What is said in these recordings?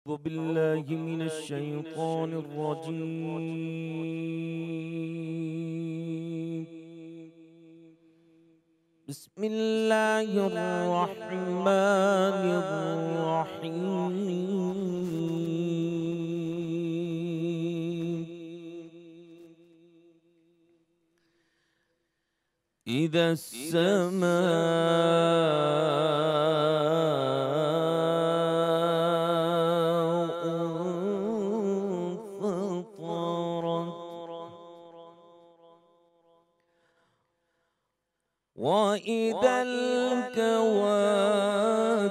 أعوذ بالله من الشيطان الرجيم بسم الله الرحمن الرحيم إذا السماء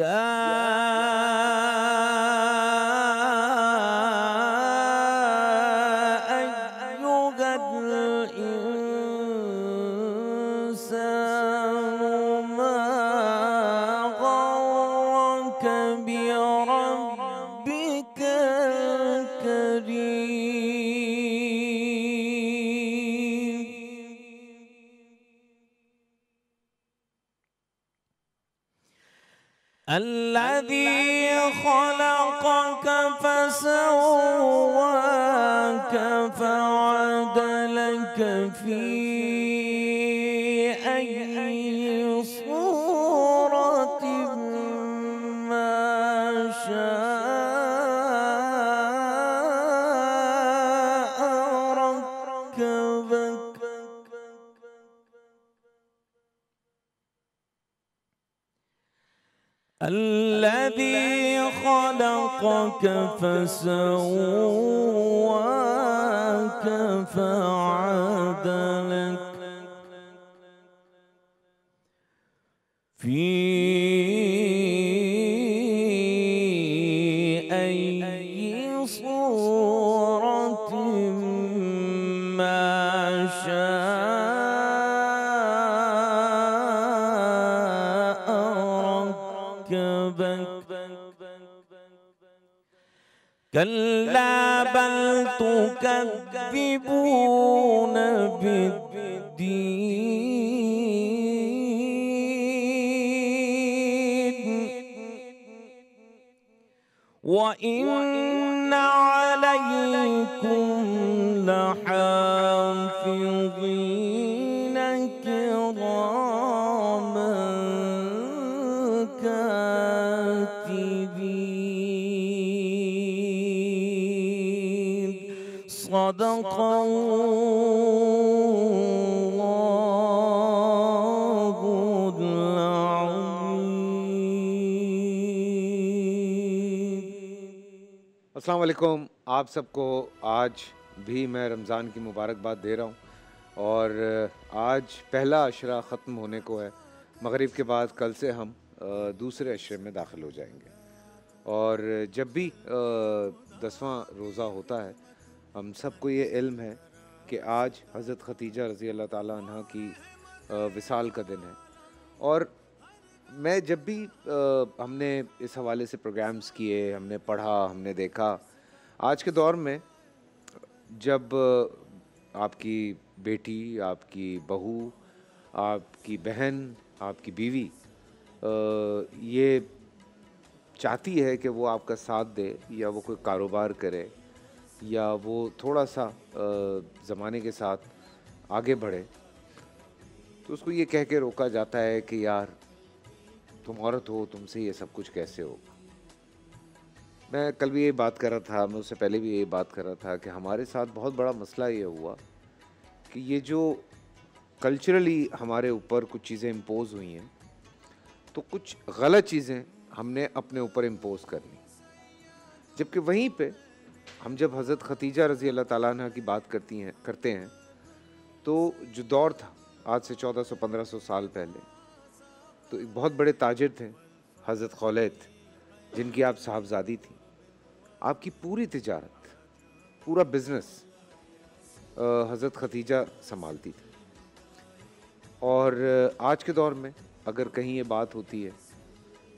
Yeah. 分手。كلا بل تكذبون بالدين وإن अस्सलाम आप सबको आज भी मैं रमज़ान की मुबारकबाद दे रहा हूँ और आज पहला अशरा ख़त्म होने को है मगरिब के बाद कल से हम दूसरे अशरे में दाखिल हो जाएंगे और जब भी दसवां रोज़ा होता है हम सबको ये इल्म है कि आज हज़रत खतीजा रज़ी अल्लाह ताली की विसाल का दिन है और मैं जब भी आ, हमने इस हवाले से प्रोग्राम्स किए हमने पढ़ा हमने देखा आज के दौर में जब आपकी बेटी आपकी बहू आपकी बहन आपकी बीवी आ, ये चाहती है कि वो आपका साथ दे या वो कोई कारोबार करे या वो थोड़ा सा ज़माने के साथ आगे बढ़े तो उसको ये कह के रोका जाता है कि यार तुम औरत हो तुमसे ये सब कुछ कैसे हो मैं कल भी ये बात कर रहा था मैं उससे पहले भी ये बात कर रहा था कि हमारे साथ बहुत बड़ा मसला ये हुआ कि ये जो कल्चरली हमारे ऊपर कुछ चीज़ें इम्पोज़ हुई हैं तो कुछ गलत चीज़ें हमने अपने ऊपर इम्पोज़ कर ली जबकि वहीं पे हम जब हज़रत खतीजा रज़ी अल्लाह ताली की बात करती हैं करते हैं तो जो दौर था आज से 1400-1500 साल पहले तो एक बहुत बड़े ताजिर थे हज़रत खौलैद जिनकी आप साहबजादी थी आपकी पूरी तजारत पूरा बिजनेस हज़रत खतीजा संभालती थी और आज के दौर में अगर कहीं ये बात होती है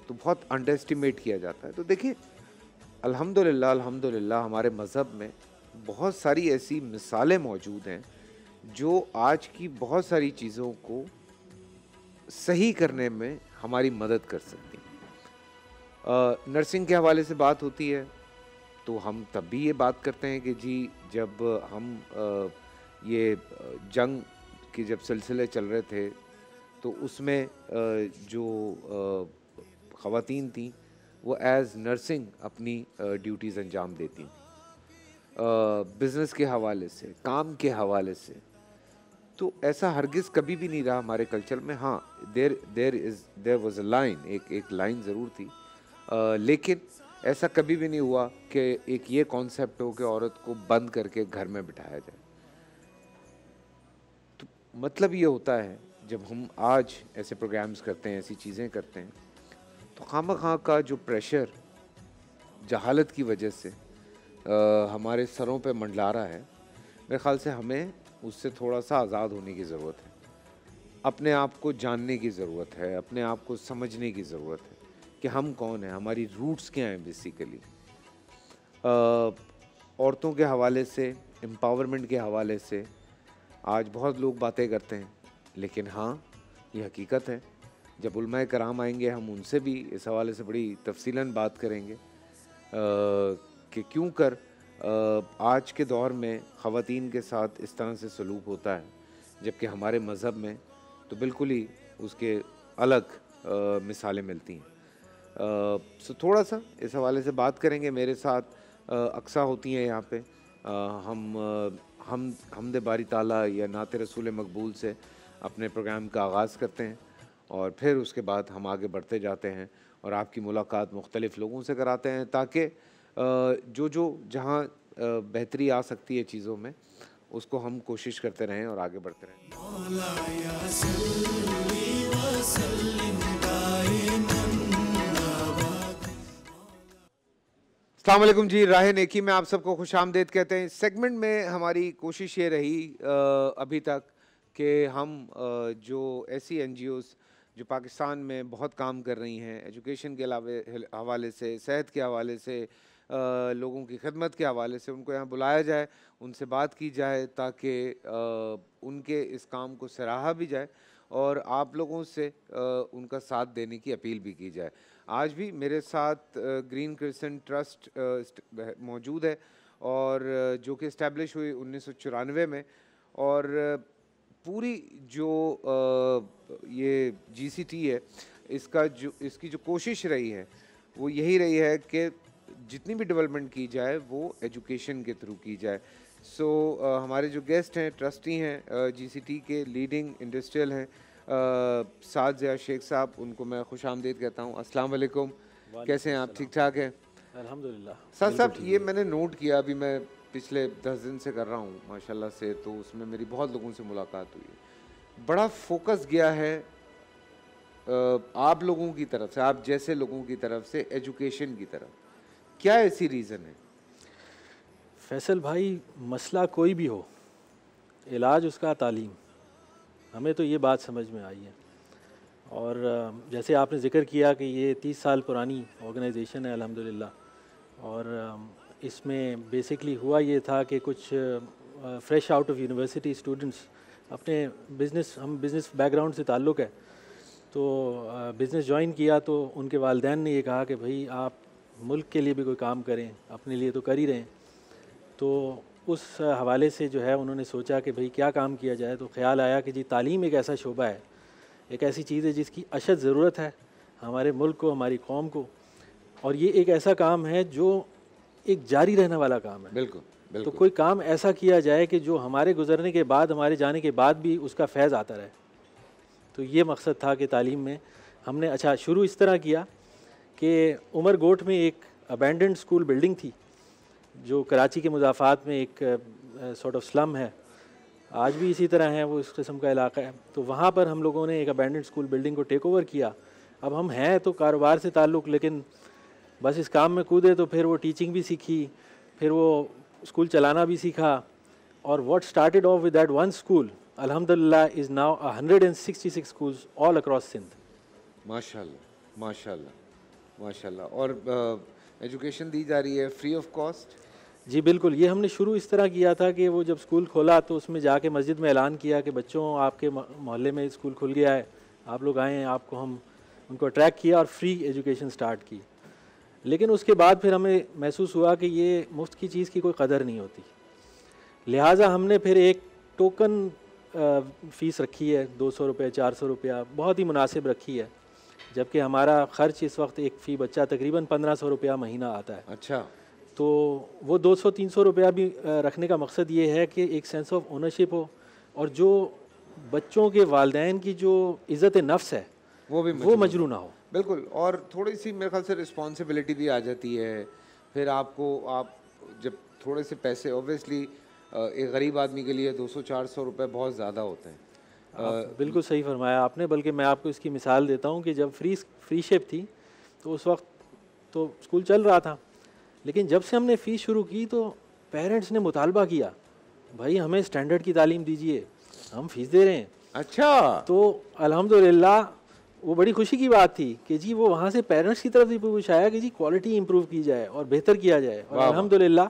तो बहुत अंडरस्टिमेट किया जाता है तो देखिए अल्हम्दुलिल्लाह अल्हम्दुलिल्लाह हमारे मज़हब में बहुत सारी ऐसी मिसालें मौजूद हैं जो आज की बहुत सारी चीज़ों को सही करने में हमारी मदद कर सकती हैं नर्सिंग के हवाले से बात होती है तो हम तब भी ये बात करते हैं कि जी जब हम आ, ये जंग के जब सिलसिले चल रहे थे तो उसमें आ, जो ख़वान थी वो एज़ नर्सिंग अपनी ड्यूटीज़ अंजाम देती थी बिज़नेस के हवाले से काम के हवाले से तो ऐसा हरगिज़ कभी भी नहीं रहा हमारे कल्चर में हाँ there there is there was a line एक एक लाइन ज़रूर थी आ, लेकिन ऐसा कभी भी नहीं हुआ कि एक ये कॉन्सेप्ट हो कि औरत को बंद करके घर में बिठाया जाए तो मतलब ये होता है जब हम आज ऐसे प्रोग्राम्स करते हैं ऐसी चीज़ें करते हैं तो खाम खां का जो प्रेशर जहालत की वजह से आ, हमारे सरों पे मंडला रहा है मेरे ख़्याल से हमें उससे थोड़ा सा आज़ाद होने की ज़रूरत है अपने आप को जानने की ज़रूरत है अपने आप को समझने की ज़रूरत है कि हम कौन हैं हमारी रूट्स क्या हैं बेसिकली औरतों के हवाले से एम्पावरमेंट के हवाले से आज बहुत लोग बातें करते हैं लेकिन हाँ ये हकीकत है जब उलमा कराम आएंगे हम उनसे भी इस हवाले से बड़ी तफसीला बात करेंगे कि क्यों कर आज के दौर में ख़वान के साथ इस तरह से सलूक होता है जबकि हमारे मज़हब में तो बिल्कुल ही उसके अलग मिसालें मिलती हैं सो थोड़ा सा इस हवाले से बात करेंगे मेरे साथ अक्सा होती हैं यहाँ पे आ, हम हम हमद बारी ताला या नात रसूल मकबूल से अपने प्रोग्राम का आगाज़ करते हैं और फिर उसके बाद हम आगे बढ़ते जाते हैं और आपकी मुलाकात मुख्तलिफ़ लोगों से कराते हैं ताकि जो जो जहाँ बेहतरी आ सकती है चीज़ों में उसको हम कोशिश करते रहें और आगे बढ़ते रहें अल्लाम जी राह नेकी में आप सबको खुश आमदेद कहते हैं सेगमेंट में हमारी कोशिश ये रही अभी तक कि हम जो ऐसी एन जो पाकिस्तान में बहुत काम कर रही हैं एजुकेशन के हवाले से सेहत के हवाले से लोगों की खदमत के हवाले से उनको यहाँ बुलाया जाए उनसे बात की जाए ताकि उनके इस काम को सराहा भी जाए और आप लोगों से उनका साथ देने की अपील भी की जाए आज भी मेरे साथ ग्रीन क्रिस्टन ट्रस्ट मौजूद है और जो कि इस्टेब्लिश हुई उन्नीस में और पूरी जो ये जीसीटी है इसका जो इसकी जो कोशिश रही है वो यही रही है कि जितनी भी डेवलपमेंट की जाए वो एजुकेशन के थ्रू की जाए सो so, uh, हमारे जो गेस्ट हैं ट्रस्टी हैं जी uh, के लीडिंग इंडस्ट्रियल हैं uh, साद ज़या शेख साहब उनको मैं खुश आमदेद कहता हूँ असलम कैसे हैं आप ठीक ठाक हैं अलहमदिल्ला साहब ये मैंने नोट किया अभी मैं पिछले दस दिन से कर रहा हूँ माशाल्लाह से तो उसमें मेरी बहुत लोगों से मुलाकात हुई है बड़ा फोकस गया है आप लोगों की तरफ से आप जैसे लोगों की तरफ से एजुकेशन की तरफ क्या ऐसी रीज़न है फैसल भाई मसला कोई भी हो इलाज उसका तालीम हमें तो ये बात समझ में आई है और जैसे आपने ज़िक्र किया कि ये तीस साल पुरानी ऑर्गेनाइजेशन है अल्हम्दुलिल्लाह और इसमें बेसिकली हुआ ये था कि कुछ fresh out of university students अपने बिज़नेस हम बिज़नेस बैकग्राउंड से ताल्लुक़ है तो बिज़नेस ज्वाइन किया तो उनके वालदेन ने ये कहा कि भाई आप मुल्क के लिए भी कोई काम करें अपने लिए तो कर ही रहे हैं तो उस हवाले से जो है उन्होंने सोचा कि भाई क्या काम किया जाए तो ख्याल आया कि जी तालीम एक ऐसा शोबा है एक ऐसी चीज़ है जिसकी अशद ज़रूरत है हमारे मुल्क को हमारी कौम को और ये एक ऐसा काम है जो एक जारी रहने वाला काम है बिल्कुल, तो बिल्कुल। तो कोई काम ऐसा किया जाए कि जो हमारे गुजरने के बाद हमारे जाने के बाद भी उसका फैज़ आता रहे तो ये मकसद था कि तालीम में हमने अच्छा शुरू इस तरह किया कि उमरगोट में एक अबेंडेंड स्कूल बिल्डिंग थी जो कराची के मुदाफ़ात में एक सॉर्ट ऑफ स्लम है आज भी इसी तरह है वो इस किस्म का इलाका है तो वहाँ पर हम लोगों ने एक अबेंडेंड स्कूल बिल्डिंग को टेक ओवर किया अब हम हैं तो कारोबार से ताल्लुक़ लेकिन बस इस काम में कूदे तो फिर वो टीचिंग भी सीखी फिर वो स्कूल चलाना भी सीखा और what started off with that one school अलहमदिल्ला is now six school all across Sindh माशा माशा माशाल्लाह और एजुकेशन दी जा रही है फ्री ऑफ कॉस्ट जी बिल्कुल ये हमने शुरू इस तरह किया था कि वो जब स्कूल खोला तो उसमें जाके मस्जिद में ऐलान किया कि बच्चों आपके मोहल्ले में स्कूल खुल गया है आप लोग आए हैं आपको हम उनको अट्रैक्ट किया और फ्री एजुकेशन स्टार्ट की लेकिन उसके बाद फिर हमें महसूस हुआ कि ये मुफ्त की चीज़ की कोई कदर नहीं होती लिहाजा हमने फिर एक टोकन फ़ीस रखी है दो सौ रुपये चार सौ रुपया बहुत ही मुनासिब रखी है जबकि हमारा खर्च इस वक्त एक फ़ी बच्चा तकरीबन पंद्रह सौ रुपया महीना आता है अच्छा तो वो दो सौ तीन सौ रुपया भी रखने का मकसद ये है कि एक सेंस ऑफ ओनरशिप हो और जो बच्चों के वालदेन की जो इज़्ज़त नफ्स है वो भी वो मजरू ना हो बिल्कुल और थोड़ी सी मेरे ख्याल से रिस्पॉन्सिबिलिटी भी आ जाती है फिर आपको आप जब थोड़े से पैसे ओबियसली एक गरीब आदमी के लिए दो सौ चार सौ रुपये बहुत ज़्यादा होते हैं बिल्कुल सही फरमाया आपने बल्कि मैं आपको इसकी मिसाल देता हूँ कि जब फ्री फ्री शेप थी तो उस वक्त तो स्कूल चल रहा था लेकिन जब से हमने फ़ीस शुरू की तो पेरेंट्स ने मुतालबा किया भाई हमें स्टैंडर्ड की तालीम दीजिए हम फ़ीस दे रहे हैं अच्छा तो अल्हम्दुलिल्लाह वो बड़ी खुशी की बात थी कि जी वो वहाँ से पेरेंट्स की तरफ भी पूछ आया कि जी क्वालिटी इम्प्रूव की जाए और बेहतर किया जाए और अलहमदिल्ला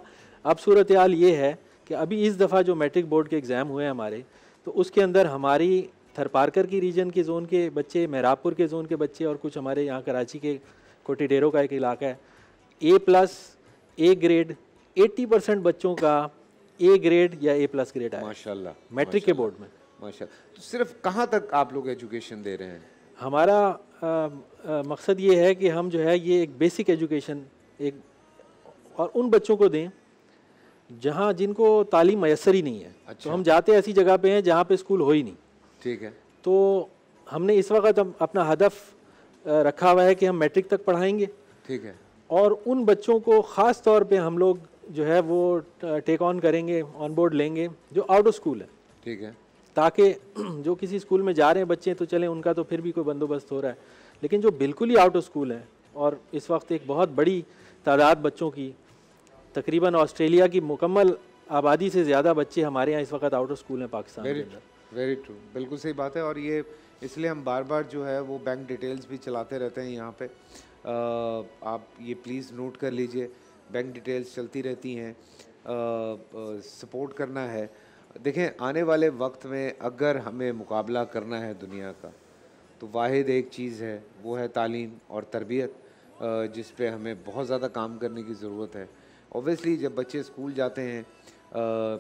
अब सूरत हाल ये है कि अभी इस दफ़ा जो मेट्रिक बोर्ड के एग्ज़ाम हुए हमारे तो उसके अंदर हमारी थरपारकर की रीजन के जोन के बच्चे महराबपुर के जोन के बच्चे और कुछ हमारे यहाँ कराची के कोटीडेरो का एक इलाका है A plus A grade 80 percent बच्चों का ए ग्रेड या ए प्लस ग्रेड आया माशाल्लाह मैट्रिक के बोर्ड में माशा तो सिर्फ कहाँ तक आप लोग एजुकेशन दे रहे हैं हमारा आ, आ, मकसद ये है कि हम जो है ये एक बेसिक एजुकेशन एक और उन बच्चों को दें जहाँ जिनको तालीम मैसर ही नहीं है तो अच्छा। तो हम जाते ऐसी जगह पे हैं जहाँ पे स्कूल हो ही नहीं ठीक है तो हमने इस वक्त अपना हदफ रखा हुआ है कि हम मैट्रिक तक पढ़ाएंगे ठीक है और उन बच्चों को ख़ास तौर पे हम लोग जो है वो टेक ऑन करेंगे ऑन बोर्ड लेंगे जो आउट ऑफ स्कूल है ठीक है ताकि जो किसी स्कूल में जा रहे हैं बच्चे तो चलें उनका तो फिर भी कोई बंदोबस्त हो रहा है लेकिन जो बिल्कुल ही आउट ऑफ स्कूल है और इस वक्त एक बहुत बड़ी तादाद बच्चों की तकरीबन ऑस्ट्रेलिया की मुकम्मल आबादी से ज़्यादा बच्चे हमारे यहाँ इस वक्त आउट ऑफ स्कूल हैं पाकिस्तान वेरी वेरी ट्रू बिल्कुल सही बात है और ये इसलिए हम बार बार जो है वो बैंक डिटेल्स भी चलाते रहते हैं यहाँ पे आ, आप ये प्लीज़ नोट कर लीजिए बैंक डिटेल्स चलती रहती हैं सपोर्ट करना है देखें आने वाले वक्त में अगर हमें मुकाबला करना है दुनिया का तो वाद एक चीज़ है वो है तालीम और तरबियत जिस पे हमें बहुत ज़्यादा काम करने की ज़रूरत है ऑब्वियसली जब बच्चे स्कूल जाते हैं आ,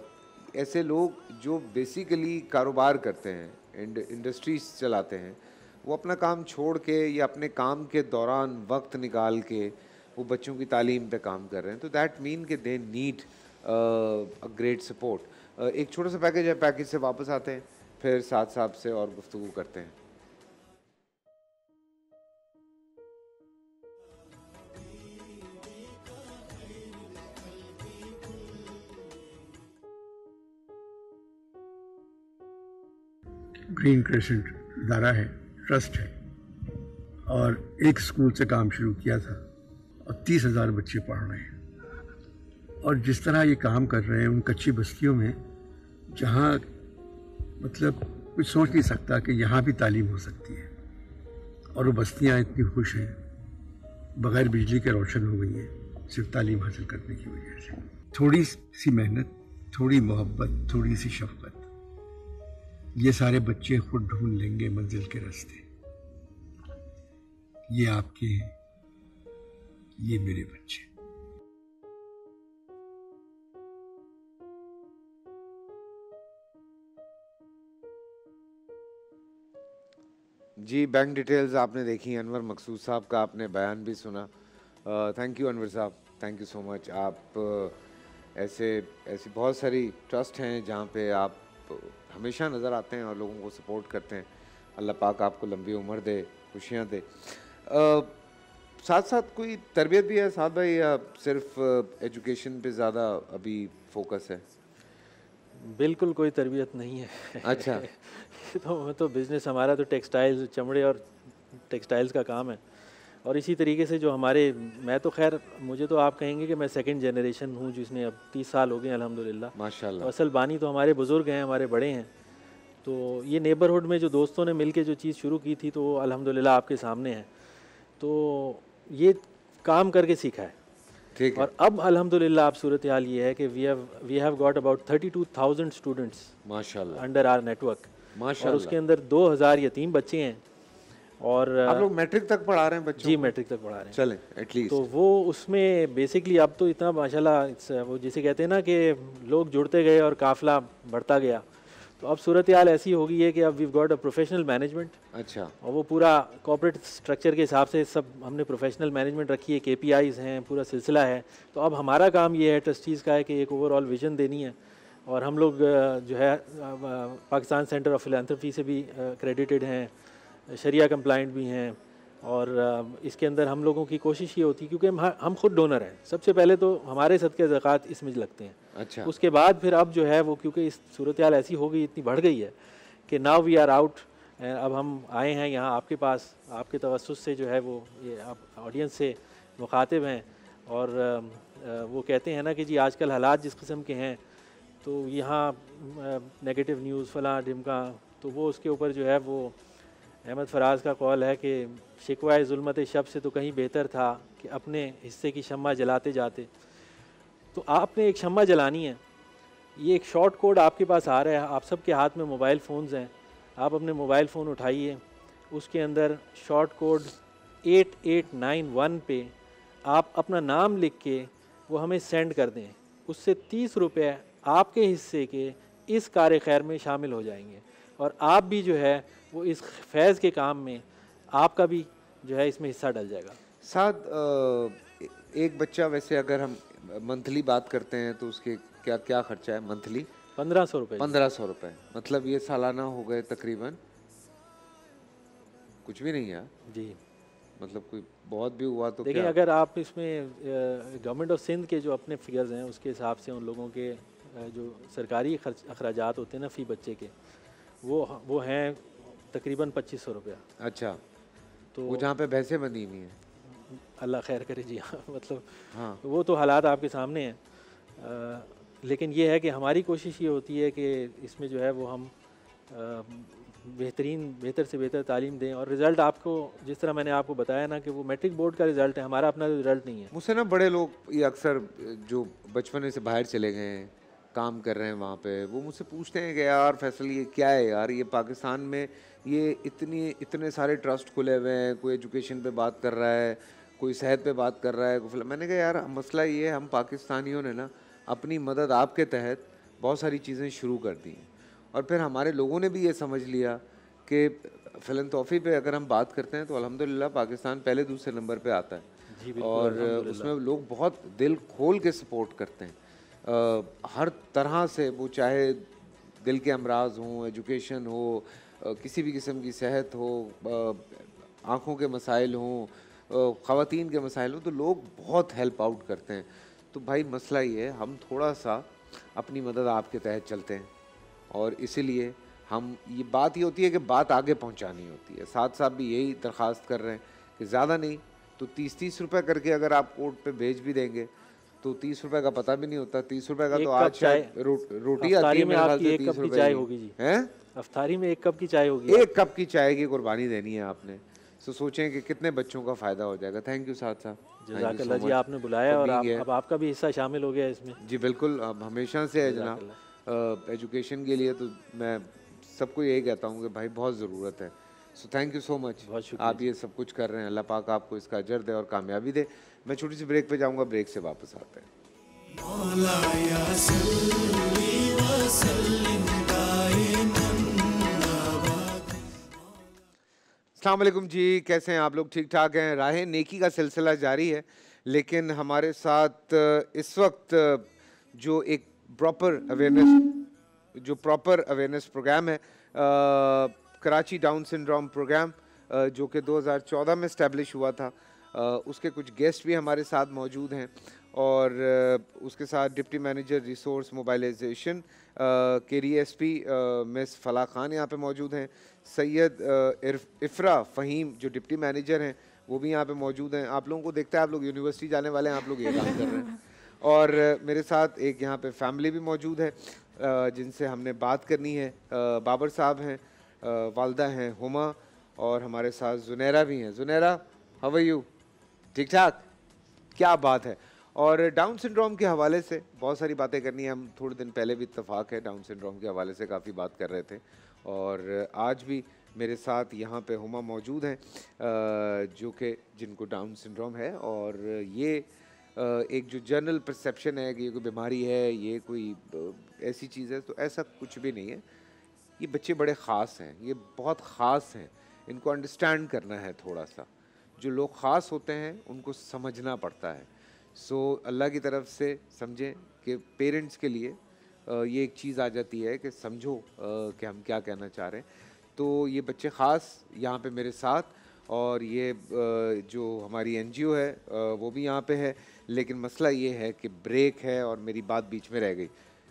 ऐसे लोग जो बेसिकली कारोबार करते हैं इंड, इंडस्ट्रीज चलाते हैं वो अपना काम छोड़ के या अपने काम के दौरान वक्त निकाल के वो बच्चों की तालीम पे काम कर रहे हैं तो दैट मीन के they need a great support एक छोटा सा पैकेज है पैकेज से वापस आते हैं फिर साथ साथ से और गुफ्तु करते हैं प्री इंक्रेशन इदारा है ट्रस्ट है और एक स्कूल से काम शुरू किया था और तीस हज़ार बच्चे पढ़ रहे हैं और जिस तरह ये काम कर रहे हैं उन कच्ची बस्तियों में जहाँ मतलब कुछ सोच नहीं सकता कि यहाँ भी तालीम हो सकती है और वो बस्तियाँ इतनी खुश हैं बग़ैर बिजली के रोशन हो गई हैं सिर्फ तालीम हासिल करने की वजह से थोड़ी सी मेहनत थोड़ी मोहब्बत थोड़ी सी शफकत ये सारे बच्चे खुद ढूंढ लेंगे मंजिल के रास्ते ये आपके हैं ये मेरे बच्चे जी बैंक डिटेल्स आपने देखी अनवर मकसूद साहब का आपने बयान भी सुना थैंक यू अनवर साहब थैंक यू सो मच आप uh, ऐसे ऐसी बहुत सारी ट्रस्ट हैं जहाँ पे आप तो हमेशा नज़र आते हैं और लोगों को सपोर्ट करते हैं अल्लाह पाक आपको लंबी उम्र दे खुशियाँ दे आ, साथ साथ कोई तरबियत भी है साथ भाई या सिर्फ एजुकेशन पे ज़्यादा अभी फोकस है बिल्कुल कोई तरबियत नहीं है अच्छा तो तो बिज़नेस हमारा तो टेक्सटाइल्स चमड़े और टेक्सटाइल्स का काम है और इसी तरीके से जो हमारे मैं तो खैर मुझे तो आप कहेंगे कि मैं सेकंड जनरेशन हूँ जिसने अब तीस साल हो गए अलहमदिल्ला माशा तो असल बानी तो हमारे बुज़ुर्ग हैं हमारे बड़े हैं तो ये नेबरहुड में जो दोस्तों ने मिल जो चीज़ शुरू की थी तो वो अलहमदिल्ला आपके सामने है तो ये काम करके सीखा है ठीक और अब अलहमदिल्ला आप सूरत हाल ये है कि we have we have got about thirty two thousand students माशा अंडर आर नेटवर्क माशा उसके अंदर दो हज़ार यतीम बच्चे हैं और आप लोग मैट्रिक तक पढ़ा रहे हैं बच्चों जी मैट्रिक तक पढ़ा रहे हैं चलें एटलीस्ट तो वो उसमें बेसिकली अब तो इतना माशाल्लाह वो जिसे कहते हैं ना कि लोग जुड़ते गए और काफिला बढ़ता गया तो अब सूरत हाल ऐसी हो गई है कि अब we got a professional management अच्छा और वो पूरा कॉपरेट स्ट्रक्चर के हिसाब से सब हमने प्रोफेशनल मैनेजमेंट रखी है के हैं पूरा सिलसिला है तो अब हमारा काम ये है ट्रस्टीज़ का है कि एक ओवरऑल विजन देनी है और हम लोग जो है पाकिस्तान सेंटर ऑफ फिलानथ्रफी से भी क्रेडिटेड हैं शरिया कंप्लाइंट भी हैं और इसके अंदर हम लोगों की कोशिश ये होती है क्योंकि हम खुद डोनर हैं सबसे पहले तो हमारे सदके ज़क़़त इसमें लगते हैं अच्छा उसके बाद फिर अब जो है वो क्योंकि इस सूरत हाल ऐसी हो गई इतनी बढ़ गई है कि नाव वी आर आउट अब हम आए हैं यहाँ आपके पास आपके तवसुस से जो है वो ये आप ऑडियंस से मुखातिब हैं और वो कहते हैं ना कि जी आजकल हालात जिस किस्म के हैं तो यहाँ नेगेटिव न्यूज़ फला ढिमका तो वो उसके ऊपर जो है वो अहमद फराज का कॉल है कि शिकवाए जुलमत शब से तो कहीं बेहतर था कि अपने हिस्से की शम्मा जलाते जाते तो आपने एक शम्मा जलानी है ये एक शॉर्ट कोड आपके पास आ रहा है आप सबके हाथ में मोबाइल फ़ोन्स हैं आप अपने मोबाइल फ़ोन उठाइए उसके अंदर शॉर्ट कोड 8891 पे आप अपना नाम लिख के वो हमें सेंड कर दें उससे तीस रुपये आपके हिस्से के इस कार खैर में शामिल हो जाएंगे और आप भी जो है वो इस फैज़ के काम में आपका भी जो है इसमें हिस्सा डल जाएगा साथ एक बच्चा वैसे अगर हम मंथली बात करते हैं तो उसके क्या क्या खर्चा है मंथली पंद्रह सौ रुपये पंद्रह सौ रुपये मतलब ये सालाना हो गए तकरीबन कुछ भी नहीं है जी मतलब कोई बहुत भी हुआ तो देखिए अगर आप इसमें गवर्नमेंट ऑफ सिंध के जो अपने फिगर्स हैं उसके हिसाब से उन लोगों के जो सरकारी खर्च अखराज होते हैं ना फ़ी बच्चे के वो वो हैं तकरीबन पच्चीस सौ रुपया अच्छा तो वो जहाँ पे भैंसें बंधी हुई हैं अल्लाह खैर करे जी हाँ मतलब हाँ वो तो हालात आपके सामने हैं लेकिन ये है कि हमारी कोशिश ये होती है कि इसमें जो है वो हम बेहतरीन बेहतर से बेहतर तालीम दें और रिज़ल्ट आपको जिस तरह मैंने आपको बताया ना कि वो मेट्रिक बोर्ड का रिज़ल्ट है हमारा अपना रिज़ल्ट नहीं है मुझसे ना बड़े लोग ये अक्सर जो बचपन से बाहर चले गए हैं काम कर रहे हैं वहाँ पे वो मुझसे पूछते हैं कि यार फैसल ये क्या है यार ये पाकिस्तान में ये इतनी इतने सारे ट्रस्ट खुले हुए हैं कोई एजुकेशन पे बात कर रहा है कोई सेहत पे बात कर रहा है कोई मैंने कहा यार मसला ये है हम पाकिस्तानियों ने ना अपनी मदद आपके तहत बहुत सारी चीज़ें शुरू कर दी हैं और फिर हमारे लोगों ने भी ये समझ लिया कि फिलनतोफ़ी पे अगर हम बात करते हैं तो अलहमदिल्ला पाकिस्तान पहले दूसरे नंबर पर आता है और उसमें लोग बहुत दिल खोल के सपोर्ट करते हैं आ, हर तरह से वो चाहे दिल के अमराज हों एजुकेशन हो किसी भी किस्म की सेहत हो आँखों के मसाइल हों ख़वान के मसाइल हों तो लोग बहुत हेल्प आउट करते हैं तो भाई मसला ये है हम थोड़ा सा अपनी मदद आपके तहत चलते हैं और इसीलिए हम ये बात ये होती है कि बात आगे पहुंचानी होती है साथ साथ भी यही दरख्वास्त कर रहे हैं कि ज़्यादा नहीं तो तीस तीस रुपये करके अगर आप कोर्ट पे भेज भी देंगे तो तीस रुपए का पता भी नहीं होता तीस रुपए का तो आज चाय रोटी आती है होगी जी हैं अफ्तारी में एक कप की चाय होगी एक कप की चाय की कुर्बानी देनी है आपने सो सोचें कि कितने बच्चों का फ़ायदा हो जाएगा थैंक यू साहब साहब जजाकल्ला जी आपने बुलाया और आप, अब आपका भी हिस्सा शामिल हो गया इसमें जी बिल्कुल अब हमेशा से है जना एजुकेशन के लिए तो मैं सबको यही कहता हूँ कि भाई बहुत ज़रूरत है so thank you so much आप ये सब कुछ कर रहे हैं अल्लाह पाक आपको इसका अजर दे और कामयाबी दे मैं छोटी सी ब्रेक पे जाऊँगा ब्रेक से वापस आते हैं अलमैकम जी कैसे हैं आप लोग ठीक ठाक हैं राह नेकी का सिलसिला जारी है लेकिन हमारे साथ इस वक्त जो एक प्रॉपर अवेयरनेस जो प्रॉपर अवेयरनेस प्रोग्राम है आ, कराची डाउन सिंड्रोम प्रोग्राम जो कि 2014 में इस्टेब्लिश हुआ था आ, उसके कुछ गेस्ट भी हमारे साथ मौजूद हैं और उसके साथ डिप्टी मैनेजर रिसोर्स मोबाइलाइजेशन के डी एस पी मिस फला खान यहाँ पर मौजूद हैं सैयद इफ्रा फ़हीम जो डिप्टी मैनेजर हैं वो भी यहाँ पे मौजूद हैं आप लोगों को देखते हैं आप लोग यूनिवर्सिटी जाने वाले हैं आप लोग ये काम कर रहे हैं और मेरे साथ एक यहाँ पे फैमिली भी मौजूद है जिनसे हमने बात करनी है बाबर साहब हैं वालदा हैं हुमा और हमारे साथ जुनैरा भी हैं जुनैरा हव यू ठीक ठाक क्या बात है और डाउन सिंड्रोम के हवाले से बहुत सारी बातें करनी है हम थोड़े दिन पहले भी इतफाक़ है डाउन सिंड्रोम के हवाले से काफ़ी बात कर रहे थे और आज भी मेरे साथ यहाँ पे हुमा मौजूद हैं जो कि जिनको डाउन सिंड्रोम है और ये एक जो जनरल परसेप्शन है कि ये कोई बीमारी है ये कोई ऐसी चीज़ है तो ऐसा कुछ भी नहीं है ये बच्चे बड़े ख़ास हैं ये बहुत ख़ास हैं इनको अंडरस्टैंड करना है थोड़ा सा जो लोग ख़ास होते हैं उनको समझना पड़ता है सो so, अल्लाह की तरफ से समझें कि पेरेंट्स के लिए ये एक चीज़ आ जाती है कि समझो कि हम क्या कहना चाह रहे हैं तो ये बच्चे ख़ास यहाँ पे मेरे साथ और ये जो हमारी एन है वो भी यहाँ पे है लेकिन मसला ये है कि ब्रेक है और मेरी बात बीच में रह गई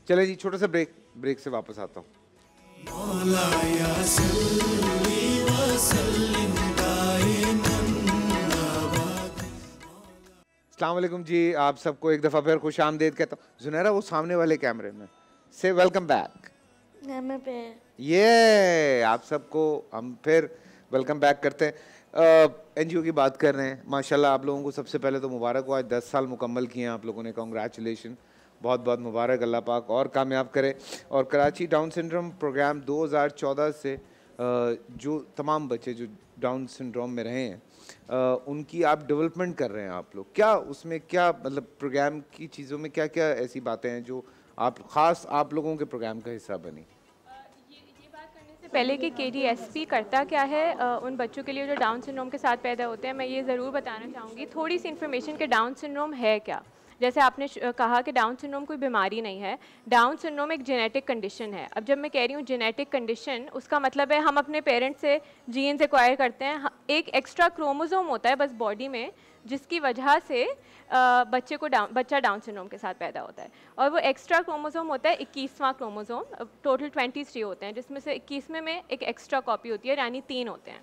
चले जी छोटा सा ब्रेक ब्रेक से वापस आता हूँ अलैक्म जी आप सबको एक दफ़ा फिर खुश आमदेद कहता हूँ जुनैरा वो सामने वाले कैमरे में से वेलकम बैक ये आप सबको हम फिर वेलकम बैक करते हैं एन uh, की बात कर रहे हैं माशाल्लाह आप लोगों को सबसे पहले तो मुबारक हो आज दस साल मुकम्मल किए हैं आप लोगों ने कॉन्ग्रेचुलेशन बहुत बहुत मुबारक अल्लाह पाक और कामयाब करे और कराची डाउन सिंड्रोम प्रोग्राम 2014 से uh, जो तमाम बच्चे जो डाउन सिंड्रोम में रहे हैं uh, उनकी आप डेवलपमेंट कर रहे हैं आप लोग क्या उसमें क्या मतलब प्रोग्राम की चीज़ों में क्या क्या ऐसी बातें हैं जो आप ख़ास आप लोगों के प्रोग्राम का हिस्सा बनी पहले कि के डी एस करता क्या है आ, उन बच्चों के लिए जो डाउन सिंड्रोम के साथ पैदा होते हैं मैं ये ज़रूर बताना चाहूँगी थोड़ी सी इन्फॉर्मेशन के डाउन सिंड्रोम है क्या जैसे आपने कहा कि डाउन सिंड्रोम कोई बीमारी नहीं है डाउन सिंड्रोम एक जेनेटिक कंडीशन है अब जब मैं कह रही हूँ जेनेटिक कंडीशन उसका मतलब है हम अपने पेरेंट्स से जीन्स एक्वायर करते हैं एक एक्स्ट्रा क्रोमोजोम होता है बस बॉडी में जिसकी वजह से बच्चे को डाउन बच्चा डाउन सिंड्रोम के साथ पैदा होता है और वो एक्स्ट्रा क्रोमोसोम होता है इक्कीसवां क्रोमोसोम टोटल ट्वेंटी थ्री होते हैं जिसमें से इक्कीसवें में एक एक्स्ट्रा कॉपी होती है यानी तीन होते हैं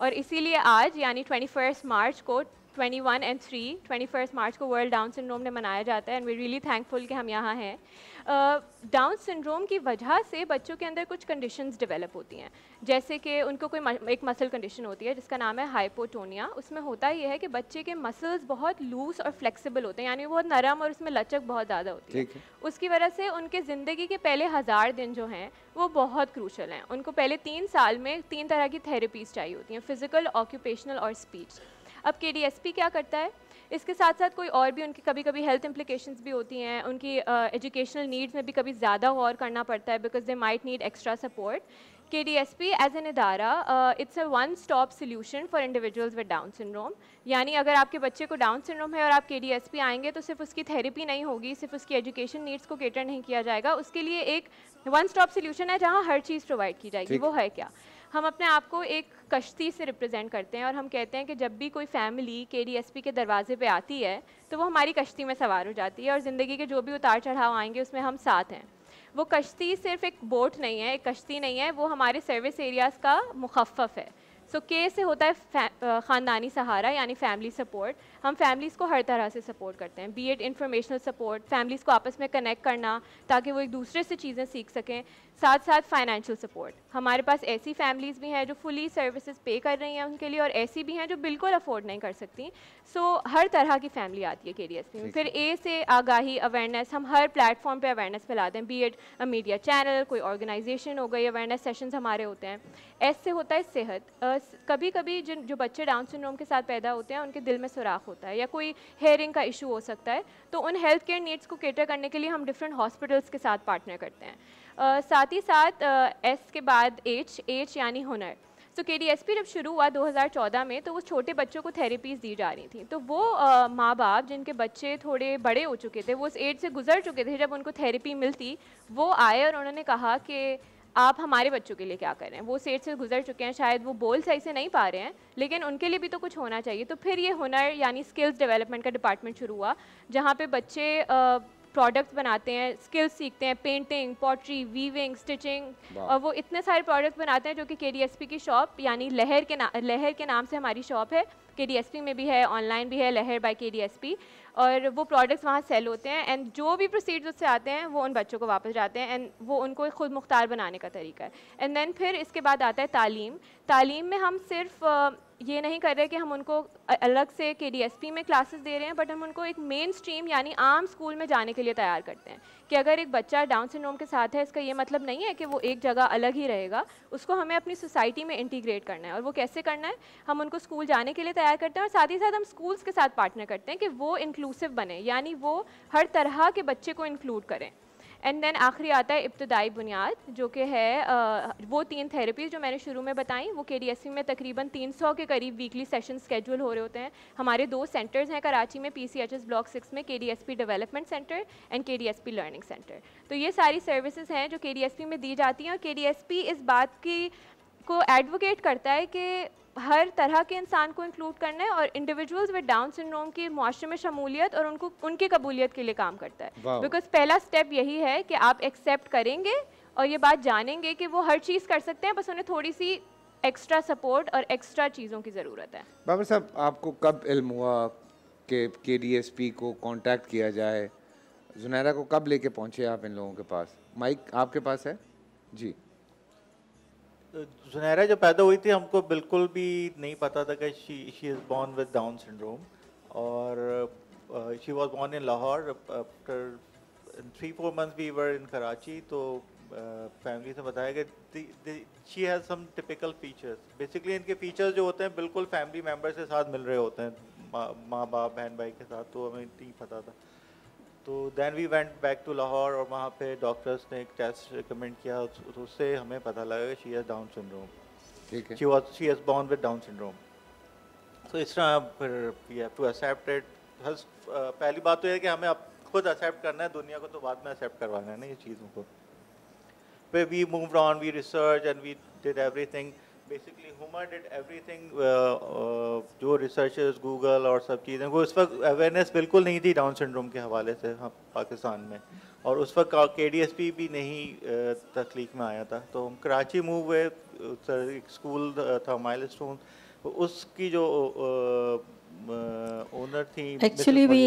और इसीलिए आज यानी ट्वेंटी मार्च को 21 एंड 3 21 मार्च को वर्ल्ड डाउन सिंड्रोम ने मनाया जाता है एंड वी रियली थैंकफुल कि हम यहाँ हैं डाउन सिंड्रोम की वजह से बच्चों के अंदर कुछ कंडीशंस डेवलप होती हैं जैसे कि उनको कोई एक मसल कंडीशन होती है जिसका नाम है हाइपोटोनिया उसमें होता यह है कि बच्चे के मसल्स बहुत लूज और फ्लेक्सीबल होते हैं यानी बहुत नरम और उसमें लचक बहुत ज़्यादा होती है उसकी वजह से उनके ज़िंदगी के पहले हज़ार दिन जो हैं वो बहुत क्रूशल हैं उनको पहले तीन साल में तीन तरह की थेरेपीज़ चाहिए होती हैं फिज़िकल ऑक्यूपेशनल और स्पीच अब के क्या करता है इसके साथ साथ कोई और भी उनकी कभी कभी हेल्थ इम्प्लिकेशंस भी होती हैं उनकी एजुकेशनल uh, नीड्स में भी कभी ज़्यादा गौर करना पड़ता है because they might need extra support K D S P as an अदारा it's a one stop solution for individuals with down syndrome यानी अगर आपके बच्चे को डाउन सिंड्रोम है और आप के डी एस पी आएंगे तो सिर्फ उसकी थेरेपी नहीं होगी सिर्फ उसकी एजुकेशन नीड्स को केटर नहीं किया जाएगा उसके लिए एक वन स्टॉप सोल्यूशन है जहाँ हर चीज़ प्रोवाइड की जाएगी वो है क्या हम अपने आप को एक कश्ती से रिप्रेजेंट करते हैं और हम कहते हैं कि जब भी कोई फैमिली के के दरवाजे पे आती है तो वो हमारी कश्ती में सवार हो जाती है और ज़िंदगी के जो भी उतार चढ़ाव आएंगे उसमें हम साथ हैं वो कश्ती सिर्फ एक बोट नहीं है एक कश्ती नहीं है वो हमारे सर्विस एरियाज़ का मुखफ़ है सो so, के से होता है ख़ानदानी सहारा यानी फैमिली सपोर्ट हम फैमिलीज़ को हर तरह से सपोर्ट करते हैं be it informational support families को आपस में कनेक्ट करना ताकि वो एक दूसरे से चीज़ें सीख सकें साथ साथ फाइनेंशियल सपोर्ट हमारे पास ऐसी फैमिलीज़ भी हैं जो फुली सर्विसेज पे कर रही हैं उनके लिए और ऐसी भी हैं जो बिल्कुल अफोर्ड नहीं कर सकती सो so, हर तरह की फैमिली आती है के डी एस पी में फिर ए से आगाही अवेयरनेस हम हर प्लेटफॉर्म पे अवेयरनेस फैलाते हैं बी एड मीडिया चैनल कोई ऑर्गेनाइजेशन हो गई अवेयरनेस सेशन हमारे होते हैं एस से होता है सेहत uh, कभी कभी जिन जो बच्चे डाउन सिंड्रोम के साथ पैदा होते हैं उनके दिल में सुराख होता है या कोई हेयरिंग का इशू हो सकता है तो उन हेल्थ केयर नीड्स को केटर करने के लिए हम डिफरेंट हॉस्पिटल्स के साथ पार्टनर करते हैं साथ ही साथ एस के बाद एच एच यानी हुनर सो के डी जब शुरू हुआ 2014 में तो वो छोटे बच्चों को थेरेपीज़ दी जा रही थी तो वो माँ बाप जिनके बच्चे थोड़े बड़े हो चुके थे वो उस एज से गुजर चुके थे जब उनको थेरेपी मिलती वो आए और उन्होंने कहा कि आप हमारे बच्चों के लिए क्या कर रहे हैं वो एज से गुजर चुके हैं शायद वो बोल सही से नहीं पा रहे हैं लेकिन उनके लिए भी तो कुछ होना चाहिए तो फिर ये हुनर यानी स्किल्स डेवलपमेंट का डिपार्टमेंट शुरू हुआ जहाँ पर बच्चे आ, प्रोडक्ट्स बनाते हैं स्किल्स सीखते हैं पेंटिंग पॉटरी वीविंग स्टिचिंग और वो इतने सारे प्रोडक्ट्स बनाते हैं जो कि के की शॉप यानी लहर के ना लहर के नाम से हमारी शॉप है के में भी है ऑनलाइन भी है लहर बाय के और वो प्रोडक्ट्स वहाँ सेल होते हैं एंड जो भी प्रोसीड उससे आते हैं वो उन बच्चों को वापस जाते हैं एंड वो उनको खुद मुख्तार बनाने का तरीका है एंड देन फिर इसके बाद आता है तालीम तालीम में हम सिर्फ ये नहीं कर रहे कि हम उनको अलग से के डी में क्लासेस दे रहे हैं बट हम उनको एक मेन स्ट्रीम यानी आम स्कूल में जाने के लिए तैयार करते हैं कि अगर एक बच्चा डाउन सिंड्रोम के साथ है इसका ये मतलब नहीं है कि वो एक जगह अलग ही रहेगा उसको हमें अपनी सोसाइटी में इंटीग्रेट करना है और वो कैसे करना है हम उनको स्कूल जाने के लिए तैयार करते हैं और साथ ही साथ हम स्कूल्स के साथ पार्टनर करते हैं कि वो इंक्लूसिव बने यानी वो हर तरह के बच्चे को इंक्लूड करें एंड देन आखिरी आता है इब्तदाई बुनियाद जो कि है वो तीन थेरेपीज़ जो मैंने शुरू में बताई वो के में तकरीबन 300 के करीब वीकली सेशन स्केजूल हो रहे होते हैं हमारे दो सेंटर्स हैं कराची में पी ब्लॉक सिक्स में K development centre and K learning centre तो ये सारी सर्विसेज हैं जो के में दी जाती हैं और के इस बात की को एडवोकेट करता है कि हर तरह के इंसान को इंक्लूड करना है और इंडिविजुअल्स विद डाउन सिंड्रोम की मुआरे में शमूलियत और उनको उनकी कबूलियत के लिए काम करता है बिकॉज पहला स्टेप यही है कि आप एक्सेप्ट करेंगे और ये बात जानेंगे कि वो हर चीज़ कर सकते हैं बस उन्हें थोड़ी सी एक्स्ट्रा सपोर्ट और एक्स्ट्रा चीज़ों की ज़रूरत है बाबर साहब आपको कब इल्म हुआ कि के डी एस पी को कॉन्टैक्ट किया जाए जुनैरा को कब लेके पहुंचे आप इन लोगों के पास माइक आपके पास है जी जुनैरा जब पैदा हुई थी हमको बिल्कुल भी नहीं पता था कि she she is born with down syndrome और she was born in Lahore after three four month we were in Karachi तो फैमिली uh, से बताया कि she has some typical features basically इनके फीचर्स जो होते हैं बिल्कुल फैमिली मेम्बर्स के साथ मिल रहे होते हैं माँ बाप बहन भाई के साथ तो हमें नहीं पता था तो then we went back to Lahore और वहाँ पे डॉक्टर्स ने एक टेस्ट रिकमेंड किया उससे हमें पता लगा शी हैज़ डाउन सिंड्रोम ठीक है she was she has born with down syndrome तो इस तरह फिर टू एक्सेप्ट पहली बात तो यह है कि हमें अब खुद एक्सेप्ट करना है दुनिया को तो बाद में एक्सेप्ट करवाना है ना ये चीज़ों को फिर we move on we research and we did everything basically हुमर डिड एवरीथिंग जो रिसर्चर्स गूगल और सब चीज़ें वो उस वक्त अवेयरनेस बिल्कुल नहीं थी डाउन सिंड्रोम के हवाले से हम हाँ, पाकिस्तान में और उस वक्त के डी एस पी भी नहीं uh, तकलीफ में आया था तो हम कराची मूव हुए uh, एक स्कूल uh, था माइल स्टोन तो उसकी जो ओनर थी actually we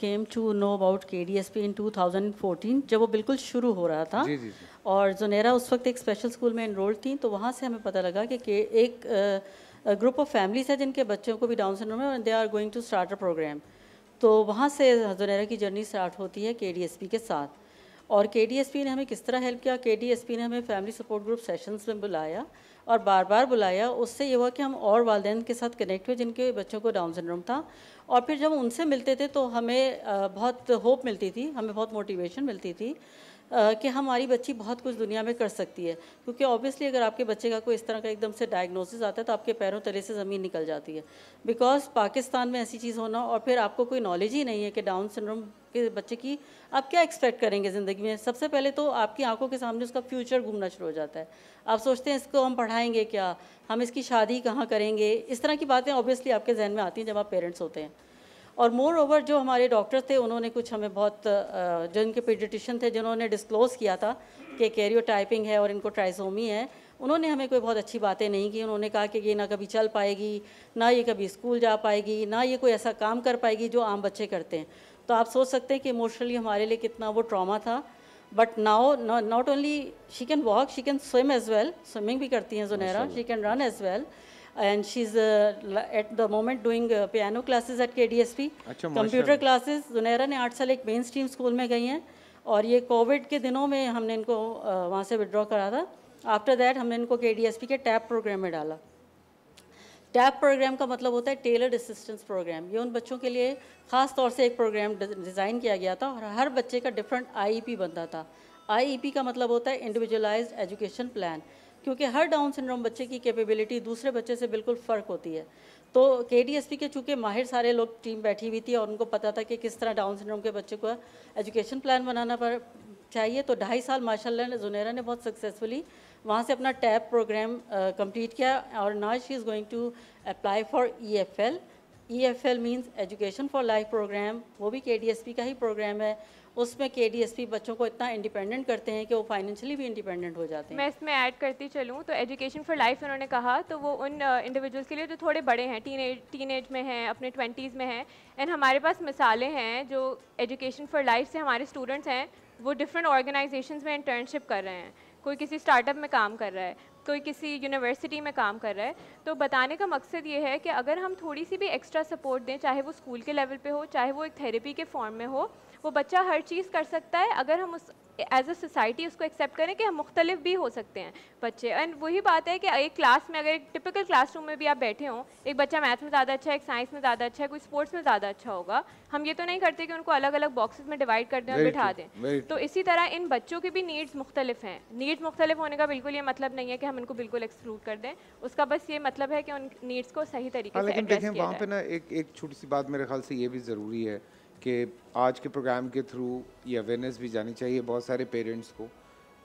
came to know about K D S P in two thousand fourteen जब वो बिल्कुल शुरू हो रहा था जी, जी, जी. और जुनेरा उस वक्त एक स्पेशल स्कूल में इनरोल्ड थी तो वहाँ से हमें पता लगा कि एक ग्रुप ऑफ फैमिलीज है जिनके बच्चों को भी डाउन सिंड्रोम है they are going to start a programme तो वहाँ से जुनेरा की जर्नी स्टार्ट होती है के डी एस पी के साथ और के डी एस पी ने हमें किस तरह हेल्प किया के डी एस पी ने हमें फैमिली सपोर्ट ग्रुप सेशंस में बुलाया और बार बार बुलाया उससे ये हुआ कि हम और वालदे के साथ कनेक्ट हुए जिनके बच्चों को डाउन सिंड्रोम था और फिर जब उनसे मिलते थे तो हमें बहुत होप मिलती थी हमें बहुत मोटिवेशन मिलती थी कि हमारी बच्ची बहुत कुछ दुनिया में कर सकती है क्योंकि ऑब्वियसली अगर आपके बच्चे का कोई इस तरह का एकदम से डायग्नोसिस आता है तो आपके पैरों तले से ज़मीन निकल जाती है बिकॉज पाकिस्तान में ऐसी चीज़ होना और फिर आपको कोई नॉलेज ही नहीं है कि डाउन सिंड्रोम के बच्चे की आप क्या एक्सपेक्ट करेंगे ज़िंदगी में सबसे पहले तो आपकी आंखों के सामने उसका फ्यूचर घूमना शुरू हो जाता है आप सोचते हैं इसको हम पढ़ाएंगे क्या हम इसकी शादी कहाँ करेंगे इस तरह की बातें ऑब्वियसली आपके जहन में आती हैं जब आप पेरेंट्स होते हैं और मोर ओवर जो हमारे डॉक्टर थे उन्होंने कुछ हमें बहुत जो इनके पेडिटिशन थे जिन्होंने डिस्क्लोज़ किया था कि कैरियो टाइपिंग है और इनको ट्राइसोमी है उन्होंने हमें कोई बहुत अच्छी बातें नहीं की उन्होंने कहा कि ये ना कभी चल पाएगी ना ये कभी स्कूल जा पाएगी ना ये कोई ऐसा काम कर पाएगी जो आम बच्चे करते हैं तो आप सोच सकते हैं कि इमोशनली हमारे लिए कितना वो ट्रामा था but now not only she can walk she can swim as well swimming भी करती हैं Junaira she can run as well and she is at the moment doing piano classes at K D S P computer classes Junaira ने आठ साल एक main stream school में गई हैं और ये कोविड के दिनों में हमने इनको uh, वहाँ से विड्रॉ करा था आफ्टर दैट हमने इनको के डी एस पी के टैप प्रोग्राम में डाला टैप प्रोग्राम का मतलब होता है टेलर्ड असिस्टेंस प्रोग्राम ये उन बच्चों के लिए ख़ास तौर से एक प्रोग्राम डिज़ाइन किया गया था और हर बच्चे का डिफरेंट आईईपी e बनता था आईईपी e का मतलब होता है इंडिविजुअलाइज्ड एजुकेशन प्लान क्योंकि हर डाउन सिंड्रोम बच्चे की कैपेबिलिटी दूसरे बच्चे से बिल्कुल फ़र्क होती है तो के डी एस पी के चूँकि माहिर सारे लोग टीम बैठी हुई थी और उनको पता था कि किस तरह डाउन सिंड्रोम के बच्चे को एजुकेशन प्लान बनाना पर चाहिए तो ढाई साल माशा जुनेरा ने बहुत सक्सेसफुली वहाँ से अपना टैब प्रोग्राम कंप्लीट किया और now she is going to apply for E F L E F L means education for life programme वो भी के डी एस पी का ही प्रोग्राम है उसमें के डी एस पी बच्चों को इतना इंडिपेंडेंट करते हैं कि वो फाइनेंशियली भी इंडिपेंडेंट हो जाते हैं मैं इसमें ऐड करती चलूँ तो एजुकेशन फॉर लाइफ उन्होंने कहा तो वो उन इंडिविजुअल्स के लिए जो थोड़े बड़े हैं टीन एज टीन एज में हैं अपने ट्वेंटीज़ में हैं एंड हमारे पास मिसालें हैं जो एजुकेशन फॉर लाइफ से हमारे स्टूडेंट्स हैं वो डिफरेंट ऑर्गेनाइजेशन में इंटर्नशिप कर रहे हैं कोई किसी स्टार्टअप में काम कर रहा है कोई किसी यूनिवर्सिटी में काम कर रहा है तो बताने का मकसद ये है कि अगर हम थोड़ी सी भी एक्स्ट्रा सपोर्ट दें चाहे वो स्कूल के लेवल पे हो चाहे वो एक थेरेपी के फॉर्म में हो वो बच्चा हर चीज़ कर सकता है अगर हम उस एज अ सोसाइटी उसको एक्सेप्ट करें कि हम मुख्तलिफ भी हो सकते हैं बच्चे एंड वही बात है कि एक क्लास में अगर एक टिपिकल क्लासरूम में भी आप बैठे हों एक बच्चा मैथ में ज़्यादा अच्छा है एक साइंस में ज़्यादा अच्छा है कोई स्पोर्ट्स में ज़्यादा अच्छा होगा हम ये तो नहीं करते कि उनको अलग अलग बॉक्सेज में डिवाइड कर दें और बिठा दें तो इसी तरह इन बच्चों की भी नीड्स मुख्तलिफ हैं नीड्स मुख्तलिफ होने का बिल्कुल ये मतलब नहीं है कि हम इनको बिल्कुल एक्सक्लूड कर दें उसका बस ये मतलब है कि उन नीड्स को सही तरीके हाँ, से वहाँ पर ना एक छोटी सी बात मेरे ख्याल से ये भी ज़रूरी है कि आज के प्रोग्राम के थ्रू ये अवेयरनेस भी जानी चाहिए बहुत सारे पेरेंट्स को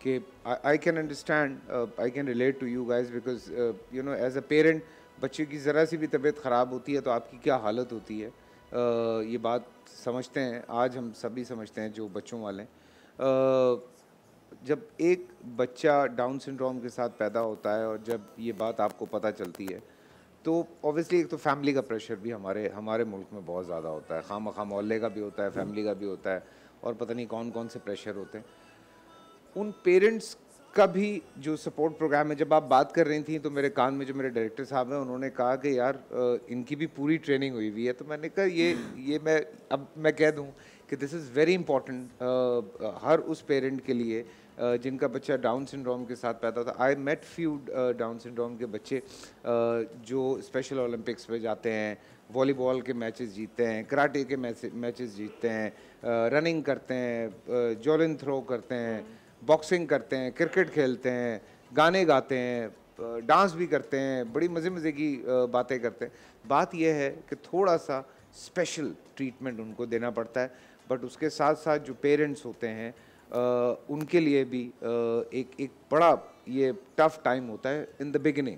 कि I can understand I can relate to you guys because you know as a parent बच्चे की ज़रा सी भी तबीयत ख़राब होती है तो आपकी क्या हालत होती है uh, ये बात समझते हैं आज हम सभी समझते हैं जो बच्चों वाले हैं uh, जब एक बच्चा डाउन सिंड्रोम के साथ पैदा होता है और जब ये बात आपको पता चलती है तो ऑब्वियसली एक तो फैमिली का प्रेशर भी हमारे हमारे मुल्क में बहुत ज़्यादा होता है खाम खाम मोहल्ले का भी होता है फैमिली का भी होता है और पता नहीं कौन कौन से प्रेशर होते हैं उन पेरेंट्स का भी जो सपोर्ट प्रोग्राम है जब आप बात कर रही थी तो मेरे कान में जो मेरे डायरेक्टर साहब हैं उन्होंने कहा कि यार इनकी भी पूरी ट्रेनिंग हुई हुई है तो मैंने कहा ये ये मैं अब मैं कह दूँ कि दिस इज़ वेरी इंपॉर्टेंट हर उस पेरेंट के लिए जिनका बच्चा डाउन सिंड्रोम के साथ पैदा था I met few down syndrome के बच्चे जो स्पेशल ओलंपिक्स में जाते हैं वॉलीबॉल के मैचेस जीतते हैं कराटे के मैचेस जीतते हैं रनिंग करते हैं जॉलिन थ्रो करते हैं बॉक्सिंग करते हैं क्रिकेट खेलते हैं गाने गाते हैं डांस भी करते हैं बड़ी मज़े मज़े की बातें करते हैं बात यह है कि थोड़ा सा स्पेशल ट्रीटमेंट उनको देना पड़ता है बट उसके साथ साथ जो पेरेंट्स होते हैं उनके लिए भी एक एक बड़ा ये टफ टाइम होता है इन द बिगिनिंग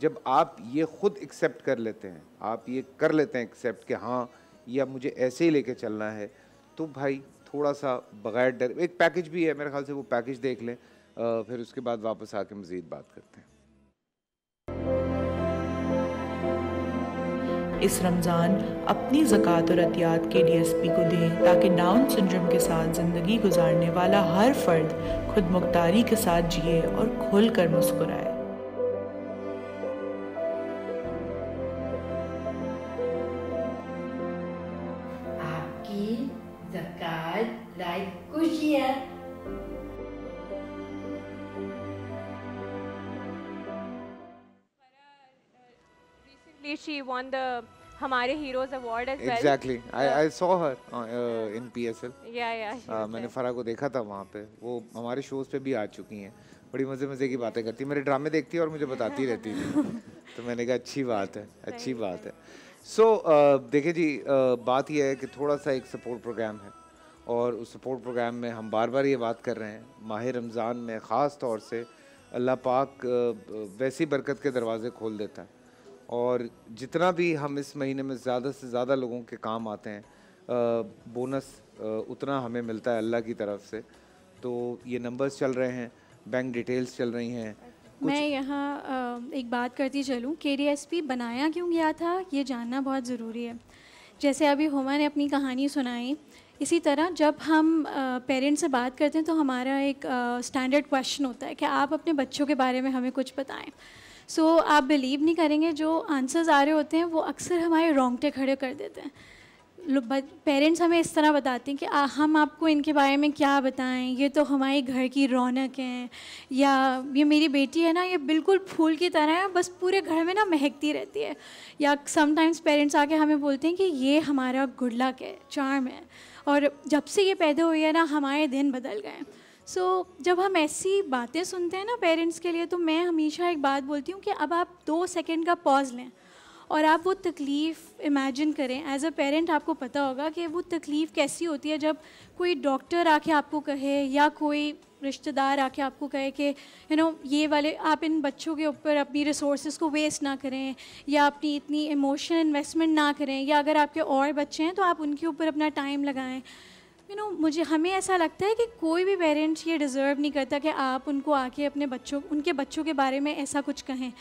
जब आप ये खुद एक्सेप्ट कर लेते हैं आप ये कर लेते हैं एक्सेप्ट कि हाँ या मुझे ऐसे ही लेके चलना है तो भाई थोड़ा सा बगैर डर एक पैकेज भी है मेरे ख्याल से वो पैकेज देख लें फिर उसके बाद वापस आके मज़ीद बात करते हैं इस रमज़ान अपनी ज़क़़त और अतियात के डी एस पी को दें ताकि डाउन सिंड्रोम के साथ ज़िंदगी गुजारने वाला हर फर्द खुद मुख्तारी के साथ जिए और खुल कर मुस्कुराए won the हमारे heroes award as well exactly I I saw her in PSL या या मैंने फरा को देखा था वहाँ पे वो हमारे शोज पे भी आ चुकी हैं बड़ी मज़े मज़े की बातें करती मेरे ड्रामे देखती है और मुझे बताती रहती है तो मैंने कहा अच्छी बात है अच्छी बात है सो so, uh, देखिए जी uh, बात यह है कि थोड़ा सा एक सपोर्ट प्रोग्राम है और उस सपोर्ट प्रोग्राम में हम बार बार ये बात कर रहे हैं माह रमज़ान में ख़ास तौर से अल्लाह पाक uh, uh वैसी बरकत के दरवाज़े खोल देता है और जितना भी हम इस महीने में ज़्यादा से ज़्यादा लोगों के काम आते हैं बोनस उतना हमें मिलता है अल्लाह की तरफ से तो ये नंबर्स चल रहे हैं बैंक डिटेल्स चल रही हैं मैं यहाँ एक बात करती चलूँ के बनाया क्यों गया था ये जानना बहुत ज़रूरी है जैसे अभी हुमा ने अपनी कहानी सुनाई इसी तरह जब हम पेरेंट्स से बात करते हैं तो हमारा एक स्टैंडर्ड क्वेश्चन होता है कि आप अपने बच्चों के बारे में हमें कुछ बताएं सो so, आप बिलीव नहीं करेंगे जो आंसर्स आ रहे होते हैं वो अक्सर हमारे रोंगटे खड़े कर देते हैं पेरेंट्स हमें इस तरह बताते हैं कि आ, हम आपको इनके बारे में क्या बताएं ये तो हमारे घर की रौनक है या ये मेरी बेटी है ना ये बिल्कुल फूल की तरह है बस पूरे घर में ना महकती रहती है या समटाइम्स पेरेंट्स आके हमें बोलते हैं कि ये हमारा गुड लक है चार्म है और जब से ये पैदा हुई है ना हमारे दिन बदल गए हैं सो so, जब हम ऐसी बातें सुनते हैं ना पेरेंट्स के लिए तो मैं हमेशा एक बात बोलती हूँ कि अब आप दो सेकेंड का पॉज लें और आप वो तकलीफ़ इमेजिन करें एज अ पेरेंट आपको पता होगा कि वो तकलीफ़ कैसी होती है जब कोई डॉक्टर आके आपको कहे या कोई रिश्तेदार आके आपको कहे कि यू नो ये वाले आप इन बच्चों के ऊपर अपनी रिसोर्स को वेस्ट ना करें या अपनी इतनी इमोशनल इन्वेस्टमेंट ना करें या अगर आपके और बच्चे हैं तो आप उनके ऊपर अपना टाइम लगाएं यू नो मुझे हमें ऐसा लगता है कि कोई भी पेरेंट्स ये डिज़र्व नहीं करता कि आप उनको आके अपने बच्चों उनके बच्चों के बारे में ऐसा कुछ कहें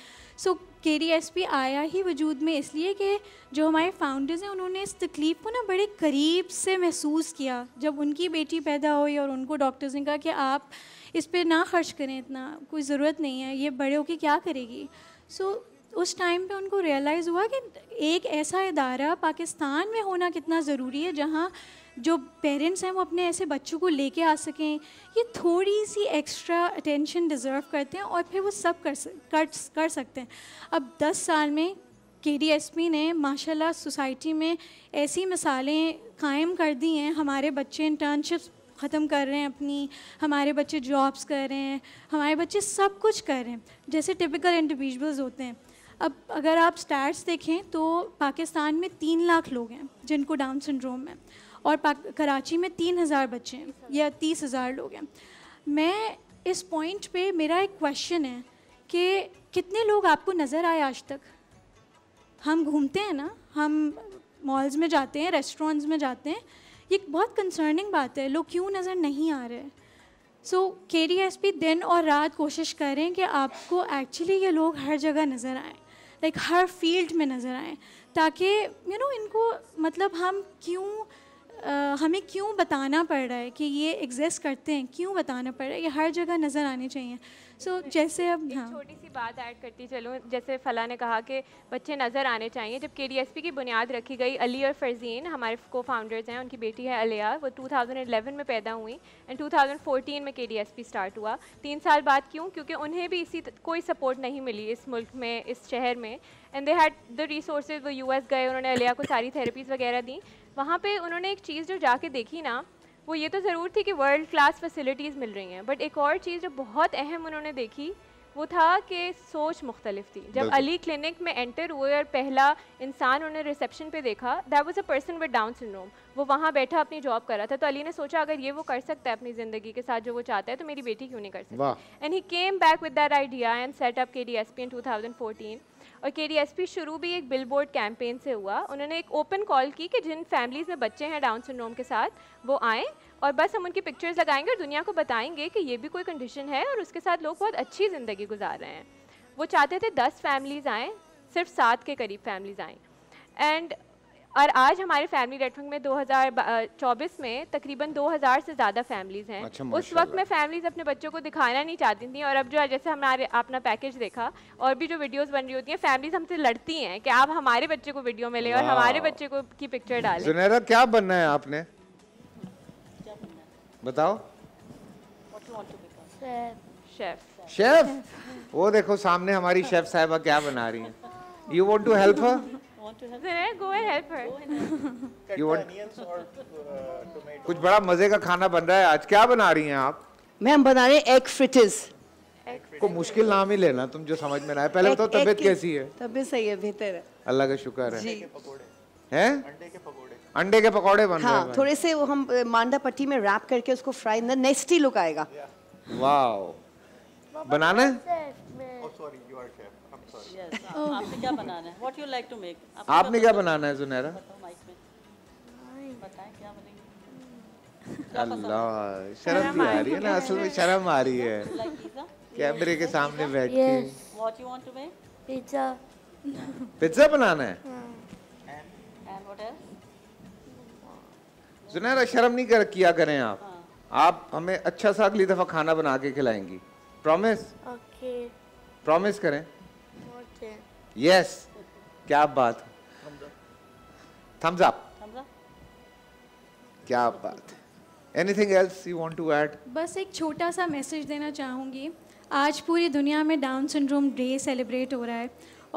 सो के डी एस पी आया ही वजूद में इसलिए कि जो हमारे फाउंडर्स हैं उन्होंने इस तकलीफ़ को ना बड़े करीब से महसूस किया जब उनकी बेटी पैदा हुई और उनको डॉक्टर्स ने कहा कि आप इस पर ना खर्च करें इतना कोई ज़रूरत नहीं है ये बड़े होके क्या करेगी सो so, उस टाइम पे उनको रियलाइज़ हुआ कि एक ऐसा इदारा पाकिस्तान में होना कितना ज़रूरी है जहाँ जो पेरेंट्स हैं वो अपने ऐसे बच्चों को लेके आ सकें ये थोड़ी सी एक्स्ट्रा अटेंशन डिज़र्व करते हैं और फिर वो सब कर कर कर सकते हैं अब 10 साल में के ने माशाल्लाह सोसाइटी में ऐसी मिसालें कायम कर दी हैं हमारे बच्चे इंटर्नशिप्स ख़त्म कर रहे हैं अपनी हमारे बच्चे जॉब्स कर रहे हैं हमारे बच्चे सब कुछ कर रहे हैं जैसे टिपिकल इंडिविजुअल्स होते हैं अब अगर आप स्टैट्स देखें तो पाकिस्तान में तीन लाख लोग हैं जिनको डाउन सिंड्रोम है और कराची में तीन हज़ार बच्चे हैं या तीस हज़ार लोग हैं मैं इस पॉइंट पे मेरा एक क्वेश्चन है कि कितने लोग आपको नज़र आए आज तक हम घूमते हैं ना हम मॉल्स में जाते हैं रेस्टोरेंट्स में जाते हैं ये बहुत कंसर्निंग बात है लोग क्यों नज़र नहीं आ रहे सो के डी एस पी दिन और रात कोशिश करें कि आपको एक्चुअली ये लोग हर जगह नज़र आए लाइक like, हर फील्ड में नज़र आएँ ताकि यू नो इनको मतलब हम क्यों हमें क्यों बताना पड़ रहा है कि ये एग्जिस्ट करते हैं क्यों बताना पड़ रहा है ये हर जगह नज़र आने चाहिए सो so, जैसे अब हाँ छोटी सी बात ऐड करती चलूँ जैसे फला ने कहा कि बच्चे नज़र आने चाहिए जब के की बुनियाद रखी गई अली और फरजीन हमारे को फाउंडर्स हैं उनकी बेटी है अलिया वो 2011 में पैदा हुई एंड 2014 में के स्टार्ट हुआ तीन साल बाद क्यों क्योंकि उन्हें भी इसी कोई सपोर्ट नहीं मिली इस मुल्क में इस शहर में and they had the resource वो एस गए उन्होंने अलिया को सारी थेरेपीज़ वगैरह दी वहाँ पे उन्होंने एक चीज़ जो जाके देखी ना वो ये तो ज़रूर थी कि वर्ल्ड क्लास फैसिलिटीज़ मिल रही हैं बट एक और चीज़ जो बहुत अहम उन्होंने देखी वो था कि सोच मुख्तलिफ थी जब अली क्लिनिक में एंटर हुए और पहला इंसान उन्होंने रिसेप्शन पे देखा that was a person with down syndrome वो वहाँ बैठा अपनी जॉब कर रहा था तो अली ने सोचा अगर ये वो कर सकता है अपनी ज़िंदगी के साथ जो वो चाहता है तो मेरी बेटी क्यों नहीं कर सकती and he came back with that idea and up K D S P in two thousand fourteen और के शुरू भी एक बिलबोर्ड कैंपेन से हुआ उन्होंने एक ओपन कॉल की कि जिन फैमिलीज़ में बच्चे हैं डाउन सिंड्रोम के साथ वो आएँ और बस हम उनकी पिक्चर्स लगाएंगे और दुनिया को बताएंगे कि ये भी कोई कंडीशन है और उसके साथ लोग बहुत अच्छी ज़िंदगी गुजार रहे हैं वो चाहते थे दस फैमिलीज़ आएँ सिर्फ सात के करीब फैमिलीज़ आएँ एंड और आज हमारे फैमिली नेटवर्क में 2024 में तकरीबन 2000 से ज़्यादा फैमिलीज़ हैं अच्छा, उस वक्त में फैमिलीज़ अपने बच्चों को दिखाना नहीं चाहती थी और अब जो है जैसे हमारे अपना पैकेज देखा और भी जो वीडियोस बन रही होती हैं फैमिलीज हमसे लड़ती हैं कि आप हमारे बच्चे को वीडियो में ले और हमारे बच्चे को की पिक्चर डाले सुनहरा क्या बनना है आपने बताओ शेफ शेफ वो देखो सामने हमारी शेफ साहबा क्या बना रही हैं you want to help Uh, कुछ बड़ा मजे का खाना बन रहा है आज क्या बना रही हैं आप मैं हम बना रहे हैं एग फ्रिटिज को मुश्किल नाम ही लेना तुम जो समझ में आए पहले बताओ तबीयत कैसी है तबीयत सही है बेहतर है अल्लाह का शुक्र है हैं अंडे के पकोड़े बन हाँ, रहे थोड़े से वो हम मांडा पट्टी में रैप करके उसको फ्राई ना नेस्टी लुक आएगा वाओ बनाना है Uh, oh. आपने क्या बनाना है व्हाट सुनहरा अल्लाह शर्म भी आ रही है ना असल में शर्म आ रही है कैमरे के सामने बैठ के पिज्जा पिज्जा बनाना है हाँ। सुनहरा शर्म नहीं कर किया करें आप हाँ। आप हमें अच्छा सा अगली दफा खाना बना के खिलाएंगी प्रॉमिस ओके प्रॉमिस करें यस क्या बात थम्स अप क्या बात anything else you want to add बस एक छोटा सा मैसेज देना चाहूँगी आज पूरी दुनिया में डाउन सिंड्रोम डे सेलिब्रेट हो रहा है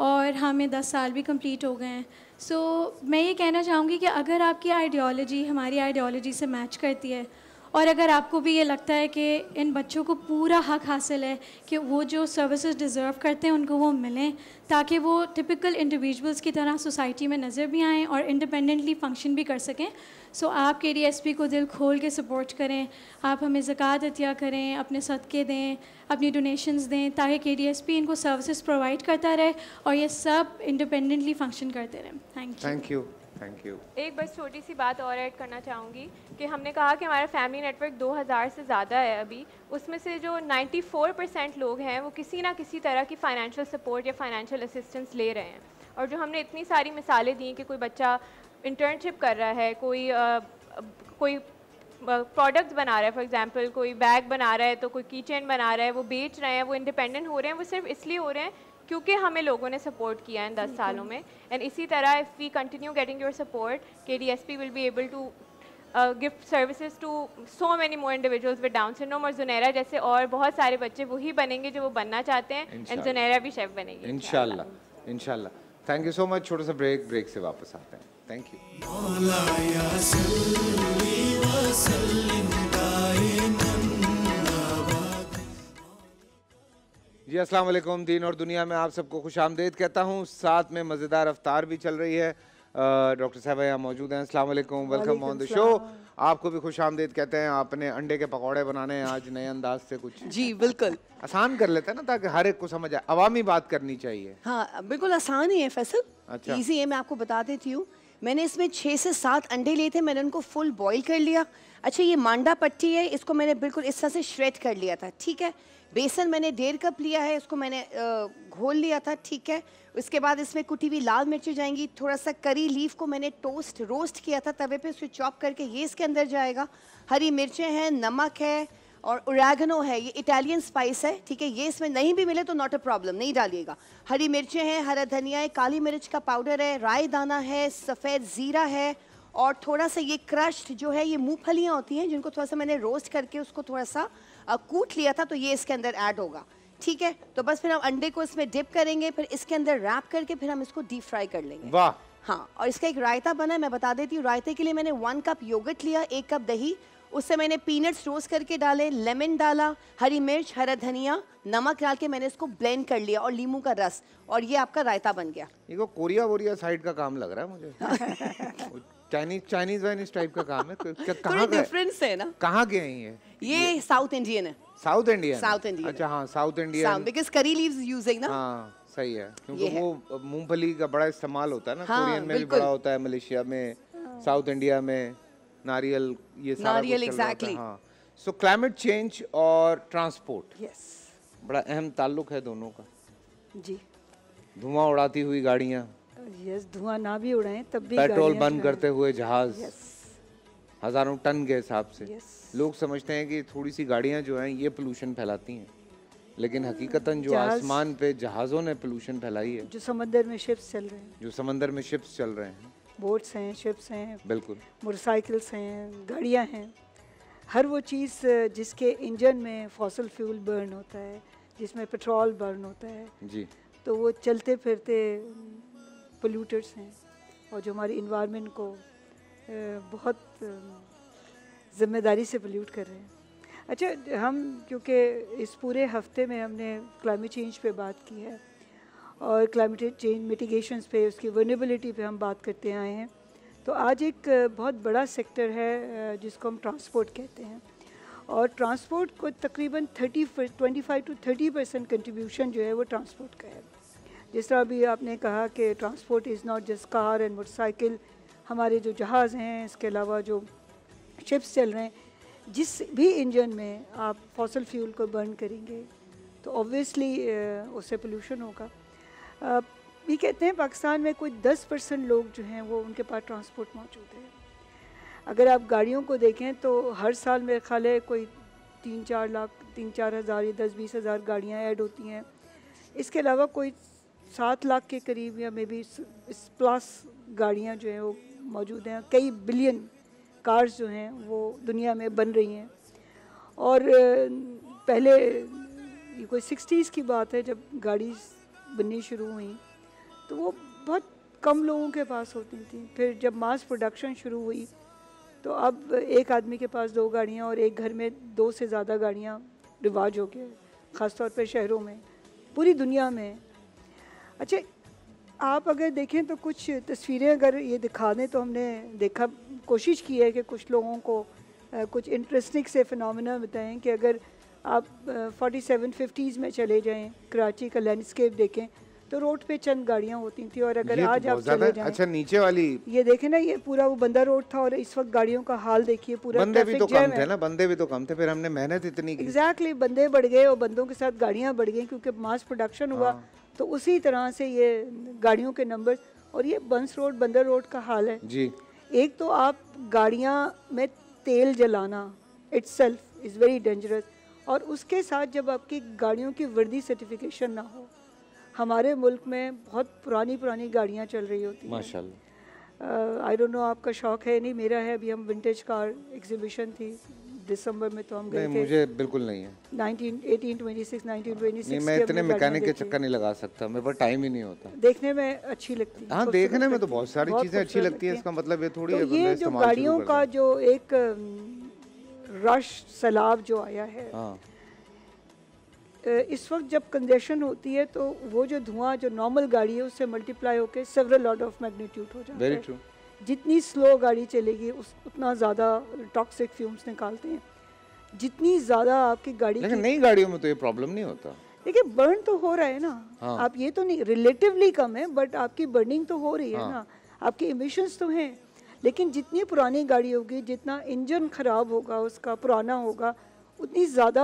और हमें दस साल भी कंप्लीट हो गए हैं सो so, मैं ये कहना चाहूँगी कि अगर आपकी आइडियोलॉजी हमारी आइडियोलॉजी से मैच करती है और अगर आपको भी ये लगता है कि इन बच्चों को पूरा हक हासिल है कि वो जो सर्विसेज डिज़र्व करते हैं उनको वो मिलें ताकि वो टिपिकल इंडिविजुअल्स की तरह सोसाइटी में नज़र भी आएँ और इंडिपेंडेंटली फंक्शन भी कर सकें सो so, आप के डी एस पी को दिल खोल के सपोर्ट करें आप हमें ज़क़़त अतिया करें अपने सदक़े दें अपनी डोनेशंस दें ताकि के डी एस पी इनको सर्विसेज प्रोवाइड करता रहे और ये सब इंडिपेंडेंटली फंक्शन करते रहें thank you thank you thank you एक बस छोटी सी बात और ऐड करना चाहूँगी कि हमने कहा कि हमारा फैमिली नेटवर्क 2000 से ज़्यादा है अभी उसमें से जो 94 परसेंट लोग हैं वो किसी ना किसी तरह की फ़ाइनेंशियल सपोर्ट या फाइनेंशियल असिस्टेंस ले रहे हैं और जो हमने इतनी सारी मिसालें दी कि कोई बच्चा इंटर्नशिप कर रहा है कोई आ, कोई प्रोडक्ट्स बना रहा है फॉर एग्जांपल कोई बैग बना रहा है तो कोई किचन बना रहा है वो बेच रहे हैं वो इंडिपेंडेंट हो रहे हैं वो सिर्फ इसलिए हो रहे हैं क्योंकि हमें लोगों ने सपोर्ट किया है इन दस सालों में एंड इसी तरह if we continue getting your support K D S P will be able to gift services to so many more individuals with down syndrome और जुनेरा जैसे और बहुत सारे बच्चे वही बनेंगे जो वो बनना चाहते हैं एंड जुनेरा भी शेफ बनेंगे इनशाला इनशाला थैंक यू सो मच छोटा सा ब्रेक ब्रेक से वापस आते हैं थैंक यू जी अस्सलाम वालेकुम दीन और दुनिया में आप सबको खुश आमदेद कहता हूँ साथ में मज़ेदार अफ्तार भी चल रही है डॉक्टर साहब यहाँ मौजूद हैं अस्सलाम वालेकुम वेलकम ऑन द शो आपको भी खुश आमदेद कहते हैं आपने अंडे के पकौड़े बनाने हैं आज नए अंदाज से कुछ जी बिल्कुल आसान कर लेते हैं ना ताकि हर एक को समझ आए अवामी बात करनी चाहिए हाँ बिल्कुल आसान ही है फैसल अच्छा इजी है मैं आपको बता देती हूँ मैंने इसमें छः से सात अंडे लिए थे मैंने उनको फुल बॉईल कर लिया अच्छा ये मांडा पट्टी है इसको मैंने बिल्कुल इस तरह से श्रेड कर लिया था ठीक है बेसन मैंने डेढ़ कप लिया है इसको मैंने घोल लिया था ठीक है उसके बाद इसमें कुटी हुई लाल मिर्ची जाएंगी थोड़ा सा करी लीफ को मैंने टोस्ट रोस्ट किया था तवे पर उसको चॉप करके ये इसके अंदर जाएगा हरी मिर्चें हैं नमक है और उरागनो है ये इटालियन स्पाइस है ठीक है ये इसमें नहीं भी मिले तो नॉट अ प्रॉब्लम नहीं डालिएगा हरी मिर्चें हैं हरा धनिया है काली मिर्च का पाउडर है राय दाना है सफ़ेद ज़ीरा है और थोड़ा सा ये क्रश्ड जो है ये मूँगफलियाँ होती हैं जिनको थोड़ा सा मैंने रोस्ट करके उसको थोड़ा सा कूट लिया था तो ये इसके अंदर ऐड होगा ठीक है तो बस फिर हम अंडे को इसमें डिप करेंगे फिर इसके अंदर रैप करके फिर हम इसको डीप फ्राई कर लेंगे वाह हाँ और इसका एक रायता बना है मैं बता देती हूँ रायते के लिए मैंने वन कप योगट लिया एक कप दही उससे मैंने पीनट्स रोस्ट करके डाले लेमन डाला हरी मिर्च हरा धनिया नमक डाल के मैंने इसको ब्लेंड कर लिया और लीमू का रस और ये आपका रायता बन गया ये को तो कोरिया वोरिया साइड का काम लग रहा है मुझे चाइनीज चाइनीज वाइनीज टाइप का काम है तो कहाँ डिफरेंस है ना कहाँ गए ये ये साउथ इंडियन है साउथ इंडियन साउथ इंडियन अच्छा हाँ south Indian because curry leaves using ना हाँ सही है क्योंकि वो मूंगफली का बड़ा इस्तेमाल होता है ना कोरियन हाँ, में भी बड़ा होता है मलेशिया में साउथ इंडिया में नारियल ये सारा नारियल एग्जैक्टली हाँ सो क्लाइमेट चेंज और ट्रांसपोर्ट यस बड़ा अहम ताल्लुक है दोनों का जी धुआं उड़ाती हुई गाड़ियाँ यस धुआं ना भी उड़ाए तब भी पेट्रोल बंद करते हुए जहाज हजारों टन के हिसाब से लोग समझते हैं कि थोड़ी सी गाड़ियाँ जो हैं ये पोल्यूशन फैलाती हैं लेकिन hmm, हकीकतन जो आसमान पे जहाज़ों ने पोल्यूशन फैलाई है जो समंदर में शिप्स चल रहे हैं जो समंदर में शिप्स चल रहे हैं बोट्स हैं शिप्स हैं बिल्कुल मोटरसाइकिल्स हैं गाड़ियाँ हैं हर वो चीज़ जिसके इंजन में फॉसल फ्यूल बर्न होता है जिसमें पेट्रोल बर्न होता है जी तो वो चलते फिरते पोल्यूटर्स हैं और जो हमारी इन्वामेंट को बहुत ज़िम्मेदारी से पोल्यूट कर रहे हैं अच्छा हम क्योंकि इस पूरे हफ्ते में हमने क्लाइमेट चेंज पे बात की है और क्लाइमेट चेंज मिटिगेशन पे उसकी वनेबिलिटी पे हम बात करते आए हैं तो आज एक बहुत बड़ा सेक्टर है जिसको हम ट्रांसपोर्ट कहते हैं और ट्रांसपोर्ट को तकरीबन thirty twenty five to thirty percent contribution जो है वो ट्रांसपोर्ट का है जिस तरह अभी आपने कहा कि transport is not just car and motorcycle हमारे जो जहाज़ हैं इसके अलावा जो शिप्स चल रहे हैं जिस भी इंजन में आप फॉसल फ्यूल को बर्न करेंगे तो ऑब्वियसली उससे पोल्यूशन होगा ये कहते हैं पाकिस्तान में कोई 10 परसेंट लोग जो हैं वो उनके पास ट्रांसपोर्ट मौजूद है अगर आप गाड़ियों को देखें तो हर साल मेरे ख्याल है कोई तीन चार लाख तीन चार हज़ार या दस बीस हज़ार गाड़ियाँ ऐड होती हैं इसके अलावा कोई सात लाख के करीब या मे बी प्लस गाड़ियाँ जो हैं वो मौजूद हैं कई बिलियन कार्स जो हैं वो दुनिया में बन रही हैं और पहले कोई सिक्सटीज़ की बात है जब गाड़ी बननी शुरू हुई तो वो बहुत कम लोगों के पास होती थी फिर जब मास प्रोडक्शन शुरू हुई तो अब एक आदमी के पास दो गाड़ियाँ और एक घर में दो से ज़्यादा गाड़ियाँ रिवाज हो गया ख़ासतौर पर शहरों में पूरी दुनिया में अच्छा आप अगर देखें तो कुछ तस्वीरें अगर ये दिखा दें तो हमने देखा कोशिश की है कि कुछ लोगों को कुछ इंटरेस्टिंग से फिनमिना बताएं कि अगर आप फोर्टी सेवन फिफ्टीज़ में चले जाएं कराची का लैंडस्केप देखें तो रोड पे चंद गाड़ियाँ होती थी और अगर तो आज आप चले जाएं अच्छा नीचे वाली ये देखे ना ये पूरा वो बंदा रोड था और इस वक्त गाड़ियों का हाल देखिए पूरा बंदे भी तो कम थे ना बंदे भी तो कम थे फिर हमने मेहनत इतनी की एग्जैक्टली exactly, बंदे बढ़ गए और बंदों के साथ गाड़ियाँ बढ़ गई क्योंकि मास प्रोडक्शन हुआ हाँ। तो उसी तरह से ये गाड़ियों के नंबर और ये बंस रोड बंदर रोड का हाल है जी एक तो आप गाड़ियाँ में तेल जलाना इट्स इज़ वेरी डेंजरस और उसके साथ जब आपकी गाड़ियों की वर्दी सर्टिफिकेशन ना हो हमारे मुल्क में बहुत पुरानी पुरानी गाड़ियाँ चल रही होती हैं माशाल्लाह आई डोंट नो आपका शौक है नहीं मेरा है अभी हम विंटेज कार एग्जीबिशन थी दिसंबर में तो हम गए थे मुझे बिल्कुल नहीं है 19 1926 मैं इतने मैकेनिक के चक्कर नहीं लगा सकता मेरे पास टाइम ही नहीं होता देखने में अच्छी लगती है हाँ देखने में तो बहुत सारी चीजें अच्छी लगती है इसका मतलब ये थोड़ी तो ये जो गाड़ियों का जो एक रश सैलाब जो आया है हाँ। इस वक्त जब कंजेशन होती है तो वो जो धुआं जो नॉर्मल गाड़ी है उससे मल्टीप्लाई होकर सेवरल लॉर्ड ऑफ मैग्नीट्यूड हो जाता Very है जितनी स्लो गाड़ी चलेगी उस उतना ज़्यादा टॉक्सिक फ्यूम्स निकालते हैं जितनी ज़्यादा आपकी गाड़ी लेकिन नई गाड़ियों में तो ये प्रॉब्लम नहीं होता देखिए बर्न तो हो रहा है ना हाँ। आप ये तो नहीं रिलेटिवली कम है बट आपकी बर्निंग तो हो रही है हाँ। ना आपके इमिशंस तो हैं लेकिन जितनी पुरानी गाड़ी होगी जितना इंजन ख़राब होगा उसका पुराना होगा उतनी ज़्यादा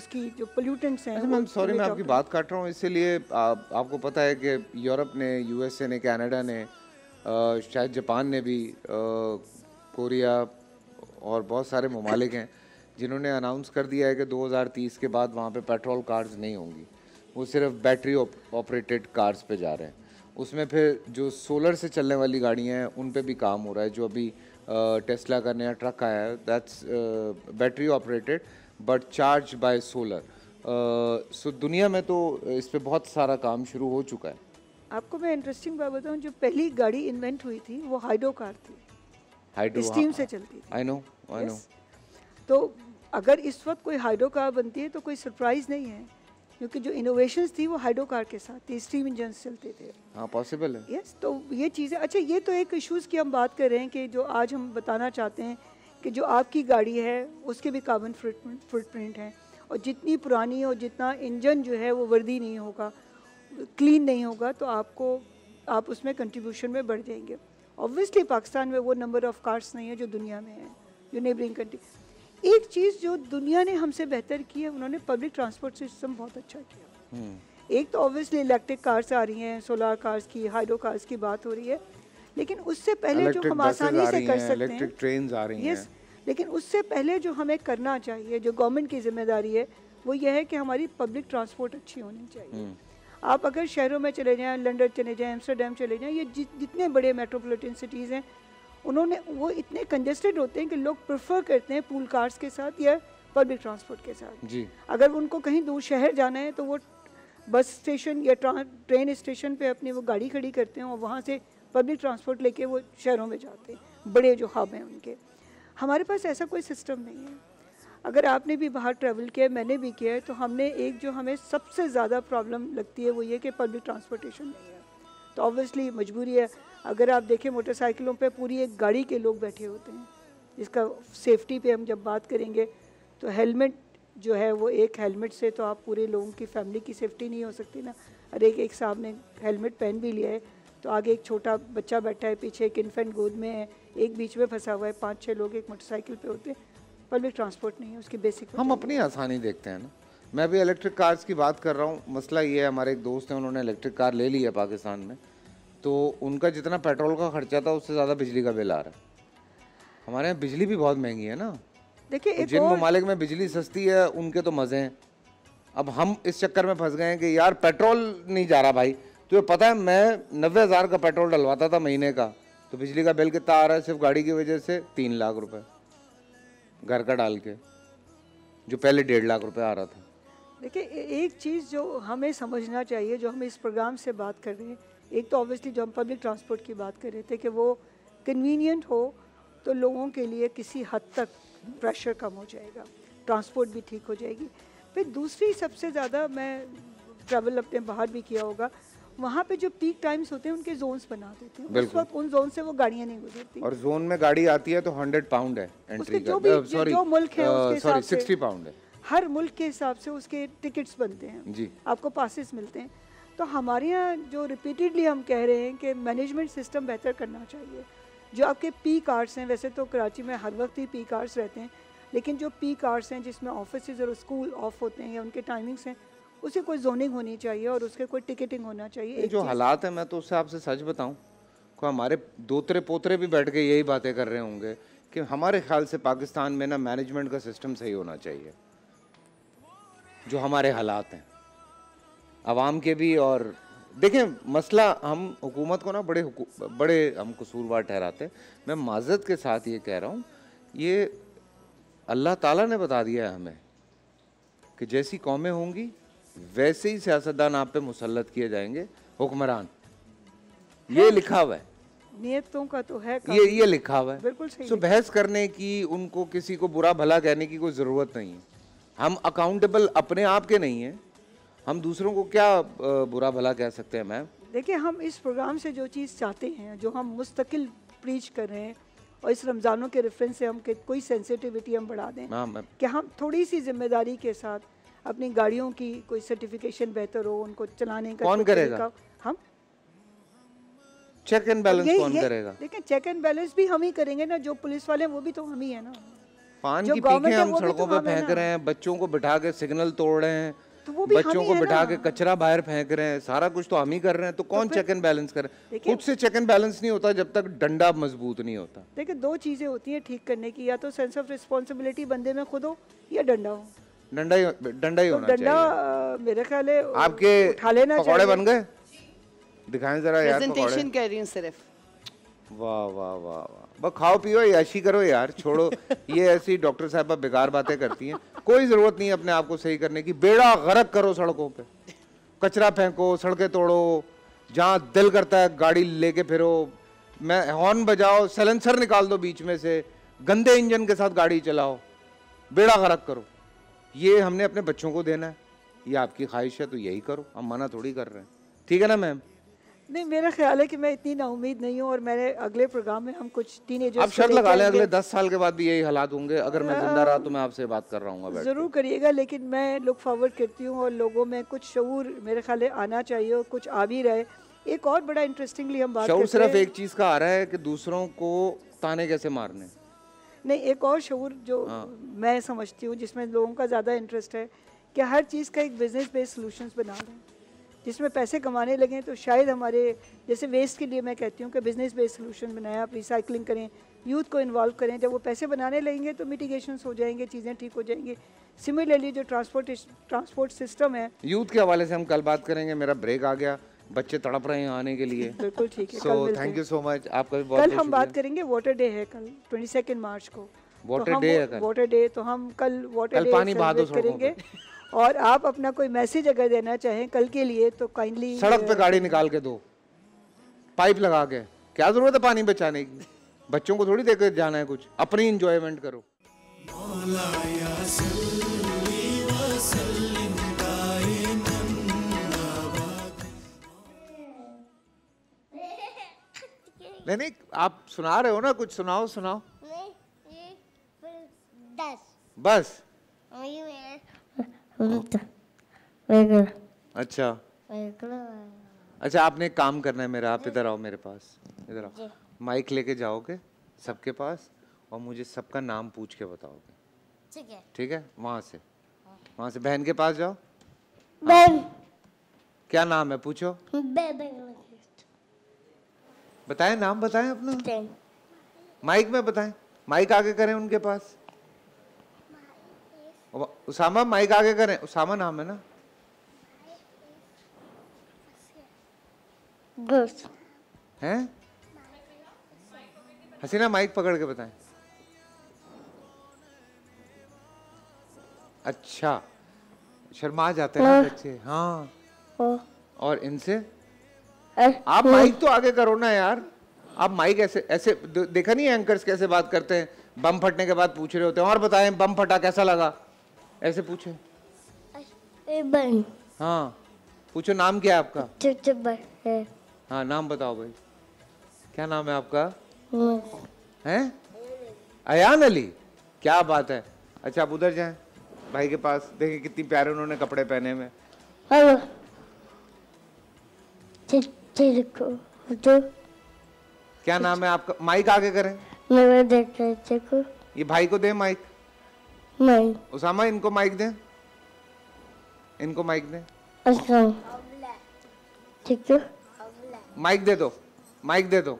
उसकी जो पोल्यूटेंट्स हैं मैम अच्छा, सॉरी मैं आपकी बात काट रहा हूँ इसीलिए आप, आपको पता है कि यूरोप ने यूएसए ने कनाडा ने आ, शायद जापान ने भी आ, कोरिया और बहुत सारे ममालिक हैं जिन्होंने अनाउंस कर दिया है कि 2030 के बाद वहाँ पे पेट्रोल कार्स नहीं होंगी वो सिर्फ बैटरी ऑपरेटेड कार्स पे जा रहे हैं उसमें फिर जो सोलर से चलने वाली गाड़ियाँ हैं उन पर भी काम हो रहा है जो अभी टेस्ला का नया ट्रक आया है that's battery operated but charge by solar so दुनिया में तो इस पर बहुत सारा काम शुरू हो चुका है आपको मैं इंटरेस्टिंग बात बताऊँ जो पहली गाड़ी इन्वेंट हुई थी वो हाइड्रो कार थी हाइड्रो स्टीम हाँ। से चलती थी आई नो आई नो तो अगर इस वक्त कोई हाइड्रो कार बनती है तो कोई सरप्राइज नहीं है क्योंकि जो इनोवेशन थी वो हाइड्रोकार के साथ थी स्टीम इंजन चलते थे हाँ पॉसिबल है यस yes, तो ये चीज़ें अच्छा ये तो एक इशूज़ की हम बात कर रहे हैं कि जो आज हम बताना चाहते हैं कि जो आपकी गाड़ी है उसके भी कार्बन फुटप्रिंट फुटप्रिंट हैं और जितनी पुरानी और जितना इंजन जो है वो वर्दी नहीं होगा क्लीन नहीं होगा तो आपको आप उसमें कंट्रीब्यूशन में बढ़ जाएंगे ऑब्वियसली पाकिस्तान में वो नंबर ऑफ़ कार्स नहीं है जो दुनिया में है जो नेबरिंग कंट्री एक चीज़ जो दुनिया ने हमसे बेहतर की है उन्होंने पब्लिक ट्रांसपोर्ट सिस्टम बहुत अच्छा किया हम्म। एक तो ऑब्वियसली इलेक्ट्रिक कार्स आ रही हैं सोलर कार्स की हाइड्रो कार्स की बात हो रही है लेकिन उससे पहले जो हम आसानी से कर सकते हैं इलेक्ट्रिक ट्रेन आ रही हैं लेकिन उससे पहले जो हमें करना चाहिए जो गवर्नमेंट की जिम्मेदारी है वो यह है कि हमारी पब्लिक ट्रांसपोर्ट अच्छी होनी चाहिए हम्म। आप अगर शहरों में चले जाएं लंदन चले जाएं एम्स्टरडेम चले जाएं ये जितने बड़े मेट्रोपॉलिटन सिटीज़ हैं उन्होंने वो इतने कंजेस्टेड होते हैं कि लोग प्रेफर करते हैं पूल कार्स के साथ या पब्लिक ट्रांसपोर्ट के साथ जी अगर उनको कहीं दूर शहर जाना है तो वो बस स्टेशन या ट्रेन स्टेशन पे अपनी वो गाड़ी खड़ी करते हैं और वहाँ से पब्लिक ट्रांसपोर्ट लेके वो शहरों में जाते हैं बड़े जो हब हैं उनके हमारे पास ऐसा कोई सिस्टम नहीं है अगर आपने भी बाहर ट्रैवल किया है मैंने भी किया है तो हमने एक जो हमें सबसे ज़्यादा प्रॉब्लम लगती है वो ये कि पब्लिक ट्रांसपोर्टेशन नहीं है तो ऑब्वियसली मजबूरी है अगर आप देखें मोटरसाइकिलों पे पूरी एक गाड़ी के लोग बैठे होते हैं जिसका सेफ्टी पे हम जब बात करेंगे तो हेलमेट जो है वो एक हेलमेट से तो आप पूरे लोगों की फैमिली की सेफ्टी नहीं हो सकती ना अरे एक एक साहब ने हेलमेट पहन भी लिया है तो आगे एक छोटा बच्चा बैठा है पीछे एक इन्फेंट गोद में है एक बीच में फंसा हुआ है पाँच छः लोग एक मोटरसाइकिल पर होते हैं पब्लिक ट्रांसपोर्ट नहीं है उसकी बेसिक हम अपनी आसानी देखते हैं ना मैं भी इलेक्ट्रिक कार्स की बात कर रहा हूँ मसला ये है हमारे एक दोस्त हैं उन्होंने इलेक्ट्रिक कार ले ली है पाकिस्तान में तो उनका जितना पेट्रोल का खर्चा था उससे ज़्यादा बिजली का बिल आ रहा है हमारे यहाँ बिजली भी बहुत महंगी है ना देखिए तो जिन और... ममालिक में बिजली सस्ती है उनके तो मज़े हैं अब हम इस चक्कर में फंस गए हैं कि यार पेट्रोल नहीं जा रहा भाई तो ये पता है मैं नब्बे हज़ार का पेट्रोल डलवाता था महीने का तो बिजली का बिल कितना आ रहा है सिर्फ गाड़ी की वजह से तीन लाख रुपए घर का डाल के जो पहले डेढ़ लाख रुपए आ रहा था देखिए एक चीज़ जो हमें समझना चाहिए जो हम इस प्रोग्राम से बात कर रहे हैं एक तो ऑब्वियसली जो हम पब्लिक ट्रांसपोर्ट की बात कर रहे थे कि वो कन्वीनियंट हो तो लोगों के लिए किसी हद तक प्रेशर कम हो जाएगा ट्रांसपोर्ट भी ठीक हो जाएगी फिर दूसरी सबसे ज़्यादा मैं ट्रैवल अपने बाहर भी किया होगा वहाँ पे जो पीक टाइम्स होते हैं उनके जोन्स बना देते हैं उस वक्त उन जोन से वो गाड़ियाँ नहीं गुजरती और जोन में गाड़ी आती है तो हंड्रेड पाउंड है एंट्री जो भी uh, sorry, जो मुल्क है सॉरी सिक्सटी पाउंड है हर मुल्क के हिसाब से उसके टिकट्स बनते हैं जी आपको पासिस मिलते हैं तो हमारे यहाँ जो रिपीटेडली हम कह रहे हैं कि मैनेजमेंट सिस्टम बेहतर करना चाहिए जो आपके पी कार्ड्स हैं वैसे तो कराची में हर वक्त ही पी कार्ड्स रहते हैं लेकिन जो पी कार्ड्स हैं जिसमें ऑफिस और स्कूल ऑफ होते हैं या उनके टाइमिंग्स हैं उसे कोई जोनिंग होनी चाहिए और उसके कोई टिकटिंग होना चाहिए जो हालात है मैं तो उससे आपसे सच बताऊँ को हमारे दोतरे पोतरे भी बैठ के यही बातें कर रहे होंगे कि हमारे ख्याल से पाकिस्तान में ना मैनेजमेंट का सिस्टम सही होना चाहिए जो हमारे हालात हैं आवाम के भी और देखें मसला हम हुकूमत को ना बड़े बड़े हम कसूरवार ठहराते हैं मैं माजत के साथ ये कह रहा हूँ ये अल्लाह ताला ने बता दिया है हमें कि जैसी कौमें होंगी वैसे ही सियासतदान आप पे मुसलत किए जाएंगे हुक्मरान ये लिखा हुआ है नियतों का तो है ये ये लिखा हुआ है बिल्कुल सही सो so, बहस करने की उनको किसी को बुरा भला कहने की कोई ज़रूरत नहीं है हम अकाउंटेबल अपने आप के नहीं हैं हम दूसरों को क्या बुरा भला कह सकते हैं मैम देखिए हम इस प्रोग्राम से जो चीज़ चाहते हैं जो हम मुस्तकिल प्रीच कर रहे हैं और इस रमज़ानों के रेफरेंस से हम कोई सेंसिटिविटी हम बढ़ा दें हाँ, कि हम थोड़ी सी जिम्मेदारी के साथ अपनी गाड़ियों की कोई सर्टिफिकेशन बेहतर हो उनको चलाने का कौन करेगा हम चेक एंड बैलेंस कौन करेगा देखिए चेक एंड बैलेंस भी हम ही करेंगे ना जो पुलिस वाले वो भी तो हम ही है ना पान की पीके हम तो सड़कों पर फेंक रहे हैं बच्चों को बिठा के सिग्नल तोड़ रहे हैं तो वो भी बच्चों को बिठा के कचरा बाहर फेंक रहे हैं सारा कुछ तो हम ही कर रहे हैं तो, तो कौन तो चेक एंड बैलेंस कर रहे हैं खुद से चेक एंड बैलेंस नहीं होता जब तक डंडा मजबूत नहीं होता देखिए दो चीजें होती हैं ठीक करने की या तो सेंस ऑफ रिस्पॉन्सिबिलिटी बंदे में खुद हो या डंडा हो डंडा ही डंडा ही तो होना डंडा मेरे ख्याल है आपके पकौड़े बन गए दिखाएं जरा यार प्रेजेंटेशन कर रही हूँ सिर्फ वाह वाह वाह वाह बस खाओ पियो याशी करो यार छोड़ो ये ऐसी डॉक्टर साहबा बेकार बातें करती हैं कोई ज़रूरत नहीं अपने आप को सही करने की बेड़ा गरक करो सड़कों पे कचरा फेंको सड़कें तोड़ो जहाँ दिल करता है गाड़ी लेके फिरो मैं हॉर्न बजाओ सैलेंसर निकाल दो बीच में से गंदे इंजन के साथ गाड़ी चलाओ बेड़ा गरक करो ये हमने अपने बच्चों को देना है ये आपकी ख्वाहिश है तो यही करो हम मना थोड़ी कर रहे हैं ठीक है ना मैम नहीं मेरा ख्याल है कि मैं इतनी ना उम्मीद नहीं हूँ और मेरे अगले प्रोग्राम में हम कुछ टीनेजर्स आप शर्त लगा लें अगले दस साल के बाद भी यही हालात होंगे अगर मैं जिंदा रहा तो मैं आपसे बात कर रहा हूँ ज़रूर करिएगा लेकिन मैं लुक फॉरवर्ड करती हूँ और लोगों में कुछ शूर मेरे ख्याल आना चाहिए और कुछ आ भी रहे एक और बड़ा इंटरेस्टिंगली हम बात सिर्फ एक चीज़ का आ रहा है कि दूसरों को ताने कैसे मारने नहीं एक और शूर जो हाँ। मैं समझती हूँ जिसमें लोगों का ज़्यादा इंटरेस्ट है कि हर चीज़ का एक बिजनेस बेस्ड सोल्यूशन बना रहे हैं जिसमें पैसे कमाने लगे तो शायद हमारे जैसे वेस्ट के लिए मैं कहती हूँ कि बिज़नेस बेस्ड सोल्यूशन बनाएं आप रिसाइकलिंग करें यूथ को इन्वॉल्व करें जब वो पैसे बनाने लगेंगे तो मिटिगेशन हो जाएंगे चीज़ें ठीक हो जाएंगी सिमिलरली जो ट्रांसपोर्ट ट्रांसपोर्ट सिस्टम है यूथ के हवाले से हम कल बात करेंगे मेरा ब्रेक आ गया बच्चे तड़प रहे हैं आने के लिए बिल्कुल ठीक है so thank you so much आपका भी बहुत कल हम बात करेंगे वाटर डे है कल ट्वेंटी सेकेंड मार्च को तो वाटर डे है वाटर डे तो हम कल वाटर डे पानी करेंगे और आप अपना कोई मैसेज अगर देना चाहें कल के लिए तो काइंडली सड़क पे uh, गाड़ी निकाल के दो पाइप लगा के क्या ज़रूरत है पानी बचाने की बच्चों को थोड़ी देकर जाना है कुछ अपनी इंजॉयमेंट करो नहीं नहीं आप सुना रहे हो ना कुछ सुनाओ सुनाओ बस तो। अच्छा अच्छा आपने काम करना है मेरा आप इधर आओ मेरे पास इधर आओ माइक लेके जाओगे सबके पास और मुझे सबका नाम पूछ के बताओगे ठीक है ठीक है वहाँ से हाँ। वहाँ से बहन के पास जाओ बहन क्या नाम है पूछो बताएं नाम बताएं अपना माइक में बताएं माइक आगे करें उनके पास उसामा माइक आगे करें उसामा नाम है ना हैं हसीना माइक पकड़ के बताएं अच्छा शर्मा जाते हैं हाँ। बच्चे हाँ।, हाँ और इनसे आप हाँ। माइक तो आगे करो ना यार आप माइक ऐसे ऐसे देखा नहीं एंकर्स कैसे बात करते हैं बम फटने के बाद पूछ रहे होते हैं और बताएं बम फटा कैसा लगा ऐसे पूछो हाँ पूछो नाम क्या है आपका हाँ नाम बताओ भाई क्या नाम है आपका है अयान अली क्या बात है अच्छा आप उधर जाए भाई के पास देखें कितनी प्यारे उन्होंने कपड़े पहने में क्या नाम है आपका माइक आगे करें ये भाई को दे माइक नहीं उसामा इनको माइक दें इनको माइक दें अच्छा ठीक है माइक दे दो माइक दे दो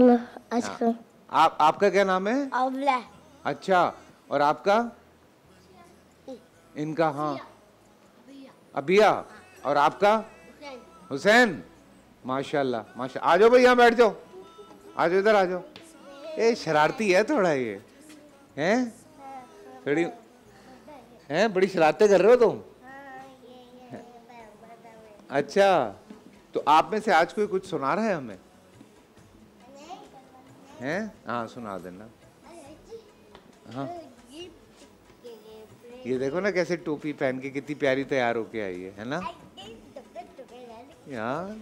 अच्छा आप आपका क्या नाम है अवला अच्छा और आपका हम्म। इनका हाँ अबिया और आपका हुसैन माशाल्लाह माशा आ जाओ भैया बैठ जाओ आ जाओ इधर आ जाओ ये शरारती है थोड़ा ये हैं थोड़ी हैं बड़ी शरारतें कर रहे हो तुम अच्छा तो आप में से आज कोई कुछ सुना रहा है हमें हैं हाँ सुना देना हाँ ये देखो ना कैसे टोपी पहन के कितनी प्यारी तैयार होके आई है है ना यार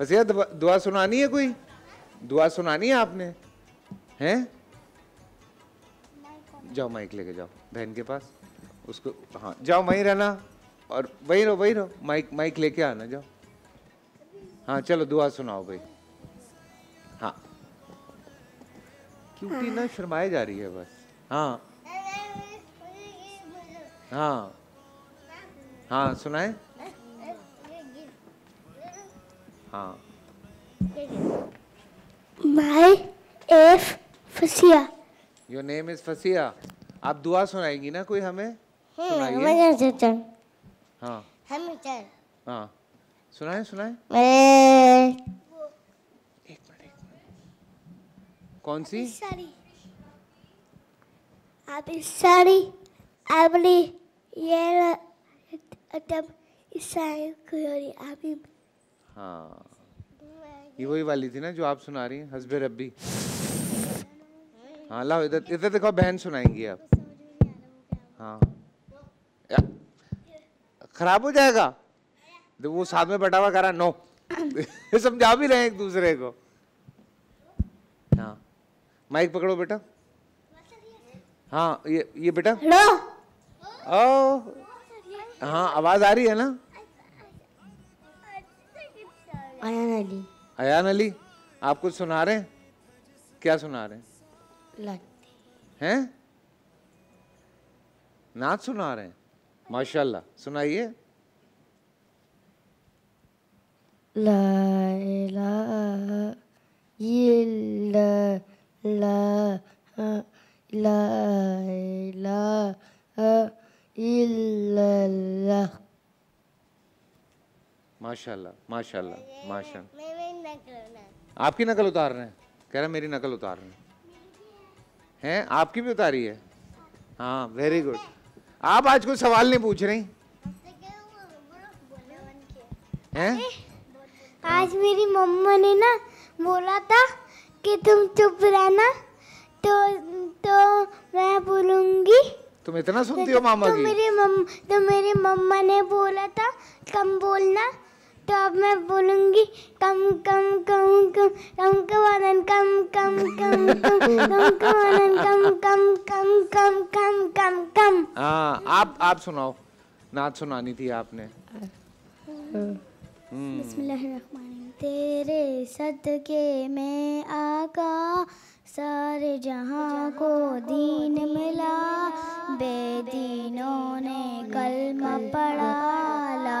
बस यार दुआ सुनानी है कोई दुआ सुनानी है आपने हैं जाओ माइक लेके जाओ बहन के पास उसको हाँ जाओ वहीं रहना और वहीं रहो वहीं रहो माइक माइक लेके आना जाओ हाँ चलो दुआ सुनाओ भाई हाँ क्योंकि ना शर्माई जा रही है बस हाँ हाँ हाँ सुनाए हाँ भाई F Fasia your name is Fasia आप दुआ सुनाएंगी ना कोई हमें हाँ, सुनाइए हाँ हाँ सुनाए सुनाए एक मिनट कौन सी आप इस सारी अबली ये तब ईसाई कोरी आप ही हाँ ये वही वाली थी ना जो आप सुना रही हैं हसबे रब्बी हाँ लाओ इधर इधर देखो बहन सुनाएंगी आप तो हाँ खराब हो जाएगा तो वो साथ में बैठा हुआ करा नो समझा भी रहे हैं एक दूसरे को हाँ माइक पकड़ो बेटा हाँ ये ये बेटा नो ओ हाँ आवाज आ रही है ना अयान अली अयान अली आप कुछ सुना रहे हैं क्या सुना रहे हैं हैं नाच सुना रहे हैं माशाल्लाह सुनाइए ला इलाहा इल्लल्लाह ला माशाल्लाह माशाल्लाह माशा आपकी नकल उतार रहे हैं कह रहे मेरी नकल उतार रहे हैं हैं आपकी भी उतारी है हाँ वेरी गुड आप आज कोई सवाल नहीं पूछ रही हैं आज मेरी मम्मा ने ना बोला था कि तुम चुप रहना तो तो मैं बोलूंगी तुम इतना सुनती तो हो मामा तो की? मेरे मम, तो मेरी मम्मा ने बोला था कम बोलना तो अब मैं बोलूंगी कम कम कम कम कम कम कम कम कम कम कम कम कम कम कम कम कम कम कम हाँ आप आप सुनाओ नाच सुनानी थी आपने तेरे के में आका सारे जहाँ को दीन मिला बेदीनों ने कलमा पढ़ा ला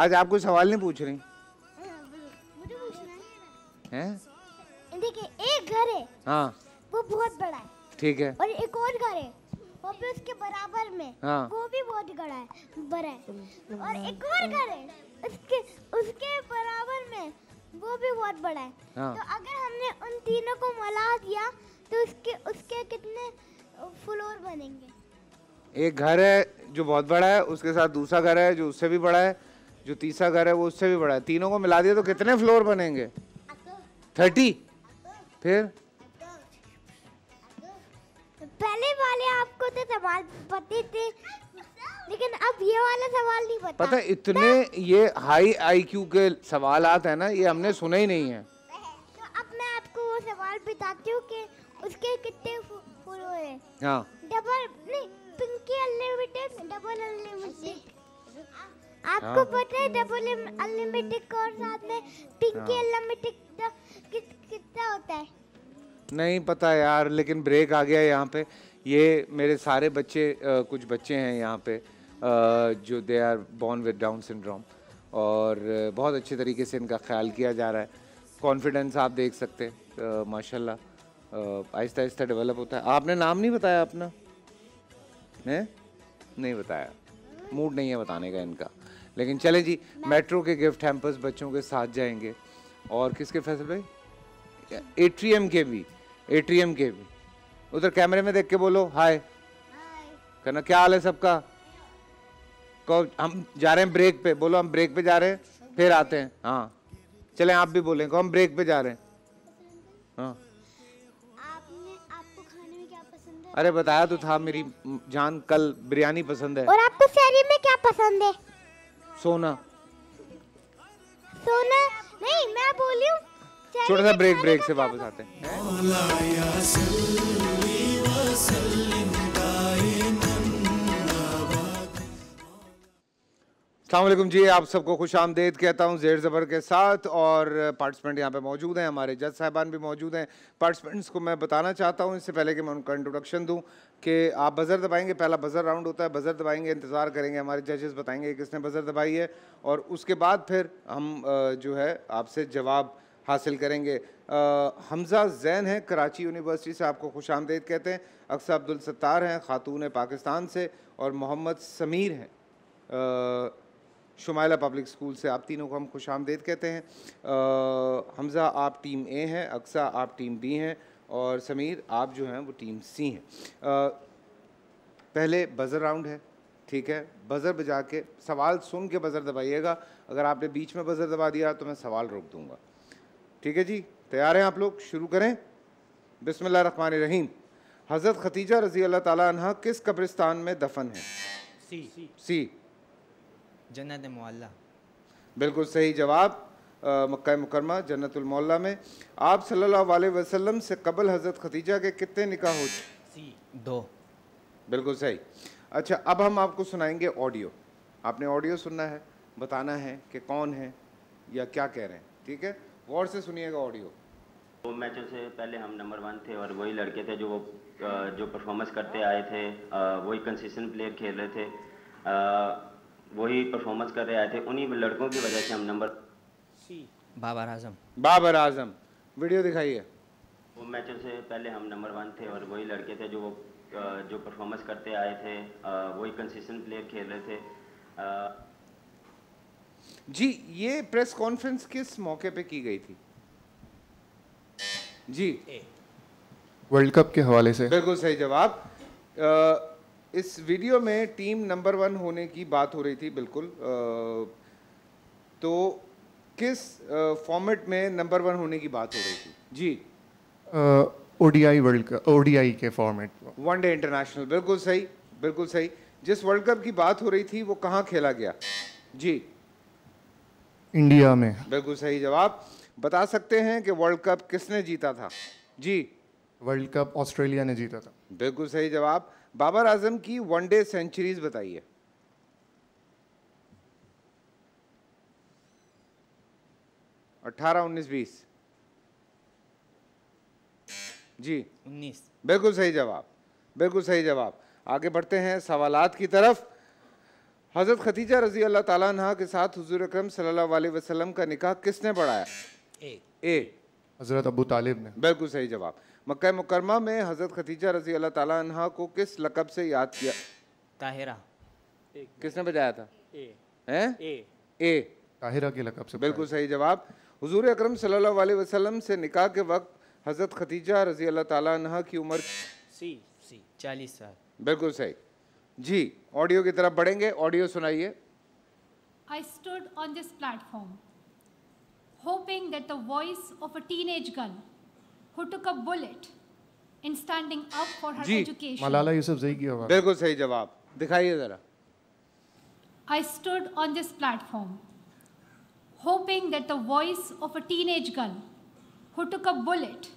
आज आप कोई सवाल नहीं पूछ रही देखिए एक घर है हाँ वो बहुत बड़ा है ठीक है और एक और घर है वो भी उसके बराबर में हाँ वो भी बहुत बड़ा है बड़ा है और एक और घर है उसके उसके बराबर में वो भी बहुत बड़ा है हाँ तो अगर हमने उन तीनों को मिला दिया तो उसके उसके कितने फ्लोर बनेंगे एक घर है जो बहुत बड़ा है उसके साथ दूसरा घर है जो उससे भी बड़ा है जो तीसरा घर है वो उससे भी बड़ा है तीनों को मिला दिया तो कितने फ्लोर बनेंगे थर्टी फिर पहले वाले आपको तो सवाल पते थे लेकिन अब ये वाला सवाल नहीं पता पता इतने ये हाई आईक्यू के सवाल आते हैं ना ये हमने सुना ही नहीं है तो अब मैं आपको वो सवाल बताती हूँ कि उसके कितने फ्लोर हैं हाँ डबल नहीं पिंकी अनलिमिटेड डबल अनलिमिटेड आपको हाँ। पता है डबल अनलिमिटेड और साथ में पिंकी हाँ। अनलिमिटेड कितना होता है नहीं पता यार लेकिन ब्रेक आ गया यहाँ पे ये मेरे सारे बच्चे आ, कुछ बच्चे हैं यहाँ पे आ, जो they are born with down syndrome और बहुत अच्छे तरीके से इनका ख्याल किया जा रहा है कॉन्फिडेंस आप देख सकते हैं माशाल्लाह आहिस्ता आहिस्ता डेवलप होता है आपने नाम नहीं बताया अपना है नहीं बताया मूड नहीं है बताने का इनका लेकिन चले जी मेट्रो के गिफ्ट हैम्पर्स बच्चों के साथ जाएंगे और किसके फैसल भाई एट्रियम के भी एट्रियम के भी उधर कैमरे में देख के बोलो हाय करना क्या हाल है सबका कौ हम जा रहे हैं ब्रेक पे बोलो हम ब्रेक पे जा रहे हैं फिर आते हैं हाँ चले आप भी बोलें कहो हम ब्रेक पे जा रहे हैं हाँ अरे बताया तो था मेरी जान कल बिरयानी पसंद है और आपको फेरी में क्या पसंद है सोना सोना नहीं मैं बोली हूँ छोटा सा ब्रेक तो ब्रेक से वापस आते हैं अल्लाम जी आप सबको खुश आमदेद कहता हूँ जेर ज़बर के साथ और पार्टिसिपेंट यहाँ पे मौजूद हैं हमारे जज साहबान भी मौजूद हैं पार्टिसिपेंट्स को मैं बताना चाहता हूँ इससे पहले कि मैं उनका इंट्रोडक्शन दूँ कि आप बज़र दबाएंगे पहला बज़र राउंड होता है बज़र दबाएंगे इंतज़ार करेंगे हमारे जजेस बताएंगे किसने बज़र दबाई है और उसके बाद फिर हम जो है आपसे जवाब हासिल करेंगे हमजा जैन है कराची यूनिवर्सिटी से आपको खुश आमदेद कहते हैं अक्सर अब्दुल सत्तार हैं ख़ातून पाकिस्तान से और मोहम्मद समीर हैं शुमाइला पब्लिक स्कूल से आप तीनों को हम खुश आमदेद कहते हैं आ, हमज़ा आप टीम ए हैं अक्सा आप टीम बी हैं और समीर आप जो हैं वो टीम सी हैं आ, पहले बज़र राउंड है ठीक है बज़र बजा के सवाल सुन के बज़र दबाइएगा अगर आपने बीच में बज़र दबा दिया तो मैं सवाल रोक दूँगा ठीक है जी तैयार हैं आप लोग शुरू करें बिसमिल्ल रन रहीम हज़रत खतीजा रज़ी अल्लाह ताली किस कब्रिस्तान में दफन है सी सी जन्नत मोल्ला बिल्कुल सही जवाब मक् मुकरमा जन्नतमौला में आप सल्लल्लाहु अलैहि वसल्लम से कबल हज़रत खतीजा के कितने निकाह हो सी दो बिल्कुल सही अच्छा अब हम आपको सुनाएंगे ऑडियो आपने ऑडियो सुनना है बताना है कि कौन है या क्या कह रहे हैं ठीक है गौर से सुनिएगा ऑडियो वो मैचों से पहले हम नंबर वन थे और वही लड़के थे जो जो परफॉर्मेंस करते आए थे वही कंसिस्टेंट प्लेयर खेल रहे थे वही परफॉर्मेंस कर रहे आए थे उन्हीं लड़कों की वजह से हम नंबर बाबर आजम बाबर आजम वीडियो दिखाइए वो मैचों से पहले हम नंबर वन थे और वही लड़के थे जो जो परफॉर्मेंस करते आए थे वही कंसिस्टेंट प्लेयर खेल रहे थे जी ये प्रेस कॉन्फ्रेंस किस मौके पे की गई थी जी वर्ल्ड कप के हवाले से बिल्कुल सही जवाब इस वीडियो में टीम नंबर वन होने की बात हो रही थी बिल्कुल तो किस फॉर्मेट में नंबर वन होने की बात हो रही थी ji ODI world cup ODI के फॉर्मेट डे इंटरनेशनल बिल्कुल सही बिल्कुल सही जिस वर्ल्ड कप की बात हो रही थी वो कहाँ खेला गया जी इंडिया में बिल्कुल सही जवाब बता सकते हैं कि वर्ल्ड कप किसने जीता था जी वर्ल्ड कप ऑस्ट्रेलिया ने जीता था बिल्कुल सही जवाब बाबर आजम की वन डे सेंचुरीज बताइए अट्ठारह उन्नीस बीस जी उन्नीस बिल्कुल सही जवाब बिल्कुल सही जवाब आगे बढ़ते हैं सवालात की तरफ हज़रत खतीजा रजी अल्लाह तला के साथ हजूर अक्रम वसल्लम का निकाह किसने पढ़ाया ए ए हज़रत अबू तालिब ने बिल्कुल सही जवाब मक्का मुकरमा में हज़रत खतीजा रजी अल्लाह तला को किस लकब से याद किया ताहिरा किसने बजाया था ए ए ए ताहिरा के लकब से बिल्कुल सही जवाब हुजूर अकरम सल्लल्लाहु अलैहि वसल्लम से निकाह के वक्त हज़रत खतीजा रजी अल्लाह तला की उम्र सी सी चालीस साल बिल्कुल सही जी ऑडियो की तरफ बढ़ेंगे ऑडियो सुनाइए I stood on this platform hoping that the voice of a teenage girl who took a bullet in standing up for her ji, education. Malala Yousafzai की आवाज बिल्कुल सही जवाब दिखाइए जरा I stood on this platform hoping that the voice of a teenage girl who took a bullet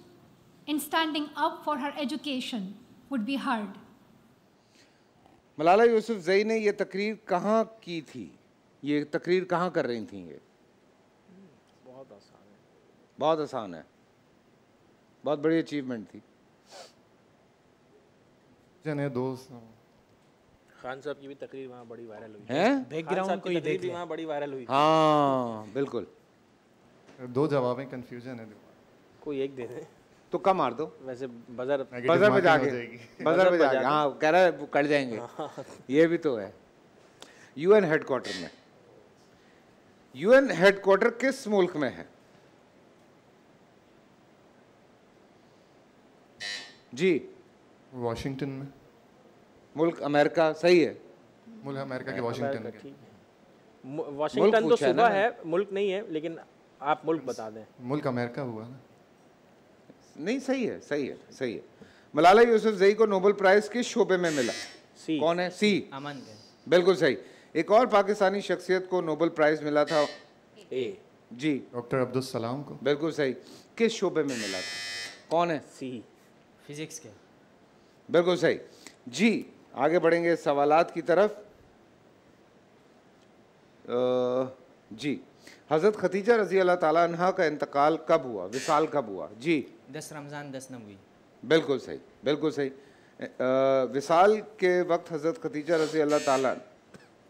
in standing up for her education would be heard. Malala Yusuf जई ने ये तकरीर कहाँ की थी ये तकरीर कहाँ कर रही थी ये बहुत आसान है बहुत आसान है बहुत बड़ी अचीवमेंट थी जने दोस्त खान साहब की भी तकरीर वहाँ बड़ी वायरल हुई है बैकग्राउंड कोई देख भी वहाँ बड़ी वायरल हुई हाँ बिल्कुल दो जवाब हैं कंफ्यूजन है कोई एक दे दे तो कम मार दो वैसे बजर बजर पे जाके बजर पे जाके हाँ कह रहा है कट जाएंगे ये भी तो है यूएन हेडक्वार्टर में यूएन हेडक्वार्टर किस मुल्क में है जी वाशिंगटन में मुल्क अमेरिका सही है मुल्क अमेरिका के वाशिंगटन वाशिंगटन तो सुबह है, मुल्क नहीं है लेकिन आप मुल्क बता दें मुल्क अमेरिका हुआ ना नहीं सही है सही है सही है मलाला जई को नोबल प्राइज किस शोबे में मिला सी कौन है सी अमन बिल्कुल सही एक और पाकिस्तानी शख्सियत को नोबल प्राइज मिला था ए जी डॉक्टर अब्दुल सलाम को बिल्कुल सही किस शोबे में मिला था कौन है सी फिजिक्स के बिल्कुल सही जी आगे बढ़ेंगे सवालात की तरफ जी हज़रत खतीजा रजी अल्लाह तला का इंतकाल कब हुआ विशाल कब हुआ जी दस रमज़ान दस नबी बिल्कुल सही बिल्कुल सही विशाल के वक्त हज़रत खतीजा रजी अल्लाह ताला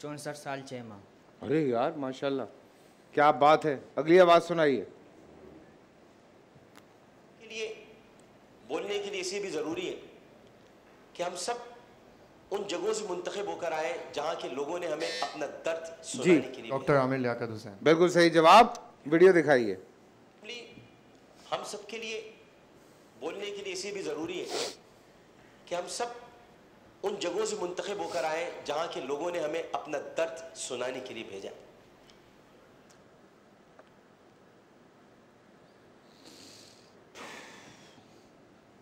चौसठ साल छः माह अरे यार माशाल्लाह क्या बात है अगली आवाज़ सुनाइए बोलने के लिए इसी भी ज़रूरी है कि हम सब उन जगहों से मुंतखब होकर आए जहाँ के लोगों ने हमें अपना दर्द सुनाने के लिए डॉक्टर आमिर लियाकत हुसैन बिल्कुल सही जवाब वीडियो दिखाइए हम सब के लिए बोलने के लिए इसी भी ज़रूरी है कि हम सब उन जगहों से मुंतखब होकर आए जहाँ के लोगों ने हमें अपना दर्द सुनाने के लिए भेजा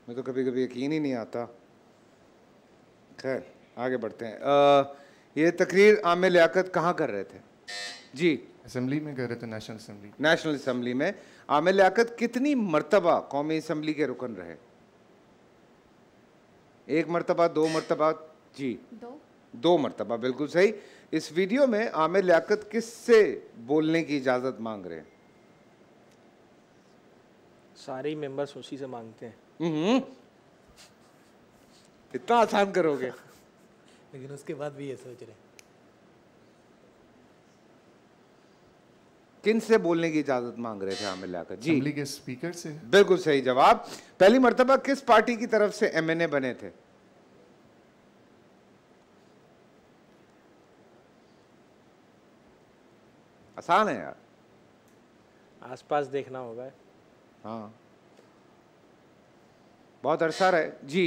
मेरे को कभी कभी यकीन ही नहीं आता खैर आगे बढ़ते हैं आ, ये तकरीर आमिर लियाकत कहाँ कर रहे थे जी असम्बली में कर रहे थे नेशनल असम्बली नेशनल असम्बली में आमिर लियाकत कितनी मरतबा कौमी असम्बली के रुकन रहे एक मरतबा दो मरतबा जी दो दो मरतबा बिल्कुल सही इस वीडियो में आमिर लियाकत किससे बोलने की इजाज़त मांग रहे हैं सारे मेंबर्स उसी से मांगते हैं हम्म। इतना आसान करोगे लेकिन उसके बाद भी ये सोच रहे किन से बोलने की इजाजत मांग रहे थे आमिर मिलाकर जी के स्पीकर से बिल्कुल सही जवाब पहली मर्तबा किस पार्टी की तरफ से एमएनए बने थे आसान है यार आसपास देखना होगा हाँ बहुत अरसा रहे जी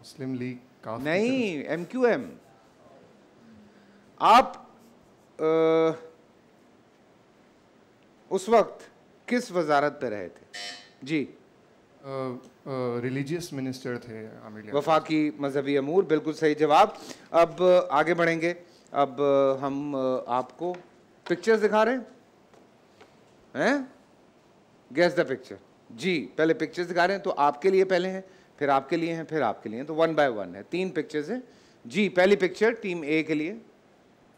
मुस्लिम लीग नहीं एम क्यू एम आप आ, उस वक्त किस वजारत पे रहे थे जी रिलीजियस मिनिस्टर थे वफाकी मजहबी अमूर बिल्कुल सही जवाब अब आगे बढ़ेंगे अब हम आपको पिक्चर्स दिखा रहे हैं हैं गेस द पिक्चर जी पहले पिक्चर्स दिखा रहे हैं तो आपके लिए पहले हैं फिर आपके लिए हैं फिर आपके लिए हैं तो वन बाय वन है तीन पिक्चर्स हैं जी पहली पिक्चर टीम ए के लिए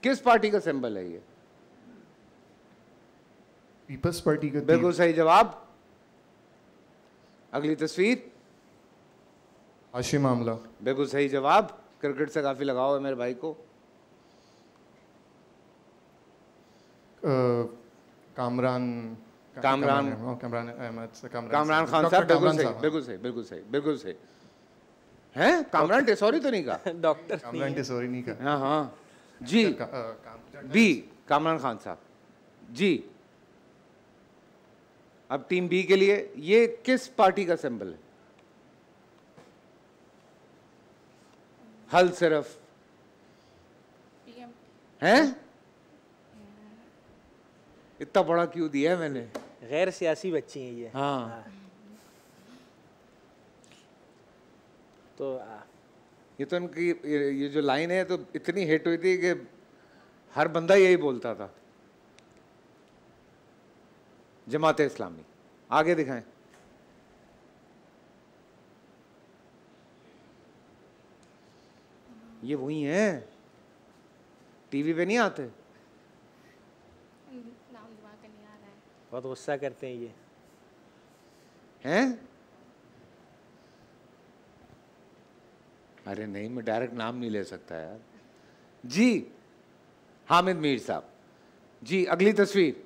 किस पार्टी का सिंबल है ये पीपल्स पार्टी का बिल्कुल सही जवाब अगली तस्वीर हाशिम आमला बिल्कुल सही जवाब क्रिकेट से काफी लगाव है मेरे भाई को कामरान कामरान कामरान अहमद कामरान खान साहब बिल्कुल सही बिल्कुल सही बिल्कुल सही बिल्कुल सही हैं कामरान टेसोरी तो नहीं कहा डॉक्टर कामरान टेसोरी नहीं कहा हाँ हाँ जी बी कामरान खान साहब जी अब टीम बी के लिए ये किस पार्टी का सिंबल है हल सिर्फ हैं इतना बड़ा क्यों दिया है मैंने गैर सियासी बच्ची हैं ये हाँ।, हाँ, तो आ, ये तो इनकी ये जो लाइन है तो इतनी हिट हुई थी कि हर बंदा यही बोलता था जमात इस्लामी आगे दिखाएं ये वही हैं टीवी पे नहीं आते बहुत गुस्सा करते हैं ये हैं अरे नहीं मैं डायरेक्ट नाम नहीं ले सकता यार जी हामिद मीर साहब जी अगली तस्वीर ये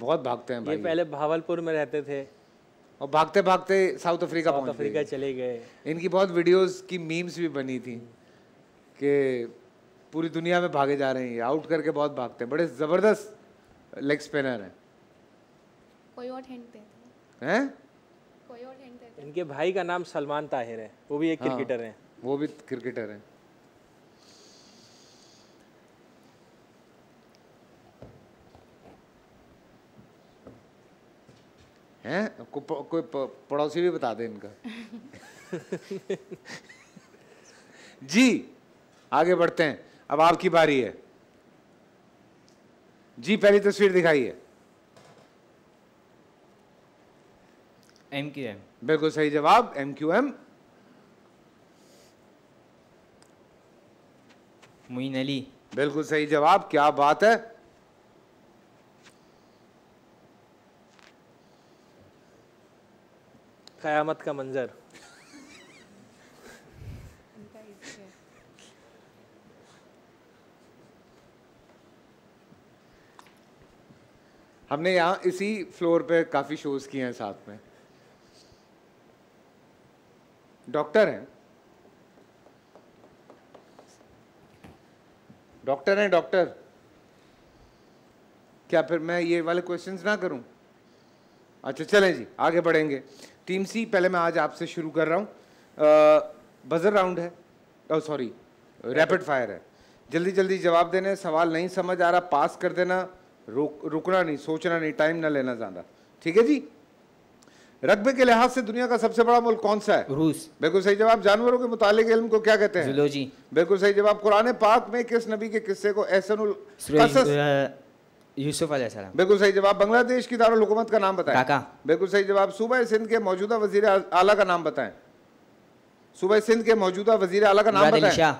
बहुत भागते हैं भाई ये पहले भावलपुर में रहते थे और भागते भागते साउथ अफ्रीका साउथ अफ्रीका चले गए इनकी बहुत वीडियोस की मीम्स भी बनी थी कि पूरी दुनिया में भागे जा रहे हैं आउट करके बहुत भागते हैं बड़े ज़बरदस्त लेग स्पिनर हैं कोई और हिंट देते हैं कोई और हिंट देते इनके भाई का नाम सलमान ताहिर है वो भी एक हाँ, क्रिकेटर हैं वो भी क्रिकेटर हैं हैं को, कोई पड़ोसी भी बता दे इनका जी आगे बढ़ते हैं अब आपकी बारी है जी पहली तस्वीर दिखाइए एम क्यू एम बिल्कुल सही जवाब M Q M Moin Ali बिल्कुल सही जवाब क्या बात है कयामत का मंजर हमने यहाँ इसी फ्लोर पे काफ़ी शोज़ किए हैं साथ में डॉक्टर हैं डॉक्टर हैं डॉक्टर क्या फिर मैं ये वाले क्वेश्चंस ना करूं अच्छा चलें जी आगे बढ़ेंगे टीम सी पहले मैं आज आपसे शुरू कर रहा हूँ बजर राउंड है सॉरी रैपिड फायर है जल्दी जल्दी जवाब देने सवाल नहीं समझ आ रहा पास कर देना रुक रुकना नहीं सोचना नहीं टाइम ना लेना ज़्यादा ठीक है जी रकबे के लिहाज से दुनिया का सबसे बड़ा मुल्क कौन सा है रूस बिल्कुल सही जवाब जानवरों के मुताल इलम को क्या कहते हैं जुलोजी बिल्कुल सही जवाब कुरान पाक में किस नबी के किस्से को एहसन यूसुफ बिल्कुल सही जवाब बांग्लादेश की दारुल हुकूमत का नाम बताएं काका बिल्कुल सही जवाब सुबह सिंध के मौजूदा वजीर आला का नाम बताएं सुबह सिंध के मौजूदा वजीर आला का नाम बताएं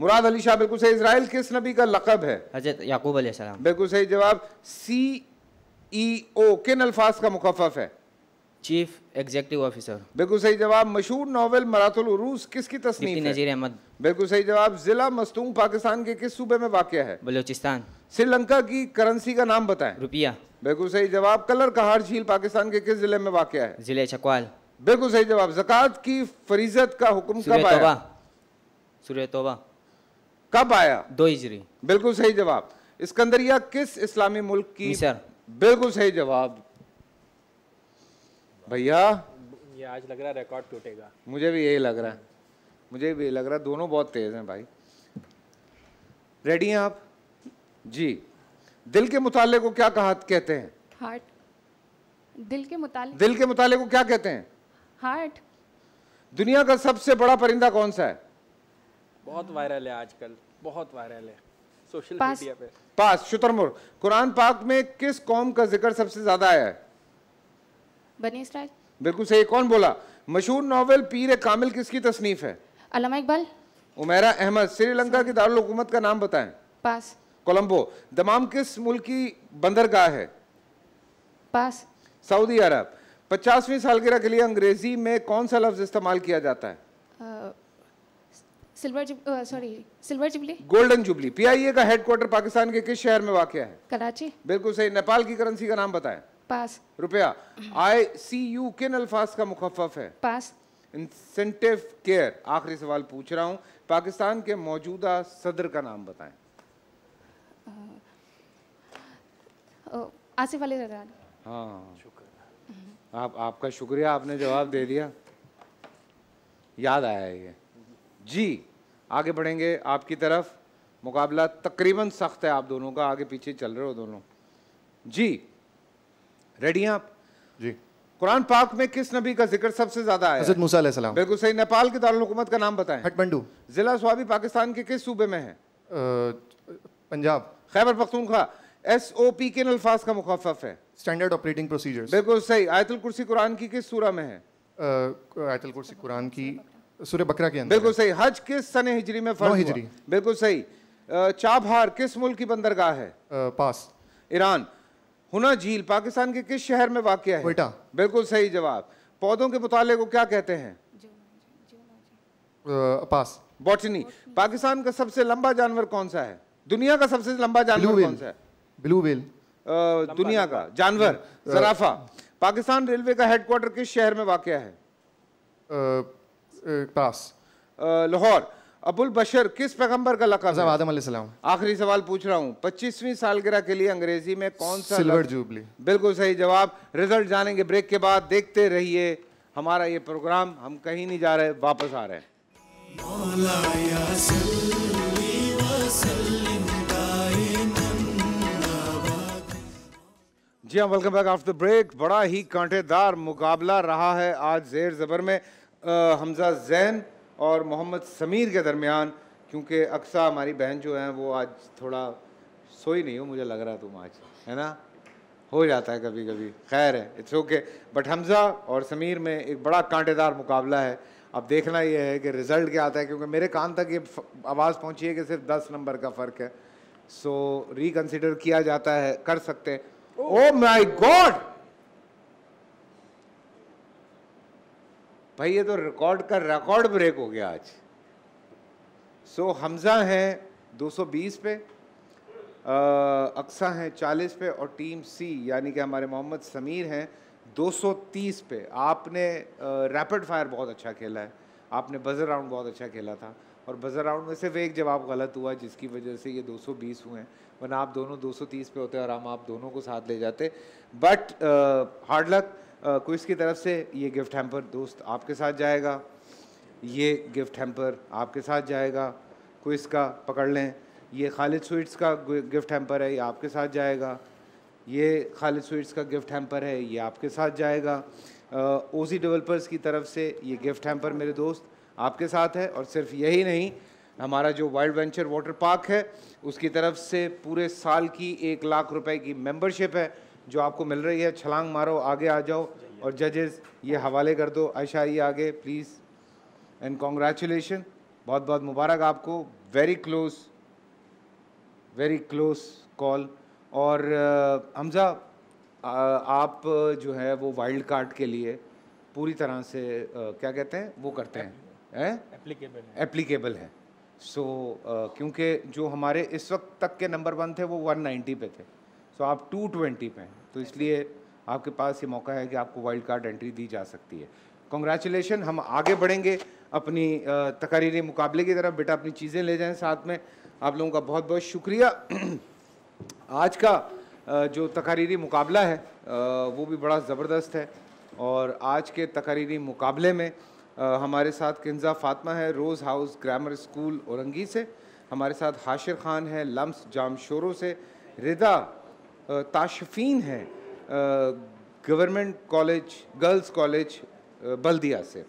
मुराद अली शाह बिल्कुल सही इसराइल किस नबी का लकब है हजरत याकूब सलाम बिल्कुल सही जवाब सी ई ओ किन अल्फाज का मुखफ है चीफ एग्जीक्यूटिव ऑफिसर बिल्कुल सही जवाब मशहूर नावल मरातुल उरूस किसकी तस्नीफ नजीर अहमद बिल्कुल सही जवाब जिला मस्तूम पाकिस्तान के किस सूबे में वाक़ है बलोचिस्तान श्रीलंका की करेंसी का नाम बताएं रुपया बिल्कुल सही जवाब कलर कहार झील पाकिस्तान के किस जिले में वाक़ है जिले चकवाल बिल्कुल सही जवाब जक़ात की फरीजत का हुक्म कब आया सूर्य तोबा कब आया दो हिजरी बिल्कुल सही जवाब इसकंदरिया किस इस्लामी मुल्क की सर बिल्कुल सही जवाब भैया ये आज लग रहा है रिकॉर्ड टूटेगा मुझे भी यही लग रहा है मुझे भी यही लग रहा है दोनों बहुत तेज हैं भाई रेडी हैं आप जी दिल के मुताले को क्या कहा कहते हैं हार्ट दिल के मुताले दिल के मुताले को क्या कहते हैं हार्ट दुनिया का सबसे बड़ा परिंदा कौन सा है बहुत वायरल है आजकल बहुत वायरल है सोशल मीडिया पे पास शुतरमुर कुरान पाक में किस कौम का जिक्र सबसे ज्यादा आया है बनी इसराइल बिल्कुल सही कौन बोला मशहूर नावल पीर कामिल किसकी तसनीफ है अलामा इकबाल उमेरा अहमद श्रीलंका दारुल दारकूमत का नाम बताएं पास कोलंबो दमाम किस मुल्क की बंदरगाह है पास सऊदी अरब पचासवीं सालगिरह के लिए अंग्रेजी में कौन सा लफ्ज इस्तेमाल किया जाता है silver sorry silver jubilee golden jubilee PIA का हेडक्वार्टर पाकिस्तान के किस शहर में वाक़ है कराची बिल्कुल सही नेपाल की करेंसी का नाम बताए पास रुपया आई सी यू किन अल्फाज का मुखफ है पास इंसेंटिव केयर आखिरी सवाल पूछ रहा हूँ पाकिस्तान के मौजूदा सदर का नाम बताएं आसिफ अली हाँ आप आपका शुक्रिया आपने जवाब दे दिया याद आया ये जी आगे बढ़ेंगे आपकी तरफ मुकाबला तकरीबन सख्त है आप दोनों का आगे पीछे चल रहे हो दोनों जी रेडी हैं आप जी कुरान पाक में किस नबी का जिक्र सबसे ज्यादा है हजरत मूसा अलैहिस्सलाम बिल्कुल सही नेपाल के दारकूमत का नाम बताएं हटमंडू जिला स्वाबी पाकिस्तान के किस सूबे में है Punjab Khyber Pakhtunkhwa S O P किन अल्फाज का मुखफ है स्टैंडर्ड ऑपरेटिंग प्रोसीजर बिल्कुल सही आयतुल कुर्सी कुरान की किस सूरा में है आयतुल कुर्सी कुरान की सूर्य बकरा के अंदर बिल्कुल सही हज किस सन हिजरी में फर्ज हिजरी बिल्कुल सही चाबहार किस मुल्क की बंदरगाह है पास ईरान हुना झील पाकिस्तान के किस शहर में वाक्य है कोयटा बिल्कुल सही जवाब पौधों के मुताले को क्या कहते हैं पास बॉटनी पाकिस्तान का सबसे लंबा जानवर कौन सा है दुनिया का सबसे लंबा जानवर कौन सा है ब्लू वेल दुनिया का जानवर जराफा पाकिस्तान रेलवे का हेडक्वार्टर किस शहर में वाक्य है पास लाहौर अबुल बशर किस पैगंबर का लकब आदम आखिरी सवाल पूछ रहा हूँ पच्चीसवीं सालगिरह के लिए अंग्रेजी में कौन सा सिल्वर जुबली बिल्कुल सही जवाब रिजल्ट जानेंगे ब्रेक के बाद देखते रहिए हमारा ये प्रोग्राम हम कहीं नहीं जा रहे वापस आ रहे जी हाँ वेलकम बैक आफ्टर ब्रेक बड़ा ही कांटेदार मुकाबला रहा है आज जेर जबर में हमज़ा जैन और मोहम्मद समीर के दरमियान क्योंकि अक्सा हमारी बहन जो है वो आज थोड़ा सोई नहीं हो मुझे लग रहा तुम आज है ना हो जाता है कभी कभी खैर है इट्स ओके बट हमज़ा और समीर में एक बड़ा कांटेदार मुकाबला है अब देखना यह है कि रिज़ल्ट क्या आता है क्योंकि मेरे कान तक ये आवाज़ पहुंची है कि सिर्फ दस नंबर का फ़र्क है सो so, रिकन्सिडर किया जाता है कर सकते हैं ओ माई गॉड भाई ये तो रिकॉर्ड का रिकॉर्ड ब्रेक हो गया आज सो so, हमजा है 220 पे अक्सा हैं 40 पे और टीम सी यानी कि हमारे मोहम्मद समीर हैं 230 पे आपने रैपिड फायर बहुत अच्छा खेला है आपने बजर राउंड बहुत अच्छा खेला था और बजर राउंड में सिर्फ एक जवाब गलत हुआ जिसकी वजह से ये 220 हुए हैं वरना आप दोनों 230 पे होते और हम आप दोनों को साथ ले जाते बट हार्डलक uh, क्विज की तरफ से ये गिफ्ट हैम्पर दोस्त आपके साथ जाएगा ये गिफ्ट हैम्पर आपके साथ जाएगा क्विज का पकड़ लें ये खालिद स्वीट्स का गिफ्ट हैम्पर है ये आपके साथ जाएगा ये खालिद स्वीट्स का गिफ्ट हैम्पर है ये आपके साथ जाएगा ओ सी डेवलपर्स की तरफ से ये गिफ्ट हैम्पर मेरे दोस्त आपके साथ है और सिर्फ यही नहीं हमारा जो वाइल्ड वेंचर वाटर पार्क है उसकी तरफ से पूरे साल की एक लाख रुपए की मेंबरशिप है जो आपको मिल रही है छलांग मारो आगे आ जाओ और जजेस ये हवाले कर दो आयशा ये आगे प्लीज़ एंड कॉन्ग्रेचुलेशन बहुत बहुत मुबारक आपको very close very close call और हमज़ा आप जो है वो वाइल्ड कार्ड के लिए पूरी तरह से आ, क्या कहते हैं वो करते हैं एप्लीकेबल एप्लीकेबल है सो so, क्योंकि जो हमारे इस वक्त तक के नंबर वन थे वो 190 पे थे सो so, आप 220 पे हैं तो इसलिए आपके पास ये मौका है कि आपको वाइल्ड कार्ड एंट्री दी जा सकती है कॉन्ग्रेचुलेशन हम आगे बढ़ेंगे अपनी तकरीरी मुकाबले की तरफ बेटा अपनी चीज़ें ले जाएं साथ में आप लोगों का बहुत बहुत शुक्रिया आज का जो तकरीरी मुकाबला है वो भी बड़ा ज़बरदस्त है और आज के तकरीरी मुकाबले में हमारे साथ किन्जा फातमा है rose house grammar school Orangi से हमारे साथ हाशिर खान है लम्स जाम शोरों से रिदा ताशफीन हैं government college girls college Baldia से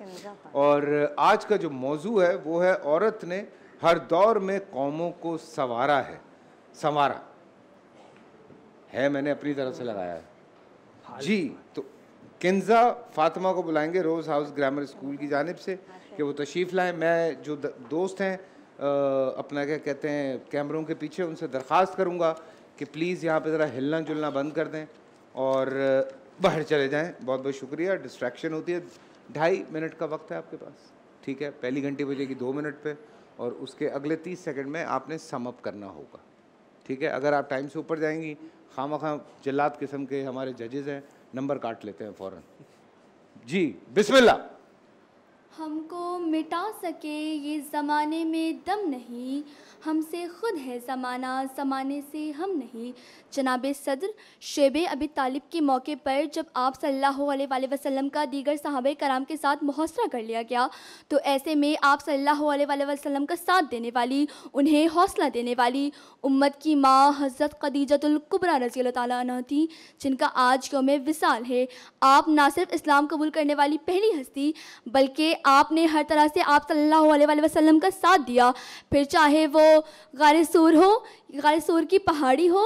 और आज का जो मौजू है वो है औरत ने हर दौर में कौमों को संवारा है संवारा है मैंने अपनी तरफ से लगाया है जी तो किन्जा फातिमा को बुलाएंगे रोज़ हाउस ग्रामर स्कूल की जानब से कि वो तशरीफ़ लाएं मैं जो दोस्त हैं अपना क्या कहते हैं कैमरों के पीछे उनसे दरख्वास्त करूँगा कि प्लीज़ यहाँ पे ज़रा हिलना जुलना बंद कर दें और बाहर चले जाएं बहुत बहुत शुक्रिया डिस्ट्रैक्शन होती है ढाई मिनट का वक्त है आपके पास ठीक है पहली घंटी बजेगी दो मिनट पे और उसके अगले तीस सेकंड में आपने समअप करना होगा ठीक है अगर आप टाइम से ऊपर जाएंगी खाम खाम जल्लाद किस्म के हमारे जजेज़ हैं नंबर काट लेते हैं फ़ौर जी बिसमिल्ला हमको मिटा सके ये ज़माने में दम नहीं हमसे खुद है ज़माना ज़माने से हम नहीं जनाब सदर शेब अबी तालिब के मौके पर जब आप सल्लल्लाहु अलैहि वसल्लम का दीगर साहब कराम के साथ मुहसरा कर लिया गया तो ऐसे में आप सल्लल्लाहु अलैहि वसल्लम का साथ देने वाली उन्हें हौसला देने वाली उम्मत की माँ हज़रत खदीजतुल्कुबरा रजी अल्लाह थी जिनका आज योम विसाल है आप ना सिर्फ इस्लाम कबूल करने वाली पहली हस्ती बल्कि आपने हर तरह से आप सल्लल्लाहु अलैहि वसल्लम का साथ दिया फिर चाहे वो गार हो गार की पहाड़ी हो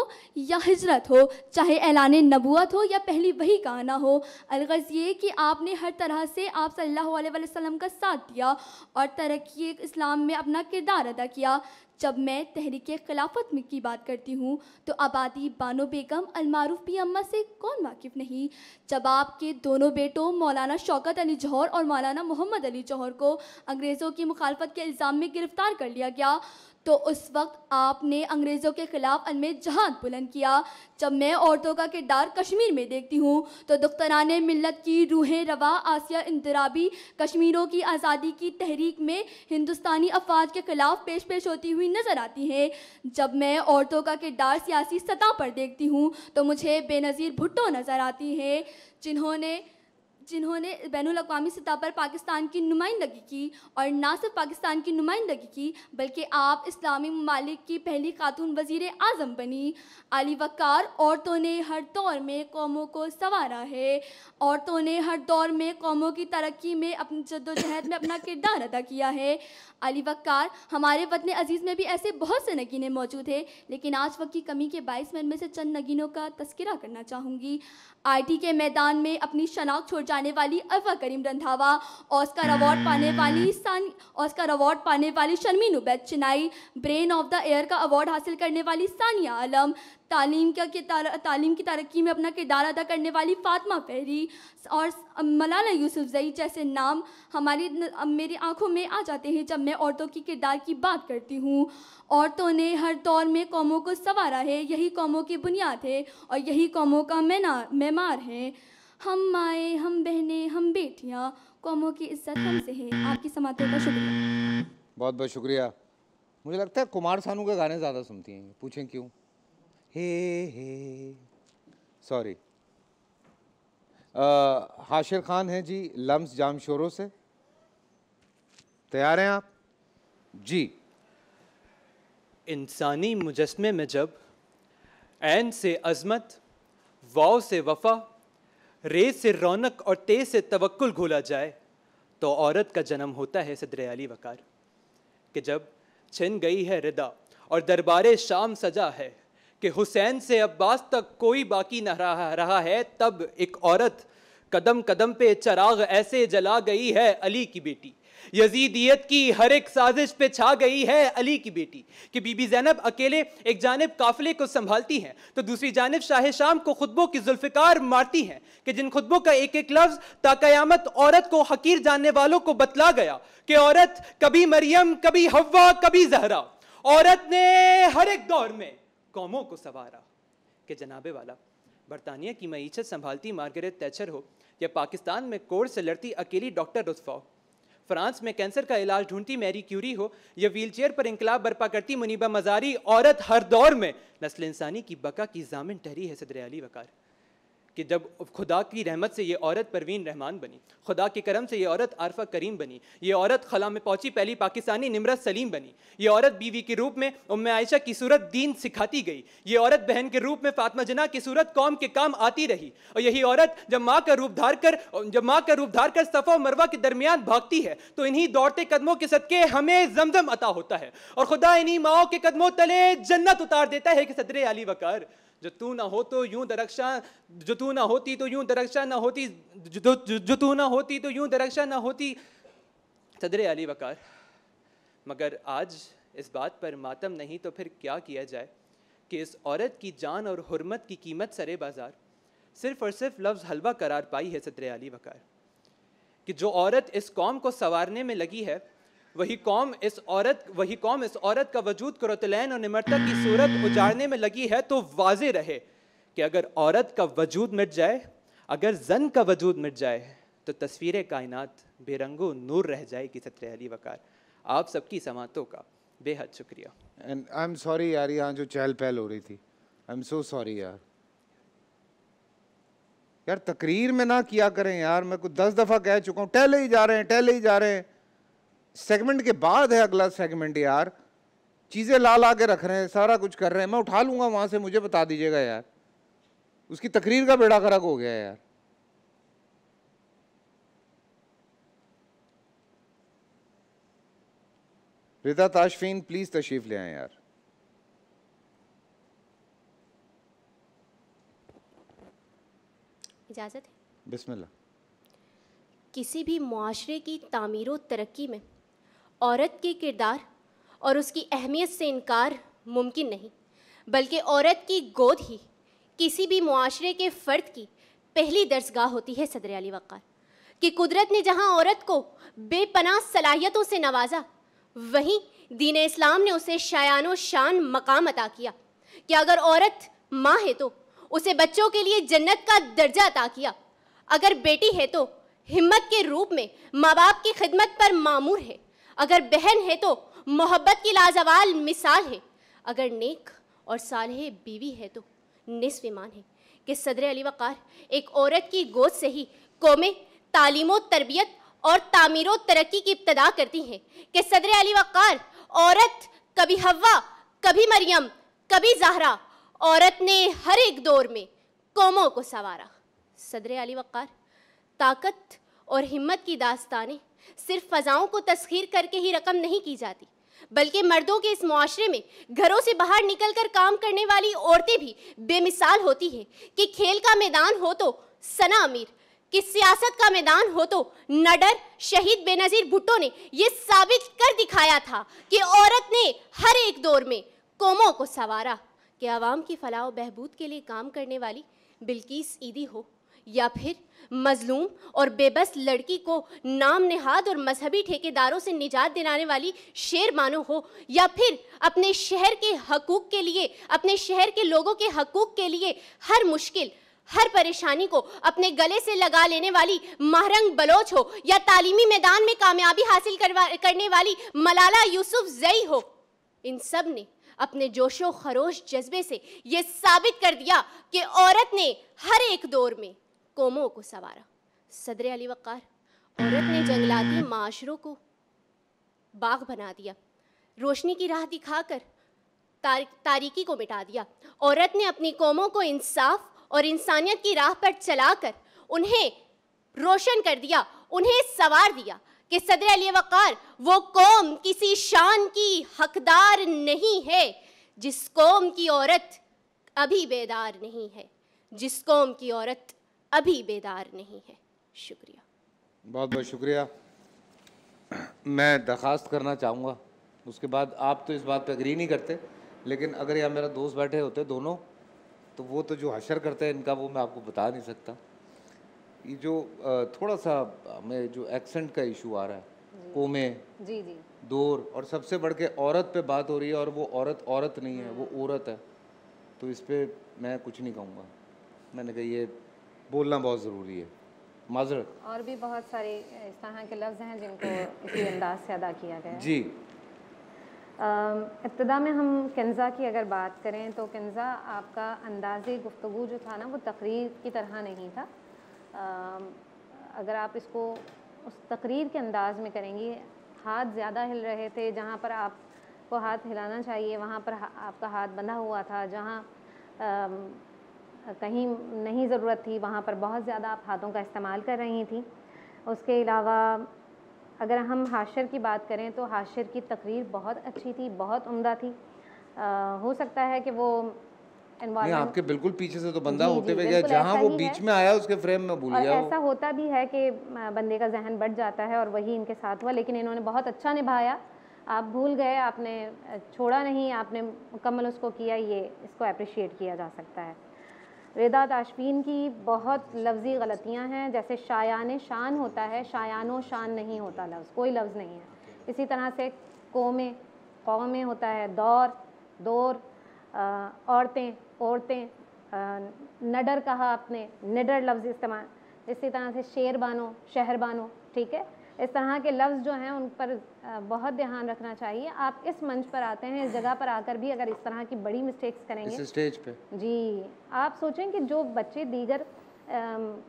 या हजरत हो चाहे ऐलान नबूत हो या पहली वही गाना हो अलगज़ ये कि आपने हर तरह से आप सल्लल्लाहु अलैहि वसल्लम का साथ दिया और तरक्की इस्लाम में अपना किरदार अदा किया जब मैं तहरीक खिलाफत में की बात करती हूँ तो आबादी बानो बेगम अलमारूफ भी अम्मा से कौन वाकिफ़ नहीं जब आपके दोनों बेटों मौलाना शौकत अली जौहर और मौलाना मोहम्मद अली जौहर को अंग्रेज़ों की मुखालफत के इल्ज़ाम में गिरफ़्तार कर लिया गया तो उस वक्त आपने अंग्रेज़ों के ख़िलाफ़ अनमे जहाद बुलंद किया जब मैं औरतों का किरदार कश्मीर में देखती हूँ तो दुख्तरान मिलत की रूहें रवा आसिया इंतराबी कश्मीरों की आज़ादी की तहरीक में हिंदुस्तानी अफवाज के ख़िलाफ़ पेश पेश होती हुई नज़र आती हैं जब मैं औरतों का किरदार सियासी सतह पर देखती हूँ तो मुझे बेनज़ीर भुट्टो नज़र आती हैं जिन्होंने जिन्होंने बैन अवी सतह पर पाकिस्तान की नुमाइंदगी की और ना सिर्फ पाकिस्तान की नुमाइंदगी की बल्कि आप इस्लामी ममालिक की पहली खातून वजीर अजम बनी अली वक़ार औरतों ने हर दौर में कौमों को संवारा है औरतों ने हर दौर में कौमों की तरक्की में अपनी जद्दोजहद में अपना किरदार अदा किया है अली वक़ार हमारे वतन अजीज़ में भी ऐसे बहुत से नगीने मौजूद हैं लेकिन आज वक्त की कमी के बायस मैं इनमें से चंद नगीनों का तस्करा करना चाहूँगी आईटी के मैदान में अपनी शनाख्त छोड़ जाने वाली अरवा करीम रंधावा ऑस्कर हम्म। अवार्ड पाने वाली सन ऑस्कर अवार्ड पाने वाली Sharmeen Obaid Chinoy brain of the year का अवार्ड हासिल करने वाली सानिया आलम तालीम का के तालीम की तरक्की में अपना किरदार अदा करने वाली फ़ातमा फेरी और मलाना यूसुफ़ई जैसे नाम हमारी मेरी आंखों में आ जाते हैं जब मैं औरतों की किरदार की बात करती हूँ औरतों ने हर दौर में कौमों को संवारा है यही कौमों की बुनियाद है और यही कौमों का मैना मैमार है हम माए हम बहनें हम बेटियाँ कौमों की इज्जत हमसे है आपकी समातों का शुक्रिया बहुत बहुत शुक्रिया मुझे लगता है कुमार सानू के गाने ज़्यादा सुनती हैं पूछें क्यों हे हे सॉरी हाशिर खान है जी लम्स जाम शोरों से तैयार हैं आप जी इंसानी मुजस्मे में जब ऐन से अजमत वाव से वफा रे से रौनक और तेज से तवक्ल घोला जाए तो औरत का जन्म होता है सदरयाली वकार कि जब छिन गई है रिदा और दरबार शाम सजा है कि हुसैन से अब्बास तक कोई बाकी न रहा, रहा है तब एक औरत कदम कदम पे चराग ऐसे जला गई है अली की बेटी यजीदियत की हर एक साजिश पे छा गई है अली की बेटी कि बीबी जैनब अकेले एक जानब काफिले को संभालती हैं तो दूसरी जानब शाह शाम को खुतबों की जुल्फ़िकार मारती हैं कि जिन खुतबों का एक एक लफ्ज़ ताकयामत औरत को हकीर जानने वालों को बतला गया कि औरत कभी मरियम कभी हवा कभी जहरा औरत ने हर एक दौर में कौमों को संवारा कि जनाबे वाला बरतानिया की मीशत संभालती मार्गरेट तैचर हो या पाकिस्तान में कोर से लड़ती अकेली डॉक्टर रुस्फा फ्रांस में कैंसर का इलाज ढूंढती मैरी क्यूरी हो या व्हीलचेयर पर इंकलाब बर्पा करती मुनीबा मजारी औरत हर दौर में नस्ल इंसानी की बका की जामिन ठहरी है सदर अली वकार कि जब खुदा की रहमत से ये औरत परवीन रहमान बनी खुदा के करम से ये औरत आरफा करीम बनी ये औरत खला में पहुंची पहली पाकिस्तानी निमरत सलीम बनी ये औरत बीवी के रूप में उम आयशा की सूरत दीन सिखाती गई ये औरत बहन के रूप में फातमा जना की सूरत कौम के काम आती रही और यही औरत जब माँ का रूप धार कर जब माँ का रूप धार कर सफ़ा और मरवा के दरमियान भागती है तो इन्हीं दौड़ते कदमों के सदके हमें जमजम अता होता है और खुदा इन्हीं माओ के कदमों तले जन्नत उतार देता है कि सदर अली वकार जो तू ना हो तो यूं दरक्षा जो तू ना होती तो यूं दरक्षा ना होती जो तू ना होती तो यूं दरक्षा ना होती सदर अली वकार मगर आज इस बात पर मातम नहीं तो फिर क्या किया जाए कि इस औरत की जान और हरमत की कीमत सरे बाज़ार सिर्फ और सिर्फ लफ्ज़ हलवा करार पाई है सदर अली वकार कि जो औरत इस कौम को संवारने में लगी है वही कौम इस औरत वही कौम इस औरत का वजूद करतलैन और निमरता की सूरत उजाड़ने में लगी है तो वाज रहे कि अगर औरत का वजूद मिट जाए अगर जन का वजूद मिट जाए तो तस्वीर कायनात बेरंगो नूर रह जाएगी सतर अली वकार आप सबकी समातों का बेहद शुक्रिया एंड आई एम सॉरी यार यहाँ जो चहल पहल हो रही थी आई एम सो सॉरी यार यार तकरीर में ना किया करें यार मैं कुछ दस दफ़ा कह चुका हूँ टहले ही जा रहे हैं टहले ही जा रहे हैं सेगमेंट के बाद है अगला सेगमेंट यार चीज़ें ला ला के रख रहे हैं सारा कुछ कर रहे हैं मैं उठा लूँगा वहाँ से मुझे बता दीजिएगा यार उसकी तकरीर का बेड़ा खराक हो गया यार रिदा ताशफीन प्लीज़ तशरीफ़ ले आए यार इजाज़त है बिस्मिल्लाह किसी भी माशरे की तामीर तरक्की में औरत के किरदार और उसकी अहमियत से इनकार मुमकिन नहीं बल्कि औरत की गोद ही किसी भी माशरे के फ़र्द की पहली दर्जगाह होती है सदर अली वक़ार कि कुदरत ने जहाँ औरत को बेपनाह सलाहियतों से नवाजा वहीं दीन इस्लाम ने उसे शायान शान मकाम अता किया कि अगर औरत माँ है तो उसे बच्चों के लिए जन्नत का दर्जा अता किया अगर बेटी है तो हिम्मत के रूप में माँ बाप की खिदमत पर मामूर है अगर बहन है तो मोहब्बत की लाजवाल मिसाल है अगर नेक और सालह बीवी है तो निसफ ईमान है कि सदर अली वक़ार एक औरत की गोद से ही कौमें तालीम तरबियत और तामीर तरक्की की इब्तदा करती हैं कि सदर अली वक़ार औरत कभी हवा कभी मरियम कभी जहरा औरत ने हर एक दौर में कौमों को संवारा सदर अली वक़ार ताकत और हिम्मत की दास्तानें सिर्फ फ़जाओं को तस्खीर करके ही रकम नहीं की जाती बल्कि मर्दों के इस माशरे में घरों से बाहर निकलकर काम करने वाली औरतें भी बेमिसाल होती हैं कि खेल का मैदान हो तो सना अमीर कि सियासत का मैदान हो तो नडर शहीद बेनज़ीर भुट्टो ने यह साबित कर दिखाया था कि औरत ने हर एक दौर में कौमों को संवारा कि आवाम की फलाह बहबूद के लिए काम करने वाली बिल्किस ईदी हो या फिर मजलूम और बेबस लड़की को नाम नहाद और मजहबी ठेकेदारों से निजात दिलाने वाली शेर मानो हो या फिर अपने शहर के हकूक़ के लिए अपने शहर के लोगों के हकूक़ के लिए हर मुश्किल हर परेशानी को अपने गले से लगा लेने वाली महरंग बलोच हो या तालीमी मैदान में कामयाबी हासिल करवा करने वाली मलाला यूसुफ जई हो इन सब ने अपने जोशो खरोश जज्बे से ये साबित कर दिया कि औरत ने हर एक दौर में कौमों को सवारा सदर अली वक़ार औरत ने जंगलाती माशरों को बाग बना दिया रोशनी की राह दिखाकर तार, तारीकी को मिटा दिया औरत ने अपनी कौमों को इंसाफ और इंसानियत की राह पर चलाकर उन्हें रोशन कर दिया उन्हें सवार दिया कि सदर अली वक़ार वो कौम किसी शान की हकदार नहीं है जिस कौम की औरत अभी बेदार नहीं है जिस कौम की औरत अभी बेदार नहीं है शुक्रिया बहुत बहुत शुक्रिया मैं दरख्वास्त करना चाहूँगा उसके बाद आप तो इस बात पर अग्री नहीं करते लेकिन अगर यहाँ मेरा दोस्त बैठे होते दोनों तो वो तो जो हशर करते हैं इनका वो मैं आपको बता नहीं सकता ये जो थोड़ा सा हमें जो एक्सेंट का इशू आ रहा है कोमे जी जी दौर और सबसे बढ़ के औरत पे बात हो रही है और वो औरत औरत नहीं है वो हम्म। औरत है तो इस पर मैं कुछ नहीं कहूँगा मैंने कहा ये बोलना बहुत ज़रूरी है माजर और भी बहुत सारे इस तरह के लफ्ज़ हैं जिनको इसी अंदाज से अदा किया गया जी इब्तदा में हम कंजा की अगर बात करें तो कंजा आपका अंदाजी गुफ्तु जो था ना वो तकरीर की तरह नहीं था आ, अगर आप इसको उस तकरीर के अंदाज़ में करेंगी हाथ ज़्यादा हिल रहे थे जहाँ पर आपको हाथ हिलाना चाहिए वहाँ पर हा, आपका हाथ बंधा हुआ था जहाँ कहीं नहीं ज़रूरत थी वहाँ पर बहुत ज़्यादा आप हाथों का इस्तेमाल कर रही थी उसके अलावा अगर हम हाशर की बात करें तो हाशर की तकरीर बहुत अच्छी थी बहुत उमदा थी आ, हो सकता है कि वो नहीं आपके बिल्कुल पीछे से तो बंदा जी, होते हुए जहाँ वो बीच में आया उसके फ्रेम में भूल गया ऐसा होता भी है कि बंदे का जहन बढ़ जाता है और वही इनके साथ हुआ लेकिन इन्होंने बहुत अच्छा निभाया आप भूल गए आपने छोड़ा नहीं आपने मुकम्मल उसको किया ये इसको अप्रिशिएट किया जा सकता है रिदा ताशबीन की बहुत लफ्ज़ी गलतियाँ हैं जैसे शायान शान होता है शायानो शान नहीं होता लफ्ज़ कोई लफ्ज़ नहीं है इसी तरह से कौमें कौमे होता है दौर दौर औरतें औरतें नडर कहा आपने निडर लफ्ज़ इस्तेमाल इसी तरह से शेर बानो शहर बानो ठीक है इस तरह के लफ्ज़ जो हैं उन पर बहुत ध्यान रखना चाहिए आप इस मंच पर आते हैं इस जगह पर आकर भी अगर इस तरह की बड़ी मिस्टेक्स करेंगे स्टेज पे जी आप सोचें कि जो बच्चे दीगर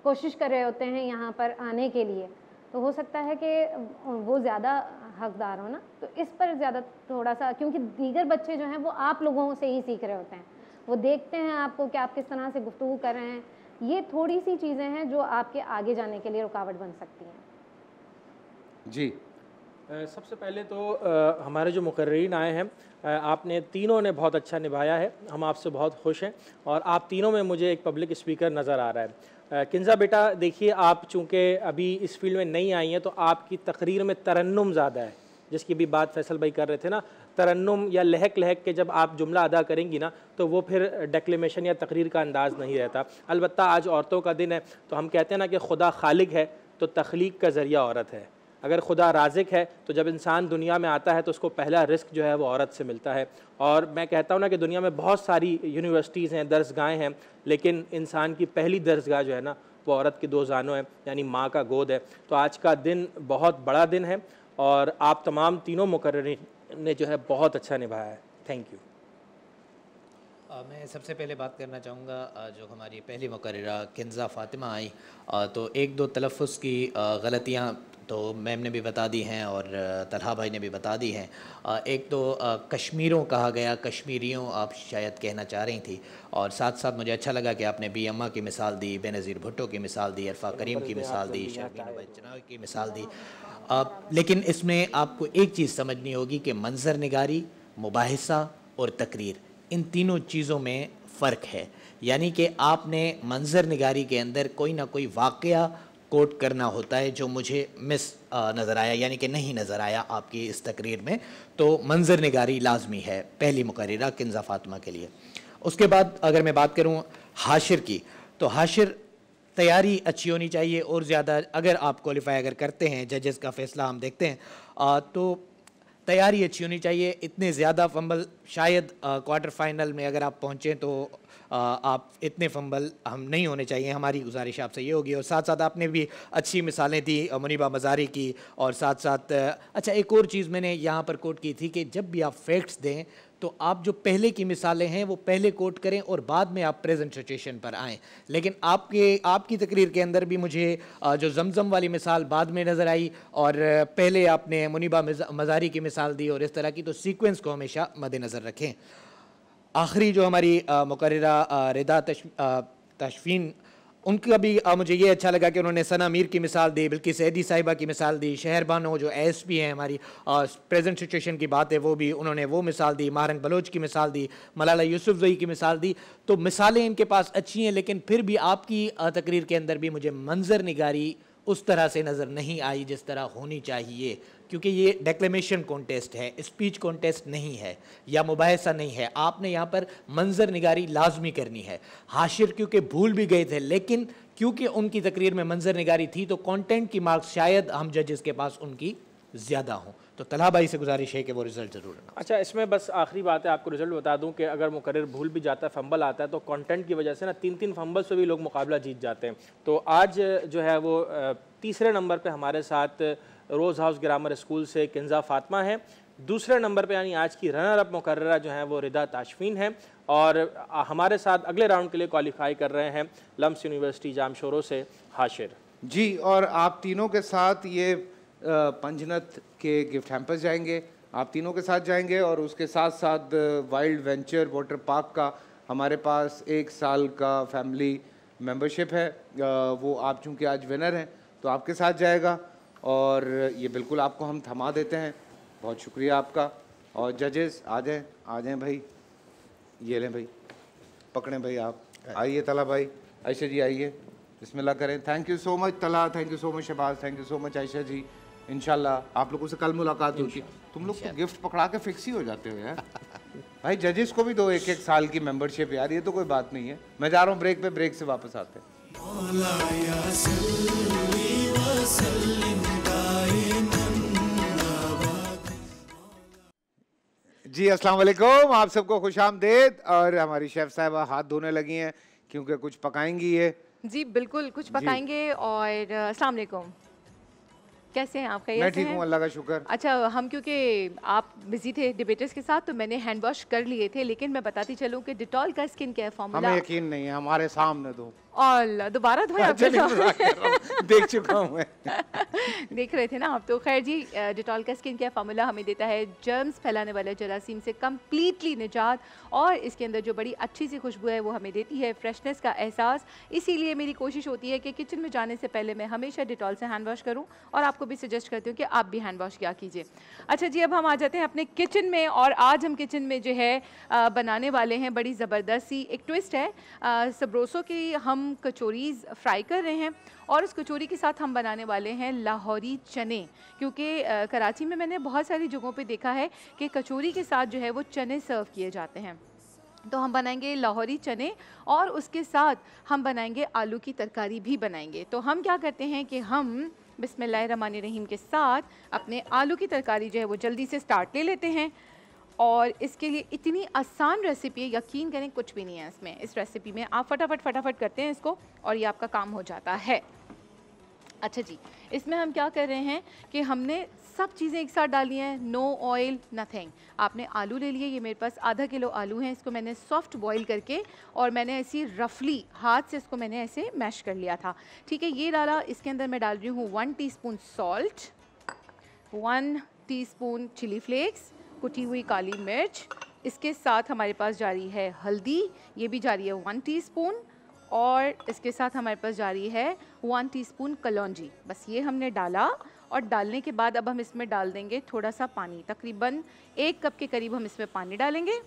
कोशिश कर रहे होते हैं यहाँ पर आने के लिए तो हो सकता है कि वो ज़्यादा हकदार हो ना तो इस पर ज़्यादा थोड़ा सा क्योंकि दीगर बच्चे जो हैं वो आप लोगों से ही सीख रहे होते हैं वो देखते हैं आपको कि आप किस तरह से गुफ्तु कर रहे हैं ये थोड़ी सी चीज़ें हैं जो आपके आगे जाने के लिए रुकावट बन सकती हैं जी सबसे पहले तो आ, हमारे जो मुकर्रीन आए हैं आपने तीनों ने बहुत अच्छा निभाया है हम आपसे बहुत खुश हैं और आप तीनों में मुझे एक पब्लिक स्पीकर नज़र आ रहा है किन्जा बेटा देखिए आप चूँकि अभी इस फील्ड में नहीं आई हैं तो आपकी तकरीर में तरन्नुम ज़्यादा है जिसकी भी बात फैसल भाई कर रहे थे ना तरन्नुम या लहक लहक के जब आप जुमला अदा करेंगी ना तो वो फिर डेक्लेमेशन या तकरीर का अंदाज़ नहीं रहता अलबत्त आज औरतों का दिन है तो हम कहते हैं ना कि खुदा खालिग है तो तख्लीक का ज़रिया औरत है अगर खुदा राजिक है तो जब इंसान दुनिया में आता है तो उसको पहला रिस्क जो है वो औरत से मिलता है और मैं कहता हूँ ना कि दुनिया में बहुत सारी यूनिवर्सिटीज़ हैं दर्सगाहें हैं लेकिन इंसान की पहली दर्सगाह जो है ना वो औरत की दो जानों हैं यानी माँ का गोद है तो आज का दिन बहुत बड़ा दिन है और आप तमाम तीनों मुकर्र ने जो है बहुत अच्छा निभाया है थैंक यू मैं सबसे पहले बात करना चाहूँगा जो हमारी पहली मुकर्रा किन्ज़ा फ़ातिमा आई तो एक दो तलफ़ की गलतियाँ तो मैम ने भी बता दी हैं और तलहा भाई ने भी बता दी हैं एक तो कश्मीरों कहा गया कश्मीरियों आप शायद कहना चाह रही थी और साथ साथ मुझे अच्छा लगा कि आपने बी अम्मा की मिसाल दी बेनज़ीर भुट्टो की मिसाल दी अरफा करीम की मिसाल दी शर्मीन की मिसाल दी लेकिन इसमें आपको एक चीज़ समझनी होगी कि मंजर निगारी मुबासा और तकरीर इन तीनों चीज़ों में फ़र्क है यानी कि आपने मंजर निगारी के अंदर कोई ना कोई वाक़ कोट करना होता है जो मुझे मिस नज़र आया यानी कि नहीं नज़र आया आपकी इस तकरीर में तो मंजर निगारी लाजमी है पहली मुकर्रा किन्जा फातमा के लिए उसके बाद अगर मैं बात करूँ हाशिर की तो हाशिर तैयारी अच्छी होनी चाहिए और ज़्यादा अगर आप क्वालिफाई अगर करते हैं जजेस का फ़ैसला हम देखते हैं आ, तो तैयारी अच्छी होनी चाहिए इतने ज़्यादा फंबल शायद क्वार्टर फाइनल में अगर आप पहुँचें तो आ, आप इतने फंबल हम नहीं होने चाहिए हमारी गुजारिश आपसे ये होगी और साथ साथ आपने भी अच्छी मिसालें दी मुनीबा मजारी की और साथ साथ अच्छा एक और चीज़ मैंने यहाँ पर कोट की थी कि जब भी आप फैक्ट्स दें तो आप जो पहले की मिसालें हैं वो पहले कोट करें और बाद में आप प्रेजेंट सिचुएशन पर आएँ लेकिन आपके आपकी तकरीर के अंदर भी मुझे जो जमजम वाली मिसाल बाद में नज़र आई और पहले आपने मुनीबा मजारी की मिसाल दी और इस तरह की तो सीक्वेंस को हमेशा मद्नज़र रखें आखिरी जो हमारी मुकर रिदा तश तशफीन उनका भी आ, मुझे ये अच्छा लगा कि उन्होंने सना मीर की मिसाल दी बल्कि सैदी साहिबा की मिसाल दी शहरबानो जो एस पी हैं हमारी प्रेजेंट सिचुएशन की बात है वो भी उन्होंने वो मिसाल दी मारंग बलोच की मिसाल दी मलाला जई की मिसाल दी तो मिसालें इनके पास अच्छी हैं लेकिन फिर भी आपकी तकरीर के अंदर भी मुझे मंजर निगारी उस तरह से नज़र नहीं आई जिस तरह होनी चाहिए क्योंकि ये डेक्लेमेशन कॉन्टेस्ट है स्पीच कॉन्टेस्ट नहीं है या मुबासा नहीं है आपने यहाँ पर मंजर निगारी लाजमी करनी है हाशिर क्योंकि भूल भी गए थे लेकिन क्योंकि उनकी तकरीर में मंजर निगारी थी तो कॉन्टेंट की मार्क्स शायद हम जजेस के पास उनकी ज़्यादा हों तो तला भाई से गुजारिश है कि वो रिजल्ट ज़रूर अच्छा इसमें बस आखिरी बात है आपको रिजल्ट बता दूं कि अगर मुकर भूल भी जाता है फंबल आता है तो कंटेंट की वजह से ना तीन तीन फंबल से भी लोग मुकाबला जीत जाते हैं तो आज जो है वो तीसरे नंबर पर हमारे साथ रोज़ हाउस ग्रामर स्कूल से किन्जा फातमा हैं दूसरे नंबर पे यानी आज की रनर अप मुकर्रा जो हैं वो रिदा ताशफीन हैं और हमारे साथ अगले राउंड के लिए क्वालिफाई कर रहे हैं लम्स यूनिवर्सिटी जाम शोरों से हाशिर जी और आप तीनों के साथ ये पंजनत के गिफ्ट हेम्पस जाएंगे आप तीनों के साथ जाएंगे और उसके साथ साथ वाइल्ड वेंचर वाटर पार्क का हमारे पास एक साल का फैमिली मेंबरशिप है वो आप चूँकि आज विनर हैं तो आपके साथ जाएगा और ये बिल्कुल आपको हम थमा देते हैं बहुत शुक्रिया आपका और जजेस आ जाएँ आ जाएँ भाई ये लें भाई पकड़ें भाई आप आइए तला भाई आयशा जी आइए ला करें thank you so much Tala thank you so much Shahbaz thank you so much Aisha ji इन आप लोगों से कल मुलाकात होगी तुम लोग तो गिफ्ट पकड़ा के फिक्स ही हो जाते हो यार भाई जजेस को भी दो एक एक साल की मेंबरशिप यार ये तो कोई बात नहीं है मैं जा रहा हूँ ब्रेक पे ब्रेक से वापस आते हैं जी अस्सलाम वालेकुम आप सबको खुश आमदेद और हमारी शेफ साहब हाथ धोने लगी हैं क्योंकि कुछ पकाएंगी ये जी बिल्कुल कुछ पकाएंगे और अस्सलाम वालेकुम कैसे हैं आप मैं ठीक हूँ अल्लाह का शुक्र अच्छा हम क्योंकि आप बिजी थे डिबेटर्स के साथ तो मैंने हैंड वॉश कर लिए थे लेकिन मैं बताती चलूँ कि डिटॉल का स्किन केयर फॉर्मूला हमें यकीन नहीं है हमारे सामने दो ऑल दोबारा धोया हाँ, तो। देख चुका हूँ मैं देख रहे थे ना आप तो खैर जी डिटॉल का स्किन केयर फार्मूला हमें देता है जर्म्स फैलाने वाले जरासीम से कम्प्लीटली निजात और इसके अंदर जो बड़ी अच्छी सी खुशबू है वो हमें देती है फ्रेशनेस का एहसास इसीलिए मेरी कोशिश होती है कि किचन में जाने से पहले मैं हमेशा डिटॉल से हैंड वॉश करूँ और आपको भी सजेस्ट करती हूँ कि आप भी हैंड वॉश क्या कीजिए अच्छा जी अब हम आ जाते हैं अपने किचन में और आज हम किचन में जो है बनाने वाले हैं बड़ी ज़बरदस्त सी एक ट्विस्ट है सबरोसो की हम हम कचौरीज फ्राई कर रहे हैं और उस कचौरी के साथ हम बनाने वाले हैं लाहौरी चने क्योंकि कराची में मैंने बहुत सारी जगहों पे देखा है कि कचौरी के साथ जो है वो चने सर्व किए जाते हैं तो हम बनाएंगे लाहौरी चने और उसके साथ हम बनाएंगे आलू की तरकारी भी बनाएंगे तो हम क्या करते हैं कि हम बिसमीम के साथ अपने आलू की तरकारी जो है वो जल्दी से स्टार्ट ले लेते हैं और इसके लिए इतनी आसान रेसिपी है यकीन करें कुछ भी नहीं है इसमें इस रेसिपी में आप फटाफट फटाफट करते हैं इसको और ये आपका काम हो जाता है अच्छा जी इसमें हम क्या कर रहे हैं कि हमने सब चीज़ें एक साथ डाली हैं नो ऑयल नथिंग आपने आलू ले लिए ये मेरे पास आधा किलो आलू हैं इसको मैंने सॉफ्ट बॉईल करके और मैंने ऐसी रफली हाथ से इसको मैंने ऐसे मैश कर लिया था ठीक है ये डाला इसके अंदर मैं डाल रही हूँ one teaspoon salt one teaspoon chilli flakes कुटी हुई काली मिर्च इसके साथ हमारे पास जा रही है हल्दी ये भी जा रही है वन टीस्पून और इसके साथ हमारे पास जा रही है वन टीस्पून कलौजी बस ये हमने डाला और डालने के बाद अब हम इसमें डाल देंगे थोड़ा सा पानी तकरीबन एक कप के करीब हम इसमें पानी डालेंगे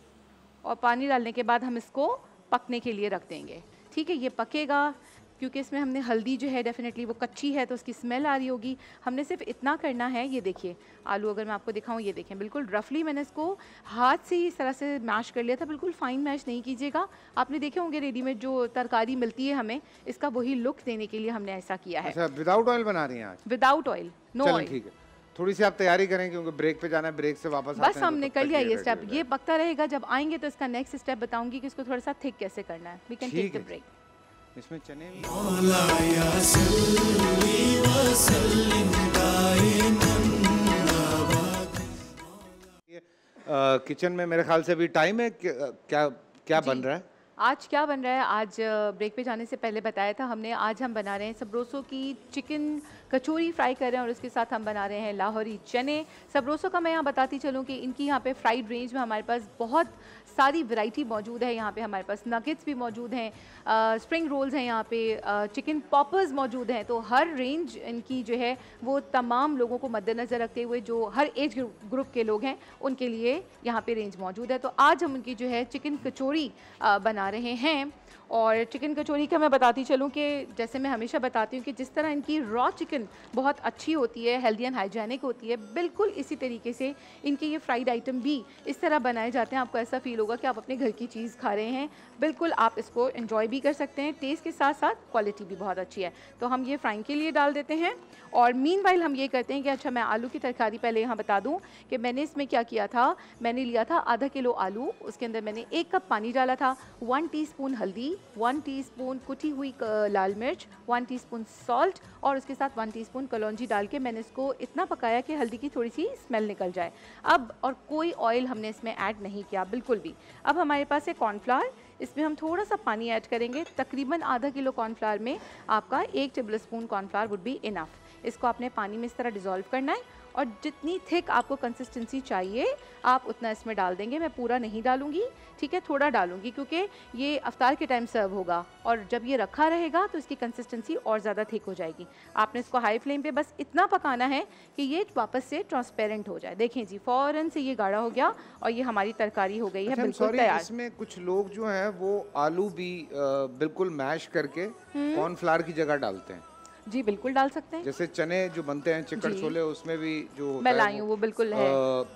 और पानी डालने के बाद हम इसको पकने के लिए रख देंगे ठीक है ये पकेगा क्योंकि इसमें हमने हल्दी जो है डेफ़िनेटली वो कच्ची है तो उसकी स्मेल आ रही होगी हमने सिर्फ इतना करना है ये देखिए आलू अगर मैं आपको दिखाऊँ ये देखें बिल्कुल रफली मैंने इसको हाथ से ही इस तरह से मैश कर लिया था बिल्कुल फ़ाइन मैश नहीं कीजिएगा आपने देखे होंगे रेडीमेड जो तरकारी मिलती है हमें इसका वही लुक देने के लिए हमने ऐसा किया है विदाउट अच्छा, ऑयल बना रही है विदाउट ऑयल नो ऑयल थोड़ी सी आप तैयारी करें क्योंकि ब्रेक पे जाना है ब्रेक से वापस बस तो हमने कर लिया ये स्टेप ये पकता रहेगा जब आएंगे तो इसका नेक्स्ट स्टेप बताऊंगी कि इसको थोड़ा सा थिक कैसे करना है we can take the break इसमें चने किचन में मेरे ख्याल से अभी टाइम है क्या क्या बन रहा है आज क्या बन रहा है आज ब्रेक पे जाने से पहले बताया था हमने आज हम बना रहे हैं सबरोसो की चिकन कचौरी फ्राई कर रहे हैं और उसके साथ हम बना रहे हैं लाहौरी चने सबरोसो का मैं यहाँ बताती चलूँ कि इनकी यहाँ पे फ्राइड रेंज में हमारे पास बहुत सारी वैरायटी मौजूद है यहाँ पे हमारे पास नगेट्स भी मौजूद हैं स्प्रिंग रोल्स हैं यहाँ पे चिकन पॉपर्स मौजूद हैं तो हर रेंज इनकी जो है वो तमाम लोगों को मद्देनज़र रखते हुए जो हर एज ग्रुप के लोग हैं उनके लिए यहाँ पे रेंज मौजूद है तो आज हम उनकी जो है चिकन कचोरी बना रहे हैं और चिकन कचौरी का मैं बताती चलूँ कि जैसे मैं हमेशा बताती हूँ कि जिस तरह इनकी रॉ चिकन बहुत अच्छी होती है हेल्दी एंड हाइजेनिक होती है बिल्कुल इसी तरीके से इनके ये फ्राइड आइटम भी इस तरह बनाए जाते हैं आपको ऐसा फील होगा कि आप अपने घर की चीज़ खा रहे हैं बिल्कुल आप इसको इन्जॉय भी कर सकते हैं टेस्ट के साथ साथ क्वालिटी भी बहुत अच्छी है तो हम ये फ्राइंग के लिए डाल देते हैं और मीन हम ये करते हैं कि अच्छा मैं आलू की तरकारी पहले यहाँ बता दूँ कि मैंने इसमें क्या किया था मैंने लिया था आधा किलो आलू उसके अंदर मैंने एक कप पानी डाला था वन टी हल्दी वन टीस्पून कुटी हुई लाल मिर्च वन टीस्पून सॉल्ट और उसके साथ वन टीस्पून कलौजी डाल के मैंने इसको इतना पकाया कि हल्दी की थोड़ी सी स्मेल निकल जाए अब और कोई ऑयल हमने इसमें ऐड नहीं किया बिल्कुल भी अब हमारे पास है कॉर्नफ्लावर इसमें हम थोड़ा सा पानी ऐड करेंगे तकरीबन आधा किलो कॉर्नफ्लावर में आपका एक tablespoon cornflour would be enough इसको आपने पानी में इस तरह डिज़ोल्व करना है और जितनी थिक आपको कंसिस्टेंसी चाहिए आप उतना इसमें डाल देंगे मैं पूरा नहीं डालूंगी ठीक है थोड़ा डालूंगी क्योंकि ये अफ्तार के टाइम सर्व होगा और जब ये रखा रहेगा तो इसकी कंसिस्टेंसी और ज़्यादा थिक हो जाएगी आपने इसको हाई फ्लेम पे बस इतना पकाना है कि ये वापस से ट्रांसपेरेंट हो जाए देखें जी फ़ौरन से ये गाढ़ा हो गया और ये हमारी तरकारी हो गई है अच्छा, बिल्कुल तैयार इसमें कुछ लोग जो हैं वो आलू भी बिल्कुल मैश करके कॉर्नफ्लावर हम्म। की जगह डालते हैं जी बिल्कुल डाल सकते हैं जैसे चने जो बनते हैं चिकन छोले उसमें भी जो मैं लाई हूँ वो बिल्कुल है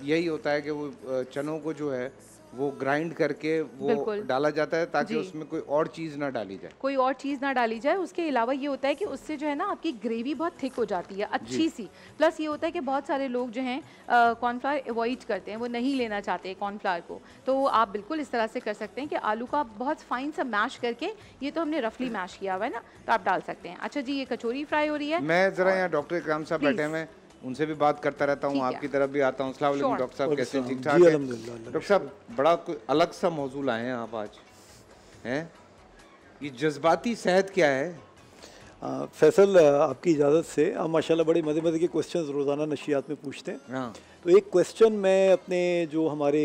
यही होता है कि वो चनों को जो है वो ग्राइंड करके वो डाला जाता है ताकि उसमें कोई और चीज़ ना डाली जाए कोई और चीज़ ना डाली जाए उसके अलावा ये होता है कि उससे जो है ना आपकी ग्रेवी बहुत थिक हो जाती है अच्छी सी प्लस ये होता है कि बहुत सारे लोग जो हैं कॉर्नफ्लावर अवॉइड करते हैं वो नहीं लेना चाहते कॉर्नफ्लावर को तो आप बिल्कुल इस तरह से कर सकते हैं कि आलू का बहुत फाइन सा मैश करके ये तो हमने रफली मैश किया हुआ है ना तो आप डाल सकते हैं अच्छा जी ये कचोरी फ्राई हो रही है मैं ज़रा यहाँ डॉक्टर इक्राम साहब बैठे हुए हैं उनसे भी बात करता रहता हूँ आपकी तरफ भी आता हूँ सलाम डॉक्टर साहब कैसे ठीक ठाक है डॉक्टर साहब बड़ा अलग सा मौजूद आए हैं आप आज हैं ये जज्बाती सेहत क्या है आ, फैसल आपकी इजाज़त से हम माशाल्लाह बड़े मज़े मज़े के क्वेश्चंस रोज़ाना नशियात में पूछते हैं हाँ। तो एक क्वेश्चन मैं अपने जो हमारे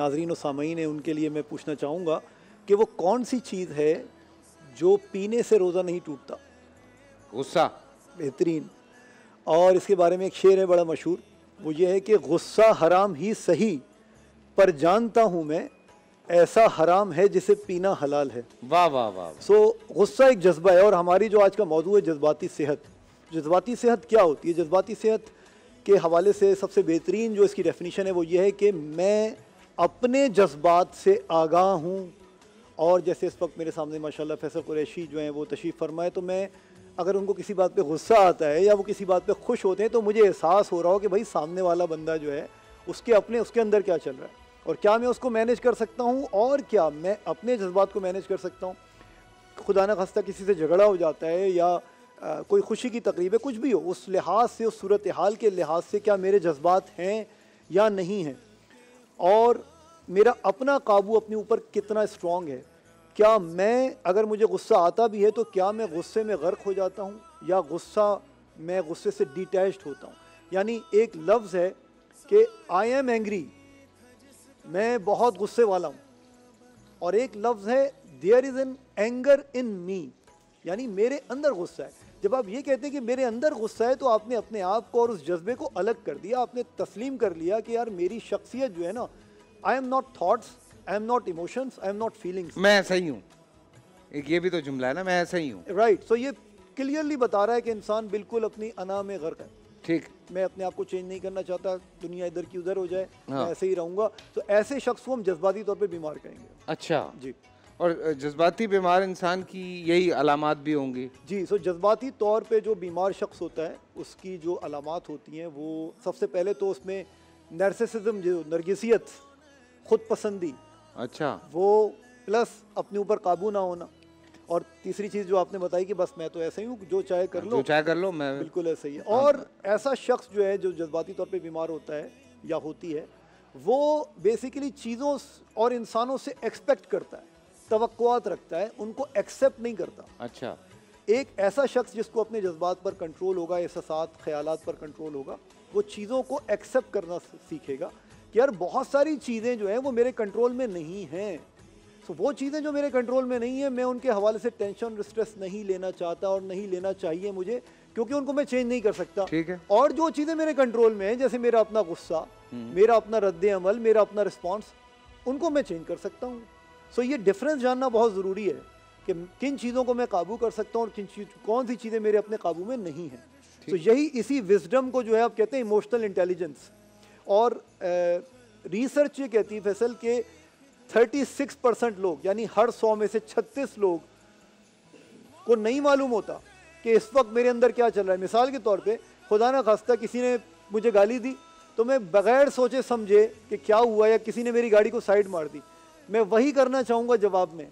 नाजरीन और सामीन हैं उनके लिए मैं पूछना चाहूँगा कि वो कौन सी चीज़ है जो पीने से रोज़ा नहीं टूटता गुस्सा बेहतरीन और इसके बारे में एक शेर है बड़ा मशहूर वो ये है कि गुस्सा हराम ही सही पर जानता हूँ मैं ऐसा हराम है जिसे पीना हलाल है वाह वाह वाह सो गुस्सा एक जज्बा है और हमारी जो आज का मौजू है जज्बाती सेहत जज्बाती सेहत क्या होती है जज्बाती सेहत के हवाले से सबसे बेहतरीन जो इसकी डेफिनीशन है वो ये है कि मैं अपने जज्बात से आगाह हूँ और जैसे इस वक्त मेरे सामने माशाल्लाह फैसल कुरैशी जो हैं वो तशरीफ़ फरमाए तो मैं अगर उनको किसी बात पे गुस्सा आता है या वो किसी बात पे खुश होते हैं तो मुझे एहसास हो रहा हो कि भाई सामने वाला बंदा जो है उसके अपने उसके अंदर क्या चल रहा है और क्या मैं उसको मैनेज कर सकता हूँ और क्या मैं अपने जज्बात को मैनेज कर सकता हूँ खुदा न खस्ता किसी से झगड़ा हो जाता है या आ, कोई खुशी की तकरीब है कुछ भी हो उस लिहाज से उस सूरत हाल के लिहाज से क्या मेरे जज्बात हैं या नहीं हैं और मेरा अपना काबू अपने ऊपर कितना स्ट्रॉन्ग है क्या मैं अगर मुझे गुस्सा आता भी है तो क्या मैं गुस्से में गर्क हो जाता हूँ या गुस्सा मैं गुस्से से डिटैच होता हूँ यानी एक लफ्ज़ है कि आई एम एंग्री मैं बहुत गुस्से वाला हूँ और एक लफ्ज़ है there is an anger in me यानी मेरे अंदर गुस्सा है जब आप ये कहते हैं कि मेरे अंदर गुस्सा है तो आपने अपने आप को और उस जज्बे को अलग कर दिया आपने तस्लीम कर लिया कि यार मेरी शख्सियत जो है ना I am not thoughts I am not emotions I am not feelings मैं ऐसा ही हूँ ये भी तो जुमला है ना मैं ऐसा ही हूँ राइट सो ये क्लियरली बता रहा है कि इंसान बिल्कुल अपनी अना में गर्क है ठीक मैं अपने आप को चेंज नहीं करना चाहता दुनिया इधर की उधर हो जाए हाँ। मैं ऐसे ही रहूंगा तो ऐसे शख्स को हम जज्बाती तौर पे बीमार कहेंगे अच्छा जी और जज्बाती बीमार इंसान की यही अलामत भी होंगी जी सो जज्बाती तौर पे जो बीमार शख्स होता है उसकी जो अलामत होती हैं वो सबसे पहले तो उसमें नर्सिसिज्म जो नरगिसियत खुद पसंदी अच्छा वो प्लस अपने ऊपर काबू ना होना और तीसरी चीज़ जो आपने बताई कि बस मैं तो ऐसे ही हूँ जो चाहे कर लो चाहे कर लो मैं बिल्कुल ऐसे ही है हाँ। और ऐसा शख्स जो है जो जज्बाती तौर पे बीमार होता है या होती है वो बेसिकली चीज़ों और इंसानों से एक्सपेक्ट करता है तवक्वात रखता है उनको एक्सेप्ट नहीं करता अच्छा एक ऐसा शख्स जिसको अपने जज्बात पर कंट्रोल होगा एहसास ख्याल पर कंट्रोल होगा वो चीज़ों को एक्सेप्ट करना सीखेगा कि यार बहुत सारी चीज़ें जो हैं वो मेरे कंट्रोल में नहीं हैं सो so, वो चीज़ें जो मेरे कंट्रोल में नहीं है मैं उनके हवाले से टेंशन और स्ट्रेस नहीं लेना चाहता और नहीं लेना चाहिए मुझे क्योंकि उनको मैं चेंज नहीं कर सकता ठीक है और जो चीज़ें मेरे कंट्रोल में हैं जैसे मेरा अपना गुस्सा हम्म। मेरा अपना रद्द अमल मेरा अपना रिस्पॉन्स उनको मैं चेंज कर सकता हूँ सो so, ये डिफरेंस जानना बहुत ज़रूरी है कि किन चीज़ों को मैं काबू कर सकता हूँ और किन चीज कौन सी चीज़ें मेरे अपने काबू में नहीं हैं तो so, यही इसी विजडम को जो है आप कहते हैं इमोशनल इंटेलिजेंस और रिसर्च ये कहती है फैसल के 36 परसेंट लोग यानी हर सौ में से 36 लोग को नहीं मालूम होता कि इस वक्त मेरे अंदर क्या चल रहा है मिसाल के तौर पे खुदा ना खास्ता किसी ने मुझे गाली दी तो मैं बगैर सोचे समझे कि क्या हुआ या किसी ने मेरी गाड़ी को साइड मार दी मैं वही करना चाहूँगा जवाब में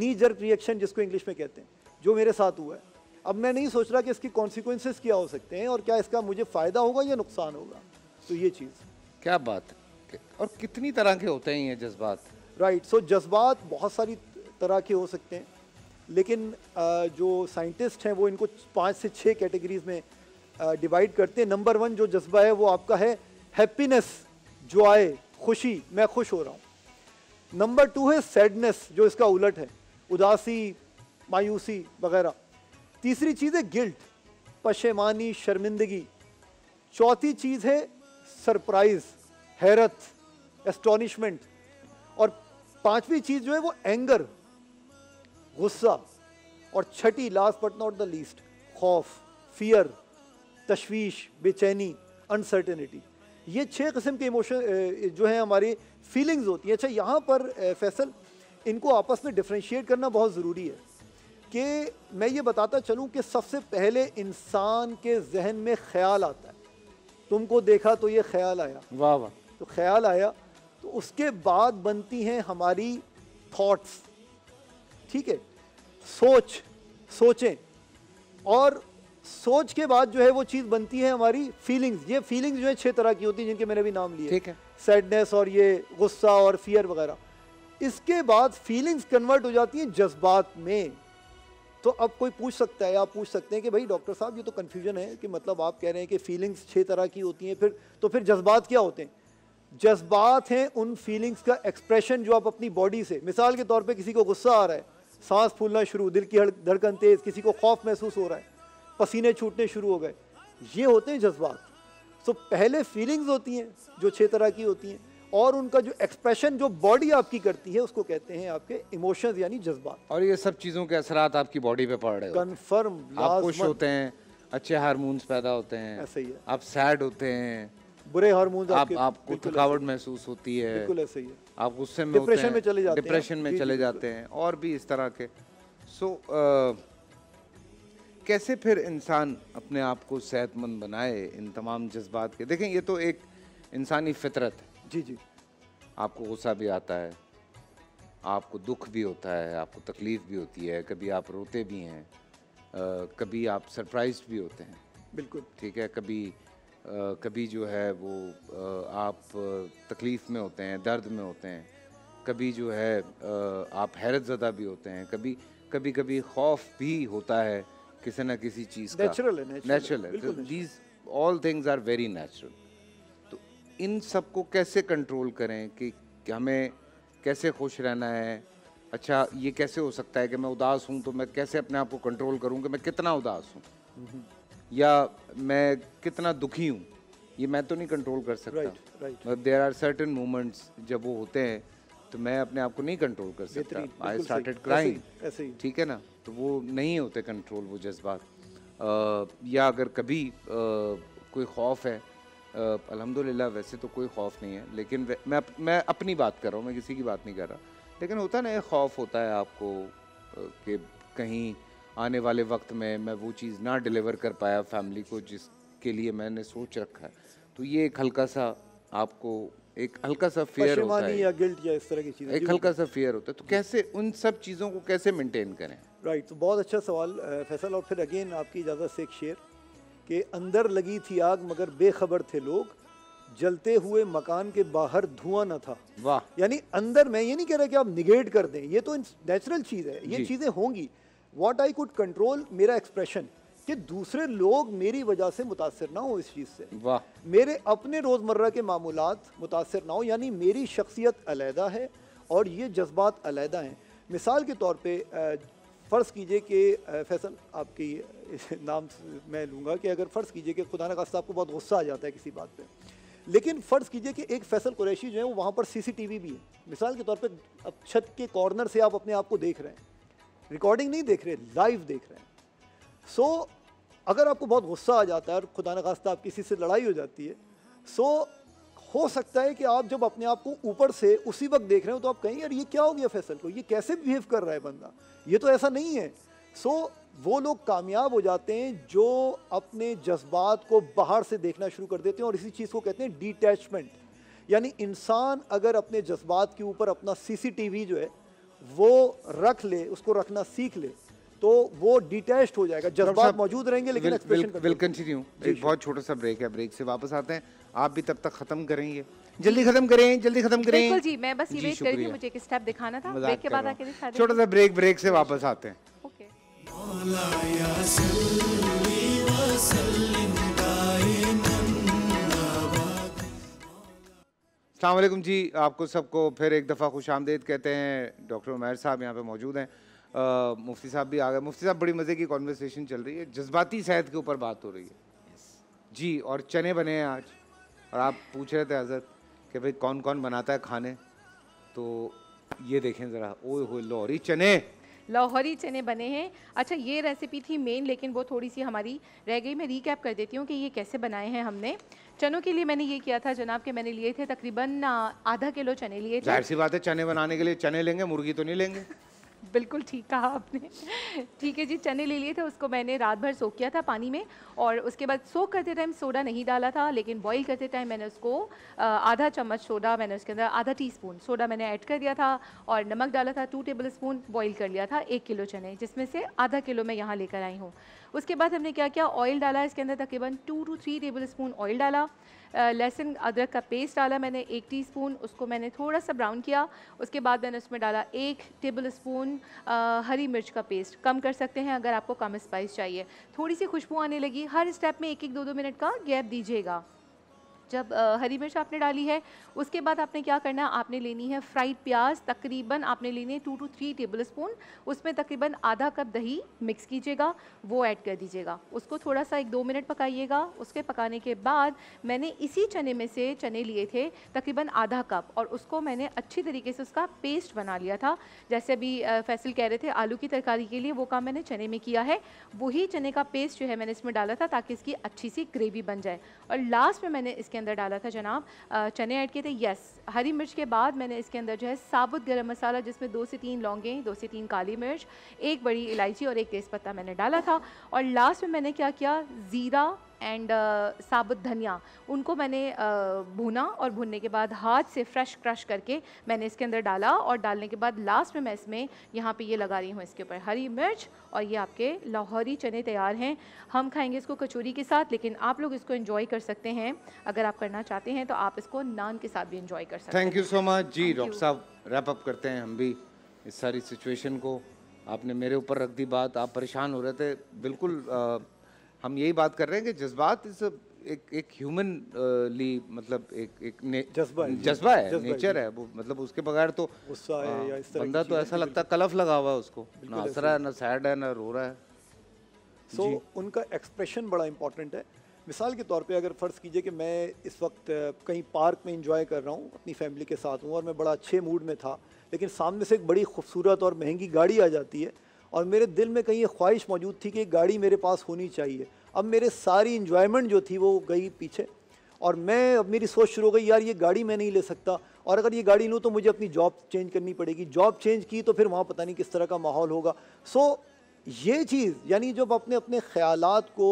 नी जर्क रिएक्शन जिसको इंग्लिश में कहते हैं जो मेरे साथ हुआ है अब मैं नहीं सोच रहा कि इसकी कॉन्सिक्वेंसेस क्या हो सकते हैं और क्या इसका मुझे फ़ायदा होगा या नुकसान होगा तो ये चीज़ क्या बात है और कितनी तरह के होते हैं ये जज्बात राइट सो जज्बात बहुत सारी तरह के हो सकते हैं लेकिन जो साइंटिस्ट हैं वो इनको पाँच से छः कैटेगरीज में डिवाइड करते हैं नंबर वन जो जज्बा है वो आपका है हैप्पीनेस जो आए खुशी मैं खुश हो रहा हूँ नंबर टू है सैडनेस जो इसका उलट है उदासी मायूसी वगैरह तीसरी चीज़ है गिल्ट पशेमानी शर्मिंदगी चौथी चीज़ है सरप्राइज हैरत एस्टोनिशमेंट और पांचवी चीज जो है वो एंगर गुस्सा और छठी last but not the least खौफ फियर तशवीश बेचैनी अनसर्टेनिटी ये छः किस्म के इमोशन जो है हमारी फीलिंग्स होती हैं अच्छा यहाँ पर फैसल इनको आपस में डिफ्रेंशिएट करना बहुत ज़रूरी है कि मैं ये बताता चलूँ कि सबसे पहले इंसान के जहन में ख्याल आता है तुमको देखा तो ये ख्याल आया वाह वाह तो ख्याल आया तो उसके बाद बनती हैं हमारी थॉट्स ठीक है सोच सोचें और सोच के बाद जो है वो चीज़ बनती है हमारी फीलिंग्स ये फीलिंग्स जो है छह तरह की होती हैं जिनके मैंने भी नाम लिए ठीक है सैडनेस और ये गुस्सा और फियर वगैरह इसके बाद फीलिंग्स कन्वर्ट हो जाती हैं जज्बात में तो अब कोई पूछ सकता है आप पूछ सकते हैं कि भाई डॉक्टर साहब ये तो कन्फ्यूजन है कि मतलब आप कह रहे हैं कि फीलिंग्स छः तरह की होती हैं फिर तो फिर जज्बात क्या होते हैं जज्बात हैं उन फीलिंग्स का एक्सप्रेशन जो आप अपनी बॉडी से मिसाल के तौर पे किसी को गुस्सा आ रहा है सांस फूलना शुरू दिल की धड़कन तेज़ किसी को खौफ महसूस हो रहा है पसीने छूटने शुरू हो गए ये होते हैं जज्बात तो पहले फीलिंग्स होती हैं जो छः तरह की होती हैं और उनका जो एक्सप्रेशन जो बॉडी आपकी करती है उसको कहते हैं आपके इमोशंस यानी जज्बात और ये सब चीज़ों के असरात आपकी बॉडी पे पड़ रहे हैं कन्फर्म आप खुश होते हैं अच्छे हारमोन्स पैदा होते हैं ऐसे ही है आप सैड होते हैं बुरे हारमोन आप, आपको थकावट महसूस होती है बिल्कुल ऐसे ही है आप गुस्से में डिप्रेशन में चले जाते हैं डिप्रेशन में चले जाते हैं और भी इस तरह के सो कैसे फिर इंसान अपने आप को सेहतमंद बनाए इन तमाम जज्बात के देखें ये तो एक इंसानी फितरत है जी जी आपको गुस्सा भी आता है आपको दुख भी होता है आपको तकलीफ़ भी होती है कभी आप रोते भी हैं कभी आप सरप्राइज भी होते हैं बिल्कुल ठीक है कभी आ, कभी जो है वो आ, आप तकलीफ़ में होते हैं दर्द में होते हैं कभी जो है आ, आप हैरत ज़दा भी होते हैं कभी कभी कभी खौफ भी होता है किसी ना किसी चीज़ का नेचुरल है नेचुरल है these all things are very natural इन सब को कैसे कंट्रोल करें कि हमें कैसे खुश रहना है अच्छा ये कैसे हो सकता है कि मैं उदास हूँ तो मैं कैसे अपने आप को कंट्रोल करूँ कि मैं कितना उदास हूँ या मैं कितना दुखी हूँ ये मैं तो नहीं कंट्रोल कर सकता देर आर सर्टन मोमेंट्स जब वो होते हैं तो मैं अपने आप को नहीं कंट्रोल कर सकता आई स्टार्टेड क्राइम ठीक है ना तो वो नहीं होते कंट्रोल वो जज्बात या अगर कभी आ, कोई खौफ है अल्हम्दुलिल्लाह वैसे तो कोई खौफ नहीं है लेकिन मैं मैं अपनी बात कर रहा हूँ मैं किसी की बात नहीं कर रहा लेकिन होता ना एक खौफ होता है आपको कि कहीं आने वाले वक्त में मैं वो चीज़ ना डिलीवर कर पाया फैमिली को जिसके लिए मैंने सोच रखा है तो ये एक हल्का सा आपको एक हल्का सा फेयर होता है या गिल्ट या इस तरह की चीज़ एक हल्का सा फेयर होता है तो कैसे उन सब चीज़ों को कैसे मेंटेन करें राइट तो बहुत अच्छा सवाल फैसल और फिर अगेन आपकी इजाज़त से एक शेयर कि अंदर लगी थी आग मगर बेखबर थे लोग जलते हुए मकान के बाहर धुआं न था वाह यानी अंदर मैं ये नहीं कह रहा कि आप निगेट कर दें ये तो नेचुरल चीज़ है ये चीज़ें होंगी वॉट आई कुड कंट्रोल मेरा एक्सप्रेशन कि दूसरे लोग मेरी वजह से मुतासर ना हो इस चीज़ से वाह मेरे अपने रोज़मर्रा के मामूल मुतासर ना हो यानी मेरी शख्सियत अलहदा है और ये जज्बात अलहदा हैं मिसाल के तौर पर फ़र्ज़ कीजिए कि फैसल आपकी नाम मैं लूँगा कि अगर फ़र्ज़ कीजिए कि खुदा खास्ता आपको बहुत गुस्सा आ जाता है किसी बात पर लेकिन फ़र्ज़ कीजिए कि एक फैसल कुरैशी जो है वो वहाँ पर सीसीटीवी भी है मिसाल के तौर पर अब छत के कॉर्नर से आप अपने आप को देख रहे हैं रिकॉर्डिंग नहीं देख रहे लाइव देख रहे हैं सो अगर आपको बहुत गुस्सा आ जाता है और खुदा ना खास्ता किसी से लड़ाई हो जाती है सो हो सकता है कि आप जब अपने आप को ऊपर से उसी वक्त देख रहे हो तो आप कहेंगे यार ये क्या हो गया फैसल को ये कैसे बिहेव कर रहा है बंदा ये तो ऐसा नहीं है सो so, वो लोग कामयाब हो जाते हैं जो अपने जज्बात को बाहर से देखना शुरू कर देते हैं और इसी चीज़ को कहते हैं डिटैचमेंट यानी इंसान अगर अपने जज्बात के ऊपर अपना सीसीटीवी जो है वो रख ले उसको रखना सीख ले तो वो डिटैच हो जाएगा जज्बात मौजूद रहेंगे लेकिन विल कंटिन्यू एक बहुत छोटा सा ब्रेक है ब्रेक से वापस आते हैं आप भी तब तक खत्म करेंगे जल्दी खत्म करें जल्दी खत्म करें जी मैं बस ये वेट कर रही मुझे एक स्टेप दिखाना था ब्रेक के बाद आके दिखा छोटा सा ब्रेक ब्रेक से वापस आते हैं अलैक्म जी आपको सबको फिर एक दफ़ा खुश आमदेद कहते हैं डॉक्टर उमैर साहब यहाँ पे मौजूद हैं मुफ्ती साहब भी आ गए मुफ्ती साहब बड़ी मज़े की कॉन्वर्सेशन चल रही है जज्बाती सेहत के ऊपर बात हो रही है yes. जी और चने बने हैं आज और आप पूछ रहे थे हजरत कि भाई कौन कौन बनाता है खाने तो ये देखें ज़रा ओ हो लोहरी चने लाहौरी चने बने हैं अच्छा ये रेसिपी थी मेन लेकिन वो थोड़ी सी हमारी रह गई मैं रिकैप कर देती हूँ कि ये कैसे बनाए हैं हमने चनों के लिए मैंने ये किया था जनाब के मैंने लिए थे तकरीबन आधा किलो चने लिए थे जाहिर सी बात है चने बनाने के लिए चने लेंगे मुर्गी तो नहीं लेंगे बिल्कुल ठीक कहा आपने ठीक है जी चने ले लिए थे उसको मैंने रात भर सोख किया था पानी में और उसके बाद सोख करते टाइम सोडा नहीं डाला था लेकिन बॉईल करते टाइम मैंने उसको आधा चम्मच सोडा मैंने उसके अंदर आधा टी स्पून सोडा मैंने ऐड कर दिया था और नमक डाला था टू टेबल स्पून बॉईल कर लिया था एक किलो चने जिसमें से आधा किलो मैं यहाँ लेकर आई हूँ उसके बाद हमने क्या किया ऑयल डाला इसके अंदर तकरीबन two to three tablespoon oil डाला लहसुन अदरक का पेस्ट डाला मैंने एक टीस्पून उसको मैंने थोड़ा सा ब्राउन किया उसके बाद मैंने उसमें डाला एक टेबल स्पून हरी मिर्च का पेस्ट कम कर सकते हैं अगर आपको कम स्पाइस चाहिए थोड़ी सी खुशबू आने लगी हर स्टेप में एक एक दो दो मिनट का गैप दीजिएगा जब हरी मिर्च आपने डाली है उसके बाद आपने क्या करना है आपने लेनी है फ्राइड प्याज तकरीबन आपने लेनी है two to three tablespoon उसमें तकरीबन आधा कप दही मिक्स कीजिएगा वो ऐड कर दीजिएगा उसको थोड़ा सा एक दो मिनट पकाइएगा उसके पकाने के बाद मैंने इसी चने में से चने लिए थे तकरीबन आधा कप और उसको मैंने अच्छी तरीके से उसका पेस्ट बना लिया था जैसे अभी फैसल कह रहे थे आलू की तरकारी के लिए वो काम मैंने चने में किया है वही चने का पेस्ट जो है मैंने इसमें डाला था ताकि इसकी अच्छी सी ग्रेवी बन जाए और लास्ट में मैंने इसके इसके अंदर डाला था जनाब चने ऐड किए थे यस हरी मिर्च के बाद मैंने इसके अंदर जो है साबुत गर्म मसाला जिसमें दो से तीन लौंगे दो से तीन काली मिर्च एक बड़ी इलायची और एक तेज़पत्ता मैंने डाला था और लास्ट में मैंने क्या किया ज़ीरा एंड uh, साबुत धनिया उनको मैंने भुना और भुनने के बाद हाथ से फ्रेश क्रश करके मैंने इसके अंदर डाला और डालने के बाद लास्ट में मैं इसमें यहाँ पे ये लगा रही हूँ इसके ऊपर हरी मिर्च और ये आपके लाहौरी चने तैयार हैं हम खाएंगे इसको कचौरी के साथ लेकिन आप लोग इसको इन्जॉय कर सकते हैं अगर आप करना चाहते हैं तो आप इसको नान के साथ भी इन्जॉय कर सकते हैं थैंक यू सो मच जी डॉक्टर साहब रैप अप करते हैं हम भी इस सारी सिचुएशन को आपने मेरे ऊपर रख दी बात आप परेशान हो रहे थे बिल्कुल हम यही बात कर रहे हैं कि जज्बात इस एक एक ह्यूमनली uh, मतलब एक एक जज्बा जज्बा है नेचर है वो मतलब उसके बगैर तो गुस्सा है हाँ, या इस तरह बंदा तो ऐसा लगता है कलफ लगा हुआ है उसको ना हंस रहा है ना सैड है ना रो रहा है सो so, उनका एक्सप्रेशन बड़ा इंपॉर्टेंट है मिसाल के तौर पे अगर फ़र्ज़ कीजिए कि मैं इस वक्त uh, कहीं पार्क में इंजॉय कर रहा हूँ अपनी फैमिली के साथ हूँ और मैं बड़ा अच्छे मूड में था लेकिन सामने से एक बड़ी खूबसूरत और महंगी गाड़ी आ जाती है और मेरे दिल में कहीं ये ख्वाहिश मौजूद थी कि गाड़ी मेरे पास होनी चाहिए अब मेरे सारी इन्जॉयमेंट जो थी वो गई पीछे और मैं अब मेरी सोच शुरू हो गई यार ये गाड़ी मैं नहीं ले सकता और अगर ये गाड़ी लूँ तो मुझे अपनी जॉब चेंज करनी पड़ेगी जॉब चेंज की तो फिर वहाँ पता नहीं किस तरह का माहौल होगा सो so, ये चीज़ यानी जब अपने अपने ख्याल को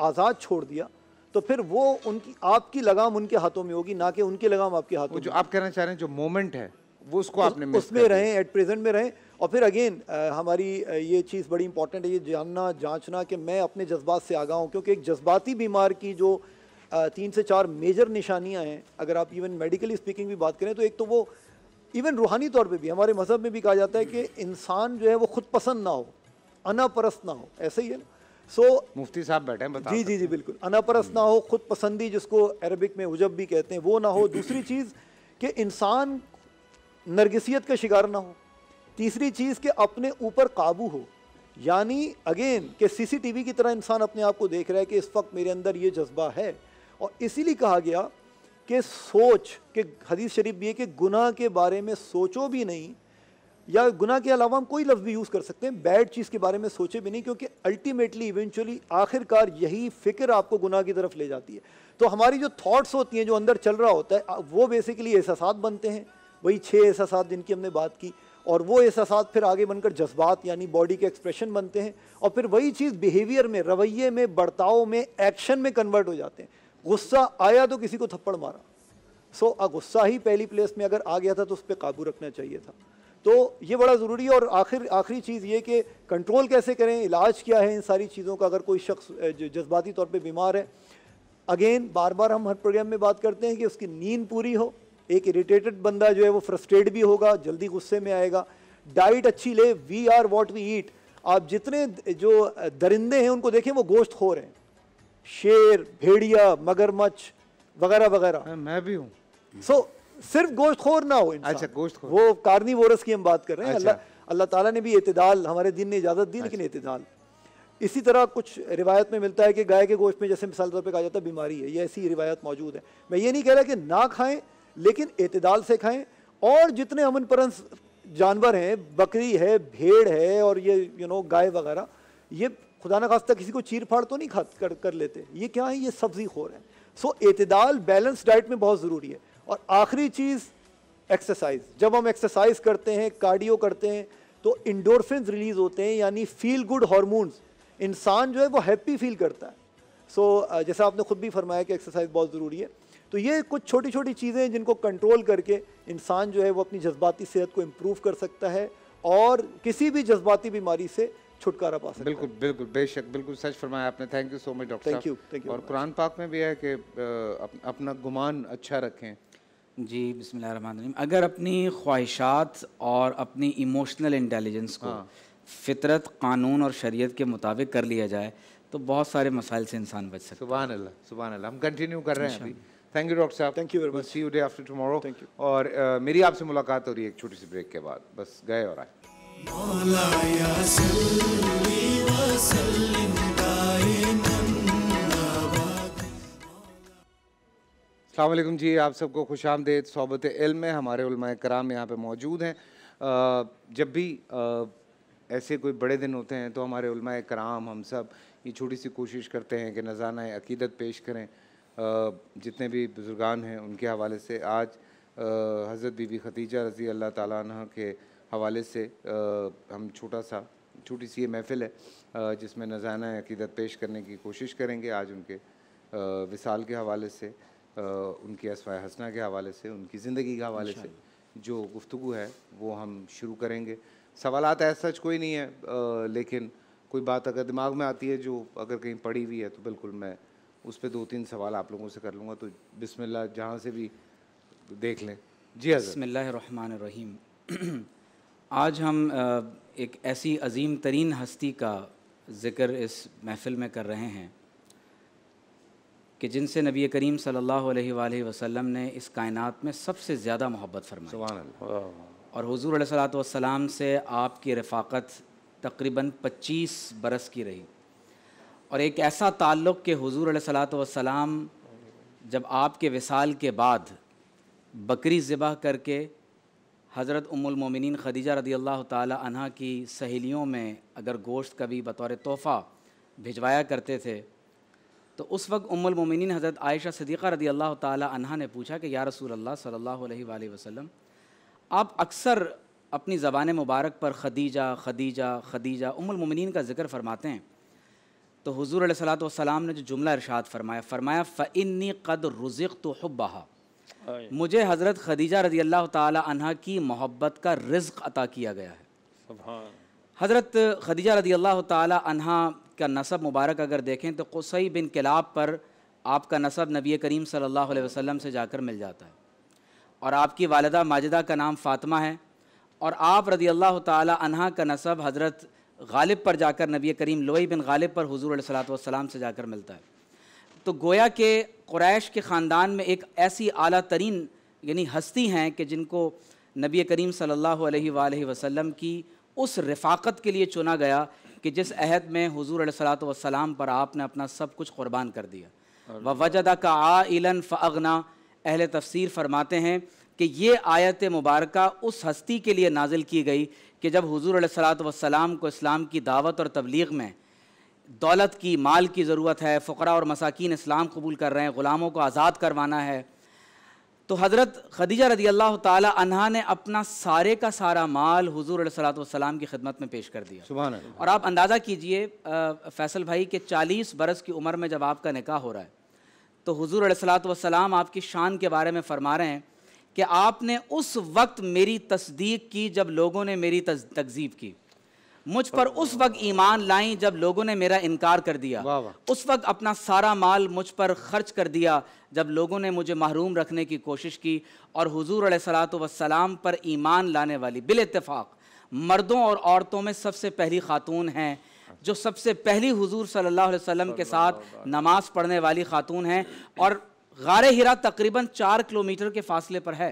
आज़ाद छोड़ दिया तो फिर वो उनकी आपकी लगाम उनके हाथों में होगी ना कि उनकी लगाम आपके हाथों में जो आप कहना चाह रहे हैं जो मोमेंट है वो उसको आपने उसमें रहें एट प्रेजेंट में रहें और फिर अगेन हमारी ये चीज़ बड़ी इंपॉर्टेंट है ये जानना जांचना कि मैं अपने जज्बात से आगा हूँ क्योंकि एक जज्बाती बीमार की जो तीन से चार मेजर निशानियाँ हैं अगर आप इवन मेडिकली स्पीकिंग भी बात करें तो एक तो वो इवन रूहानी तौर पर भी हमारे मज़हब में भी कहा जाता है कि हम्म। इंसान जो है वो खुद पसंद ना हो अनापरस्त ना हो ऐसे ही है ना सो so, मुफ्ती साहब बैठे हैं जी जी जी बिल्कुल अनापरस ना हो खुद पसंदी जिसको अरबिक में उजब भी कहते हैं वो ना हो दूसरी चीज़ कि इंसान नरगसीत का शिकार ना हो तीसरी चीज़ कि अपने ऊपर काबू हो यानी अगेन कि सीसीटीवी की तरह इंसान अपने आप को देख रहा है कि इस वक्त मेरे अंदर ये जज्बा है और इसीलिए कहा गया कि सोच के हदीस शरीफ भी है कि गुनाह के बारे में सोचो भी नहीं या गुनाह के अलावा हम कोई लफ्ज़ भी यूज़ कर सकते हैं बैड चीज़ के बारे में सोचे भी नहीं क्योंकि अल्टीमेटली इवेंचुअली आखिरकार यही फ़िक्र आपको गुनाह की तरफ ले जाती है तो हमारी जो थॉट्स होती हैं जो अंदर चल रहा होता है वो बेसिकली एहसास बनते हैं वही छः एहसास जिनकी हमने बात की और वो एहसास फिर आगे बनकर जज्बात यानी बॉडी के एक्सप्रेशन बनते हैं और फिर वही चीज़ बिहेवियर में रवैये में बर्ताव में एक्शन में कन्वर्ट हो जाते हैं गुस्सा आया तो किसी को थप्पड़ मारा सो so, गुस्सा ही पहली प्लेस में अगर आ गया था तो उस पर काबू रखना चाहिए था तो ये बड़ा ज़रूरी है और आखिर आखिरी चीज़ ये कि कंट्रोल कैसे करें इलाज क्या है इन सारी चीज़ों का अगर कोई शख्स जज्बाती तौर पर बीमार है अगेन बार बार हम हर प्रोग्राम में बात करते हैं कि उसकी नींद पूरी हो एक इरिटेटेड बंदा जो है वो फ्रस्ट्रेट भी होगा जल्दी गुस्से में आएगा डाइट अच्छी ले we are what we eat आप जितने जो दरिंदे हैं उनको देखें वो गोश्त खो रहे हैं शेर भेड़िया मगरमच्छ वगैरह वगैरह मैं भी हूँ सो so, सिर्फ गोश्त खोर ना हो अच्छा गोश्त खोर वो कार्नी वोरस की हम बात कर रहे हैं अच्छा। अल्लाह अल्लाह ताला ने भी इतदाल हमारे दिन ने इजाज़त दी लेकिन अच्छा। इतदाल इसी तरह कुछ रिवायत में मिलता है कि गाय के गोश्त में जैसे मिसाल तौर पर कहा जाता है बीमारी है ये ऐसी रिवायत मौजूद है मैं ये नहीं कह रहा कि ना खाएं लेकिन एतदाल से खाएं और जितने अमन परंस जानवर हैं बकरी है भेड़ है और ये यू नो गाय वगैरह ये खुदा न खास्ता किसी को चीर फाड़ तो नहीं खा कर, कर लेते ये क्या है ये सब्जी खोर है सो एतदाल बैलेंस डाइट में बहुत ज़रूरी है और आखिरी चीज़ एक्सरसाइज जब हम एक्सरसाइज करते हैं कार्डियो करते हैं तो इंडोरफिन रिलीज होते हैं यानी फील गुड हॉर्मोन्स इंसान जो है वो हैप्पी फील करता है सो so, जैसा आपने खुद भी फरमाया कि एक्सरसाइज बहुत ज़रूरी है तो ये कुछ छोटी छोटी चीज़ें जिनको कंट्रोल करके इंसान जो है वो अपनी जज्बाती सेहत को इम्प्रूव कर सकता है और किसी भी जज्बाती बीमारी से छुटकारा पा सकता बिल्कुल बिल्कुल बेशक बिल्कुल सच फरमाया आपने thank you so much doctor thank you thank you और कुरान पाक में भी है कि अपना गुमान अच्छा रखें जी बिस्मिल्लाह अगर अपनी ख्वाहिशात और अपनी इमोशनल इंटेलिजेंस को हाँ। फितरत कानून और शरीयत के मुताबिक कर लिया जाए तो बहुत सारे मसाइल से इंसान बच सकता है सुबह अल्लाह सुबह अल्लाह हम कंटिन्यू कर रहे हैं अभी थैंक यू डॉक्टर साहब thank you very much see you day after tomorrow thank you और uh, मेरी आपसे मुलाकात हो रही है एक छोटी सी ब्रेक के बाद बस गए और आए अलमैकम जी आप सबको खुश आमदेद सोबत इल्म है हमारे कराम यहाँ पे मौजूद हैं जब भी ऐसे कोई बड़े दिन होते हैं तो हमारे कराम हम सब ये छोटी सी कोशिश करते हैं कि नज़ाना अकीदत पेश करें जितने भी बुजुर्गान हैं उनके हवाले से आज हज़रत बीबी खतीजा रज़ी अल्लाह ताली के हवाले से हम छोटा सा छोटी सी ये महफ़िल है जिसमें नजाना अकीदत पेश करने की कोशिश करेंगे आज उनके विसाल के हवाले से उनकी असवा हसना के हवाले से उनकी ज़िंदगी के हवाले से जो गुफ्तु है वो हम शुरू करेंगे सवाल ऐसा सच कोई नहीं है लेकिन कोई बात अगर दिमाग में आती है जो अगर कहीं पड़ी हुई है तो बिल्कुल मैं उस पर दो तीन सवाल आप लोगों से कर लूँगा तो बिसमिल्ला जहाँ से भी देख लें जी बसमान रहीम आज हम एक ऐसी अजीम तरीन हस्ती का ज़िक्र इस महफ़िल में कर रहे हैं कि जिनसे नबी करीम सल्ला वसलम ने इस कायन में सबसे ज़्यादा मोहब्बत फरमाई और हजूर वसलाम से आपकी रफ़ाक़त तकरीबन 25 बरस की रही और एक ऐसा ताल्लुक़ के हजूर सलात वसलाम जब आपके विसाल के बाद बकरी ज़िबा करके हज़रत उमुलमोमिन खदीजा रदी अल्लाह तहा की सहेलियों में अगर गोश्त कभी बतौर तोहफ़ा भिजवाया करते थे तो उस वक्त उमुलमोमिन हज़रत आयशा सदीक़ा रदी अल्लाह तहा ने पूछा कि या रसूल अल्लाह सल्ला वसम आप अक्सर अपनी ज़बान मुबारक पर खदीजा खदीजा खदीजा उमुलमोमिन का ज़िक्र फरमाते हैं तो हजूर सलाम ने जो जुमला इरशाद फरमाया फ़रमाया इन्नी कद रुज़िक तो हब्बहा मुझे हज़रत खदीजा रजी अल्लाह तह की मोहब्बत का रिज्क अता किया गया है हज़रत खदीजा रजी अल्लाह तह का नसब मुबारक अगर देखें तो कुसई बिन किलाब पर आपका नसब नबी करीम सल्लल्लाहु अलैहि वसल्लम से जाकर मिल जाता है और आपकी वालदा माजिदा का नाम फ़ातिमा है और आप रजी अल्लाह तह का नसब हज़रत गालिब पर जाकर नबी करीम लोई बिन गालिब पर हजूर सलाम से जाकर मिलता है तो गोया के क्रैश के ख़ानदान में एक ऐसी अली तरीन यानी हस्ती हैं कि जिनको नबी करीम सल्लल्लाहु वसलम की उस रफ़ाक़त के लिए चुना गया कि जिस अहद में हजूर सलाम पर आपने अपना सब कुछ क़ुरबान कर दिया व वजदा का आलन फ़गना अहल तफसीर फरमाते हैं कि ये आयत मुबारक उस हस्ती के लिए नाजिल की गई कि जब हजूर सलात वसलाम को इस्लाम की दावत और तबलीग में दौलत की माल की ज़रूरत है फ़करा और मसाकिन इस्लाम कबूल कर रहे हैं ग़ुलामों को आज़ाद करवाना है तो हज़रत खदीजा रदी अल्लाह तहा ने अपना सारे का सारा माल हजूर सलाम की खिदमत में पेश कर दिया और आप अंदाज़ा कीजिए फैसल भाई के 40 बरस की उम्र में जब आपका निकाह हो रहा है तो हजूर सलाम आपकी शान के बारे में फरमा रहे हैं कि आपने उस वक्त मेरी तस्दीक की जब लोगों ने मेरी तकजीब की मुझ पर उस वक्त ईमान लाई जब लोगों ने मेरा इनकार कर दिया उस वक्त अपना सारा माल मुझ पर खर्च कर दिया जब लोगों ने मुझे महरूम रखने की कोशिश की और हजूर सलाम पर ईमान लाने वाली बिल इतफाक़ मर्दों और औरतों में सबसे पहली खातून हैं जो सबसे पहली हुजूर सल्लल्लाहु अलैहि वसल्लम के साथ नमाज़ पढ़ने वाली खातून हैं और गार हिरा तकरीबन चार किलोमीटर के फासले पर है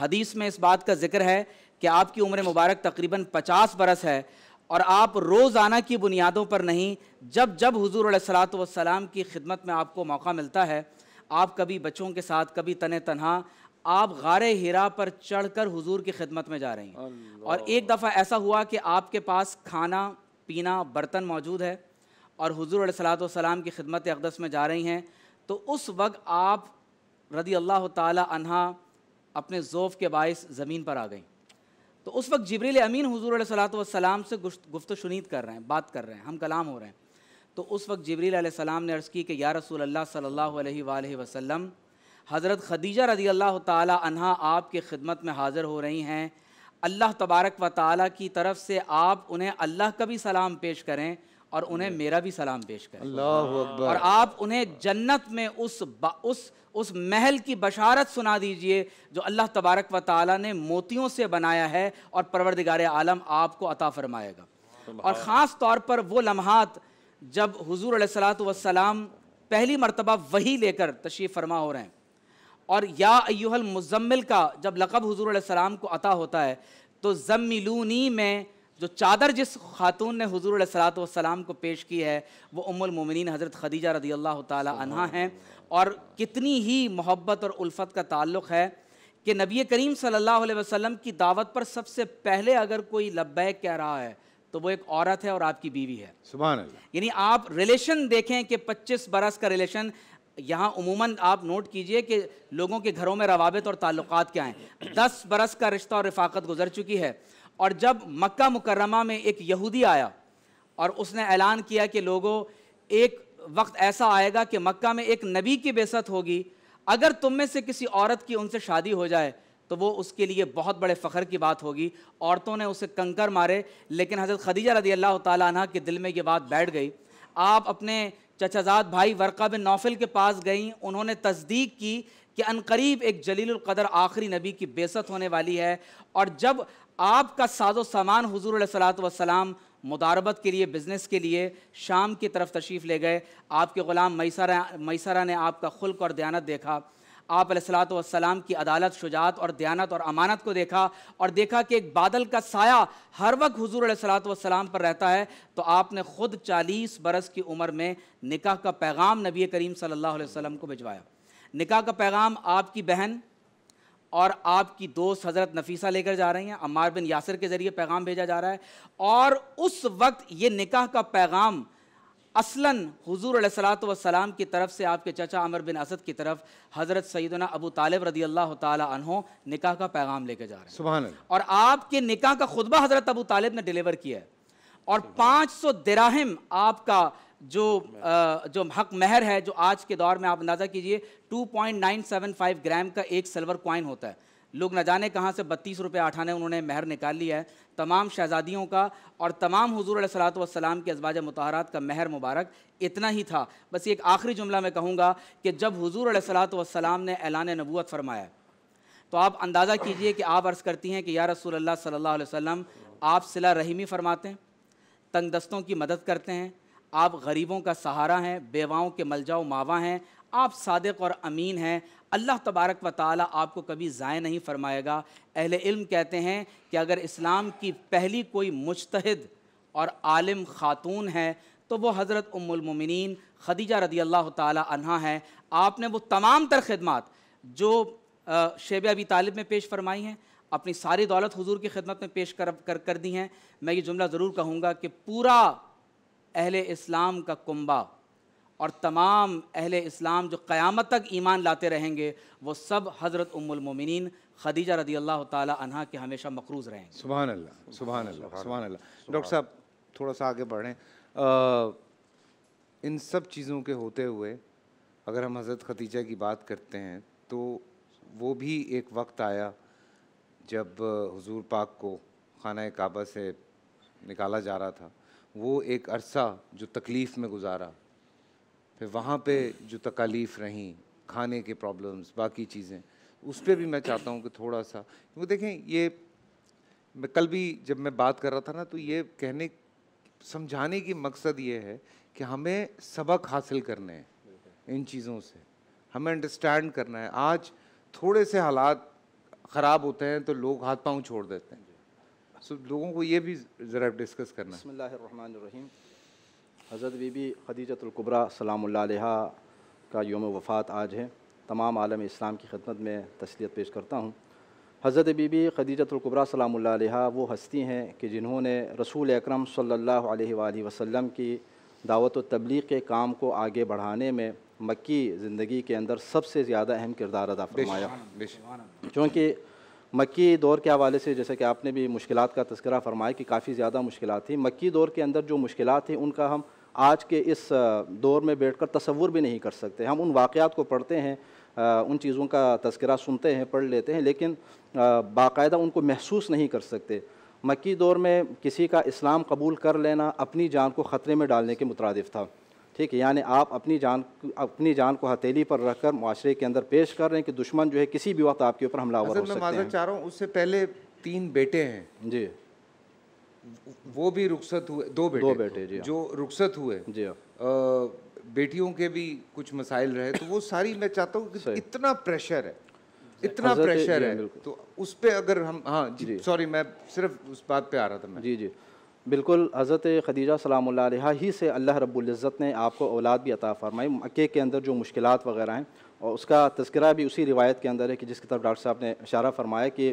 हदीस में इस बात का जिक्र है कि आपकी उम्र मुबारक तकरीबन पचास बरस है और आप रोज़ाना की बुनियादों पर नहीं जब जब हजूर सलाम की खिदमत में आपको मौका मिलता है आप कभी बच्चों के साथ कभी तन तनहा आप गार हिरा पर चढ़कर हुजूर की खिदमत में जा रही हैं और एक दफ़ा ऐसा हुआ कि आपके पास खाना पीना बर्तन मौजूद है और हुजूर सलाम की खिदमत अकदस में जा रही हैं तो उस वक्त आप रदी अल्लाह तहा अपने ज़ोफ़ के बायस ज़मीन पर आ गई तो उस वक्त जबरील अमीन हजूर सलाम से गुफ्त शुनीद कर रहे हैं बात कर रहे हैं हम कलाम हो रहे हैं तो उस वक्त जबरील सलाम ने अर्ज़ की कि या रसूल अल्लाह सल्ला अलैहि हज़रत खदीजा रदी अल्लाह तहा आपके ख़िदमत में हाज़िर हो रही हैं अल्लाह तबारक व ताली की तरफ से आप उन्हें अल्लाह का भी सलाम पेश करें और उन्हें मेरा भी सलाम पेश करें और आप उन्हें जन्नत में उस उस उस महल की बशारत सुना दीजिए जो अल्लाह तबारक व ताली ने मोतियों से बनाया है और परवरदिगार आलम आपको अता फरमाएगा और ख़ास तौर पर वो लम्हात जब हजूर सलाम पहली मरतबा वही लेकर तशरीफ़ फरमा हो रहे हैं और या अयुहल मुजम्मिल का जब लकब हजूर सलाम को अता होता है तो जम्मिलूनी में जो चादर जिस खातून ने हजूर सलाम को पेश की है वो उमुलमिन हज़रत खदीजा रदी अल्लाह तहा हैं और कितनी ही मोहब्बत और उल्फत का ताल्लुक़ है कि नबी करीम सल्लल्लाहु अलैहि वसल्लम की दावत पर सबसे पहले अगर कोई लब्बैक कह रहा है तो वो एक औरत है और आपकी बीवी है सुबह यानी आप रिलेशन देखें कि पच्चीस बरस का रिलेशन यहाँ उमूमन आप नोट कीजिए कि लोगों के घरों में रवाबित और ताल्लुकात क्या हैं दस बरस का रिश्ता और रफाकत गुजर चुकी है और जब मक्का मुकरमा में एक यहूदी आया और उसने ऐलान किया कि लोगों एक वक्त ऐसा आएगा कि मक्का में एक नबी की बेसत होगी अगर तुम में से किसी औरत की उनसे शादी हो जाए तो वो उसके लिए बहुत बड़े फ़ख्र की बात होगी औरतों ने उसे कंकर मारे लेकिन हज़रत खदीजा रदी अल्लाह तह के दिल में ये बात बैठ गई आप अपने चचाजाद भाई वर्का बिन नौफिल के पास गई उन्होंने तस्दीक की कि अनकरीब एक जलील कदर आखिरी नबी की बेसत होने वाली है और जब आपका साजो सामान हजूर सलाम मुदारबत के लिए बिज़नेस के लिए शाम की तरफ तशरीफ़ ले गए आपके ग़ुलाम मैसरा मैसरा ने आपका खुल्क और दयानत देखा आप सलाम की अदालत शुजात और दयानत और अमानत को देखा और देखा कि एक बादल का साया हर वक्त हजूर सलाम पर रहता है तो आपने ख़ुद चालीस बरस की उम्र में निकाह का पैगाम नबी करीम सल्ला वसलम को भिजवाया निका का पैगाम आपकी बहन और आपकी दोस्त हज़रत नफीसा लेकर जा रही हैं अमार बिन यासर के ज़रिए पैगाम भेजा जा रहा है और उस वक्त ये निकाह का पैगाम असलन हजूर सलाम की तरफ से आपके चचा अमर बिन असद की तरफ हज़रत सैदना अबू तालब रदी अल्लाह तहों निकाह का पैगाम लेकर जा रहे हैं सुबह और आपके निकाह का खुतबा हज़रत अबू तालब ने डिलीवर किया है और पाँच सौ आपका जो आ, जो हक महर है जो आज के दौर में आप अंदाज़ा कीजिए 2.975 ग्राम का एक सिल्वर कॉइन होता है लोग न जाने कहाँ से बत्तीस रुपये आठाने उन्होंने महर निकाल लिया है तमाम शहज़ादियों का और तमाम हजूर सलाम के अजवाज मतहरात का महर मुबारक इतना ही था बस एक आखिरी जुमला मैं कहूँगा कि जब हजूर सलाम ने ऐलान नबूत फरमाया तो आप अंदाज़ा कीजिए कि आप अर्ज़ करती हैं कि या रसूल सल्ला वसम आप सिला रहीमी फरमाते हैं तंग दस्तों की मदद करते हैं आप गरीबों का सहारा हैं बेवाओं के मलजाओ मावा हैं आप सादक और अमीन हैं अल्लाह तबारक व ताली आपको कभी ज़ाय नहीं फरमाएगा अहल इल्म कहते हैं कि अगर इस्लाम की पहली कोई मुश्तद और आलिम ख़ातून है तो वो हज़रत उम्मिन खदीजा रदी अल्लाह तहा हैं आपने वो तमाम तर खदमात जो शेब अबी तालिब में पेश फरमाई हैं अपनी सारी दौलत हजूर की खिदमत में पेश कर कर, कर दी हैं मैं ये जुमला ज़रूर कहूँगा कि पूरा अहल इस्लाम का कुंबा और तमाम अहल इस्लाम जो क़यामत तक ईमान लाते रहेंगे वो सब हज़रत उमुलमिन खदीजा रदी अल्लाह तह के हमेशा मकरूज़ रहेंगे सुबह अल्लाह सुबह अल्लाह सुबह अल्लाह डॉक्टर साहब थोड़ा सा आगे बढ़ें इन सब चीज़ों के होते हुए अगर हम हज़रत खदीजा की बात करते हैं तो वो भी एक वक्त आया जब हुजूर पाक को खाना काबा से निकाला जा रहा था वो एक अरसा जो तकलीफ़ में गुजारा फिर वहाँ पे जो तकालीफ रहीं खाने के प्रॉब्लम्स बाकी चीज़ें उस पर भी मैं चाहता हूँ कि थोड़ा सा क्योंकि देखें ये मैं कल भी जब मैं बात कर रहा था ना तो ये कहने समझाने की मकसद ये है कि हमें सबक हासिल करने हैं इन चीज़ों से हमें अंडरस्टैंड करना है आज थोड़े से हालात ख़राब होते हैं तो लोग हाथ पांव छोड़ देते हैं सो लोगों को ये भी ज़रा डिस्कस करना बसमीम हज़रत बीबी खदीजतुल्कुबरा सलाम का योम वफ़ात आज है तमाम आलम इस्लाम की खदमत में तसलीत पेश करता हूँ हज़रत बीबी खदीजतुल्कुबरा सलाम वो हस्ती हैं कि जिन्होंने रसूल अक्रम सल्ला वसम की दावत तबलीग के काम को आगे बढ़ाने में मक्की ज़िंदगी के अंदर सबसे ज़्यादा अहम किरदार अदा फरमाया चूँकि मक्की दौर के हवाले से जैसे कि आपने भी मुश्किल का तस्करा फरमाया कि काफ़ी ज़्यादा मुश्किल थी मक्की दौर के अंदर जो मुश्किल थी उनका हम आज के इस दौर में बैठ कर तस्वुर भी नहीं कर सकते हम उन वाक़ात को पढ़ते हैं उन चीज़ों का तस्करा सुनते हैं पढ़ लेते हैं लेकिन बाकायदा उनको महसूस नहीं कर सकते मक्की दौर में किसी का इस्लाम कबूल कर लेना अपनी जान को ख़तरे में डालने के मुतरद था ठीक है यानी आप अपनी जान अपनी जान को हथेली पर रखकर माशरे के अंदर पेश कर रहे हैं कि दुश्मन जो है किसी भी वक्त आपके ऊपर हमला हो सकते हैं चाह रहा हूँ उससे पहले तीन बेटे हैं जी वो भी रुखसत हुए दो बेटे दो तो, बेटे जी जो रुखसत हुए जी आ, बेटियों के भी कुछ मसाइल रहे तो वो सारी मैं चाहता हूँ इतना प्रेशर है इतना प्रेशर है तो उस पर अगर हम हाँ जी सॉरी मैं सिर्फ उस बात पे आ रहा था मैं जी जी बिल्कुल हज़रत खदीजा सलाम ही से अल्लाह रबुल्ज़त ने आपको औलाद भी अता फ़रमाई मक्के के अंदर जो मुश्किल वगैरह हैं और उसका तस्करा भी उसी रिवायत के अंदर है कि जिसकी तरफ डॉक्टर साहब ने इशारा फरमाया कि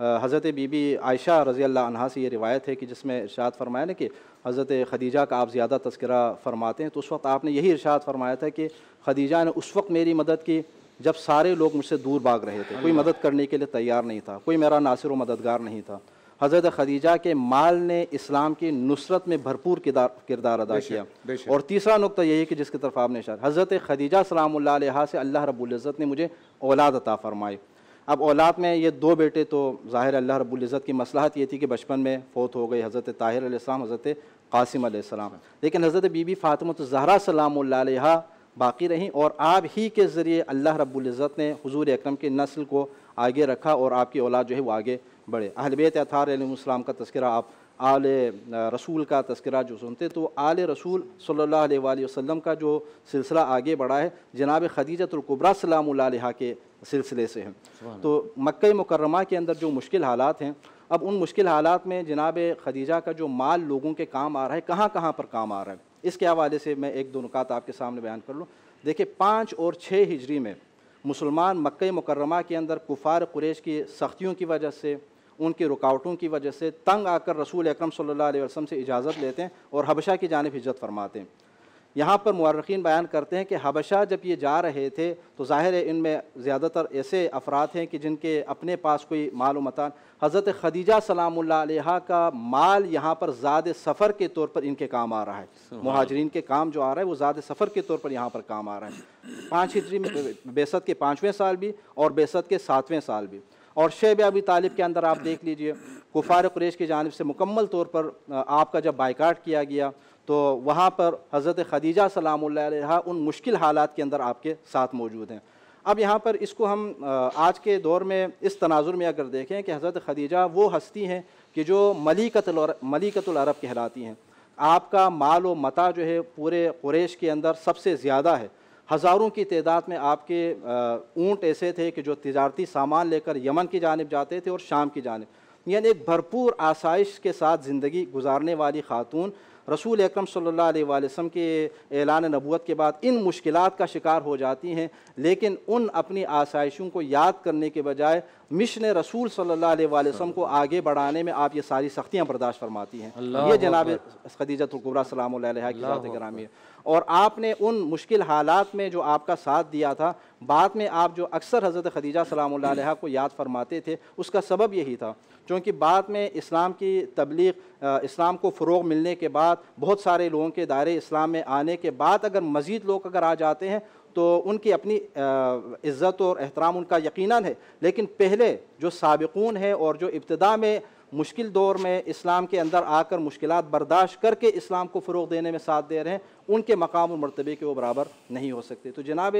हज़रत बीबी आयशा रज़ी अल्लाह से ये रिवायत है कि जिसमें इरशाद फरमाया ना कि हज़रत खदीजा का आप ज़्यादा तस्करा फरमाते हैं तो उस वक्त आपने यही इरशाद फरमाया था कि खदीजा ने उस वक्त मेरी मदद की जब सारे लोग मुझसे दूर भाग रहे थे कोई मदद करने के लिए तैयार नहीं था कोई मेरा नासिर व मददगार नहीं था हज़रत खदीजा के माल ने इस्लाम की नुसरत में भरपूर किरदार अदा किया और तीसरा नुकता यही है कि जिसकी तरफ आपने इशार हज़रत खदीजा सलाम से अल्लाह रबुल्ज़त ने मुझे औलाद अता फ़रमाई अब औलाद में ये दो बेटे तो ज़ाहिर अल्लाह रबुल्ज़त की मसलाहत ये थी कि बचपन में फोत हो गई हज़रत ताहिर अलैहिस्सलाम हज़रत कासिम अलैहिस्सलाम लेकिन हज़रत बीबी फ़ातिमत ज़हरा सलाम बाकी रहीं और आप ही के ज़रिए अल्लाह रबुल्ज़त ने हजूर अक्रम की नस्ल को आगे रखा और आपकी औलाद जो है वो आगे बड़े अहल बेत अतारम का तस्करा आप आल रसूल का तस्करा जो सुनते तो आल रसूल सल्ला वसम का जो सिलसिला आगे बढ़ा है जनाब सलाम उल्ला के सिलसिले से हैं तो मक् मुकरमा के अंदर जो मुश्किल हालात हैं अब उन मुश्किल हालात में जनाब खदीजा का जो माल लोगों के काम आ रहा है कहाँ कहाँ पर काम आ रहा है इसके हवाले से मैं एक दो नुकात आपके सामने बयान कर लूँ देखिए पाँच और छः हिजरी में मुसलमान मक् मकरमा के अंदर कुफार कुरेश की सख्तियों की वजह से उनकी रुकावटों की वजह से तंग आकर रसूल अक्रम सम वसम से इजाज़त लेते हैं और हबशा की जानब हिजत फरमाते हैं यहाँ पर मर्रखीन बयान करते हैं कि हबशा जब ये जा रहे थे तो ज़ाहिर है इनमें ज़्यादातर ऐसे अफराद हैं कि जिनके अपने पास कोई माल मतान हज़रत खदीजा सलाम का माल यहाँ पर ज़्यादा सफ़र के तौर पर इनके काम आ रहा है महाजरीन के काम जो आ रहा है वो ज़्यादा सफ़र के तौर पर यहाँ पर काम आ रहा है पाँच हिजरी में बेसत के पाँचवें साल भी और बेसत के सातवें साल भी और शेब अबी तालिब के अंदर आप देख लीजिए कुफार कुरेश की जानब से मुकम्मल तौर पर आपका जब बाइकाट किया गया तो वहाँ पर हज़रत खदीजा सलाम उन मुश्किल हालात के अंदर आपके साथ मौजूद हैं अब यहाँ पर इसको हम आज के दौर में इस तनाजुर में अगर देखें कि हज़रत खदीजा वो हस्ती हैं कि जो मलिकतल मलिकतुल अरब कहलाती हैं आपका माल व मता जो है पूरे कुरेश के अंदर सबसे ज़्यादा है हज़ारों की तादाद में आपके ऊँट ऐसे थे कि जो तजारती सामान लेकर यमन की जानब जाते थे और शाम की जानब यानी एक भरपूर आसाइश के साथ ज़िंदगी गुजारने वाली खातून रसूल अक्रम सम के एलान नबूत के बाद इन मुश्किल का शिकार हो जाती हैं लेकिन उन अपनी आसाइशों को याद करने के बजाय मिशन रसूल सल्ला वसम को आगे बढ़ाने में आप ये सारी सख्तियाँ बर्दाश्त फरमाती हैं ये जनाब खदीजतुल्कुबरा सलाम ग्रामी और आपने उन मुश्किल हालात में जो आपका साथ दिया था बाद में आप जो अक्सर हज़रत खदीजा सलाम को याद फरमाते थे उसका सबब यही था चूँकि बाद में इस्लाम की तबलीग इस्लाम को फ़रोग मिलने के बाद बहुत सारे लोगों के दायरे इस्लाम में आने के बाद अगर मज़ीद लोग अगर आ जाते हैं तो उनकी अपनी इज़्ज़त और एहतराम उनका यकीनन है लेकिन पहले जो सबकून है और जो इब्तदा में मुश्किल दौर में इस्लाम के अंदर आकर मुश्किल बर्दाश्त करके इस्लाम को फ़रोग देने में साथ दे रहे हैं उनके मकाम और मरतबे के वो बराबर नहीं हो सकते तो जनाब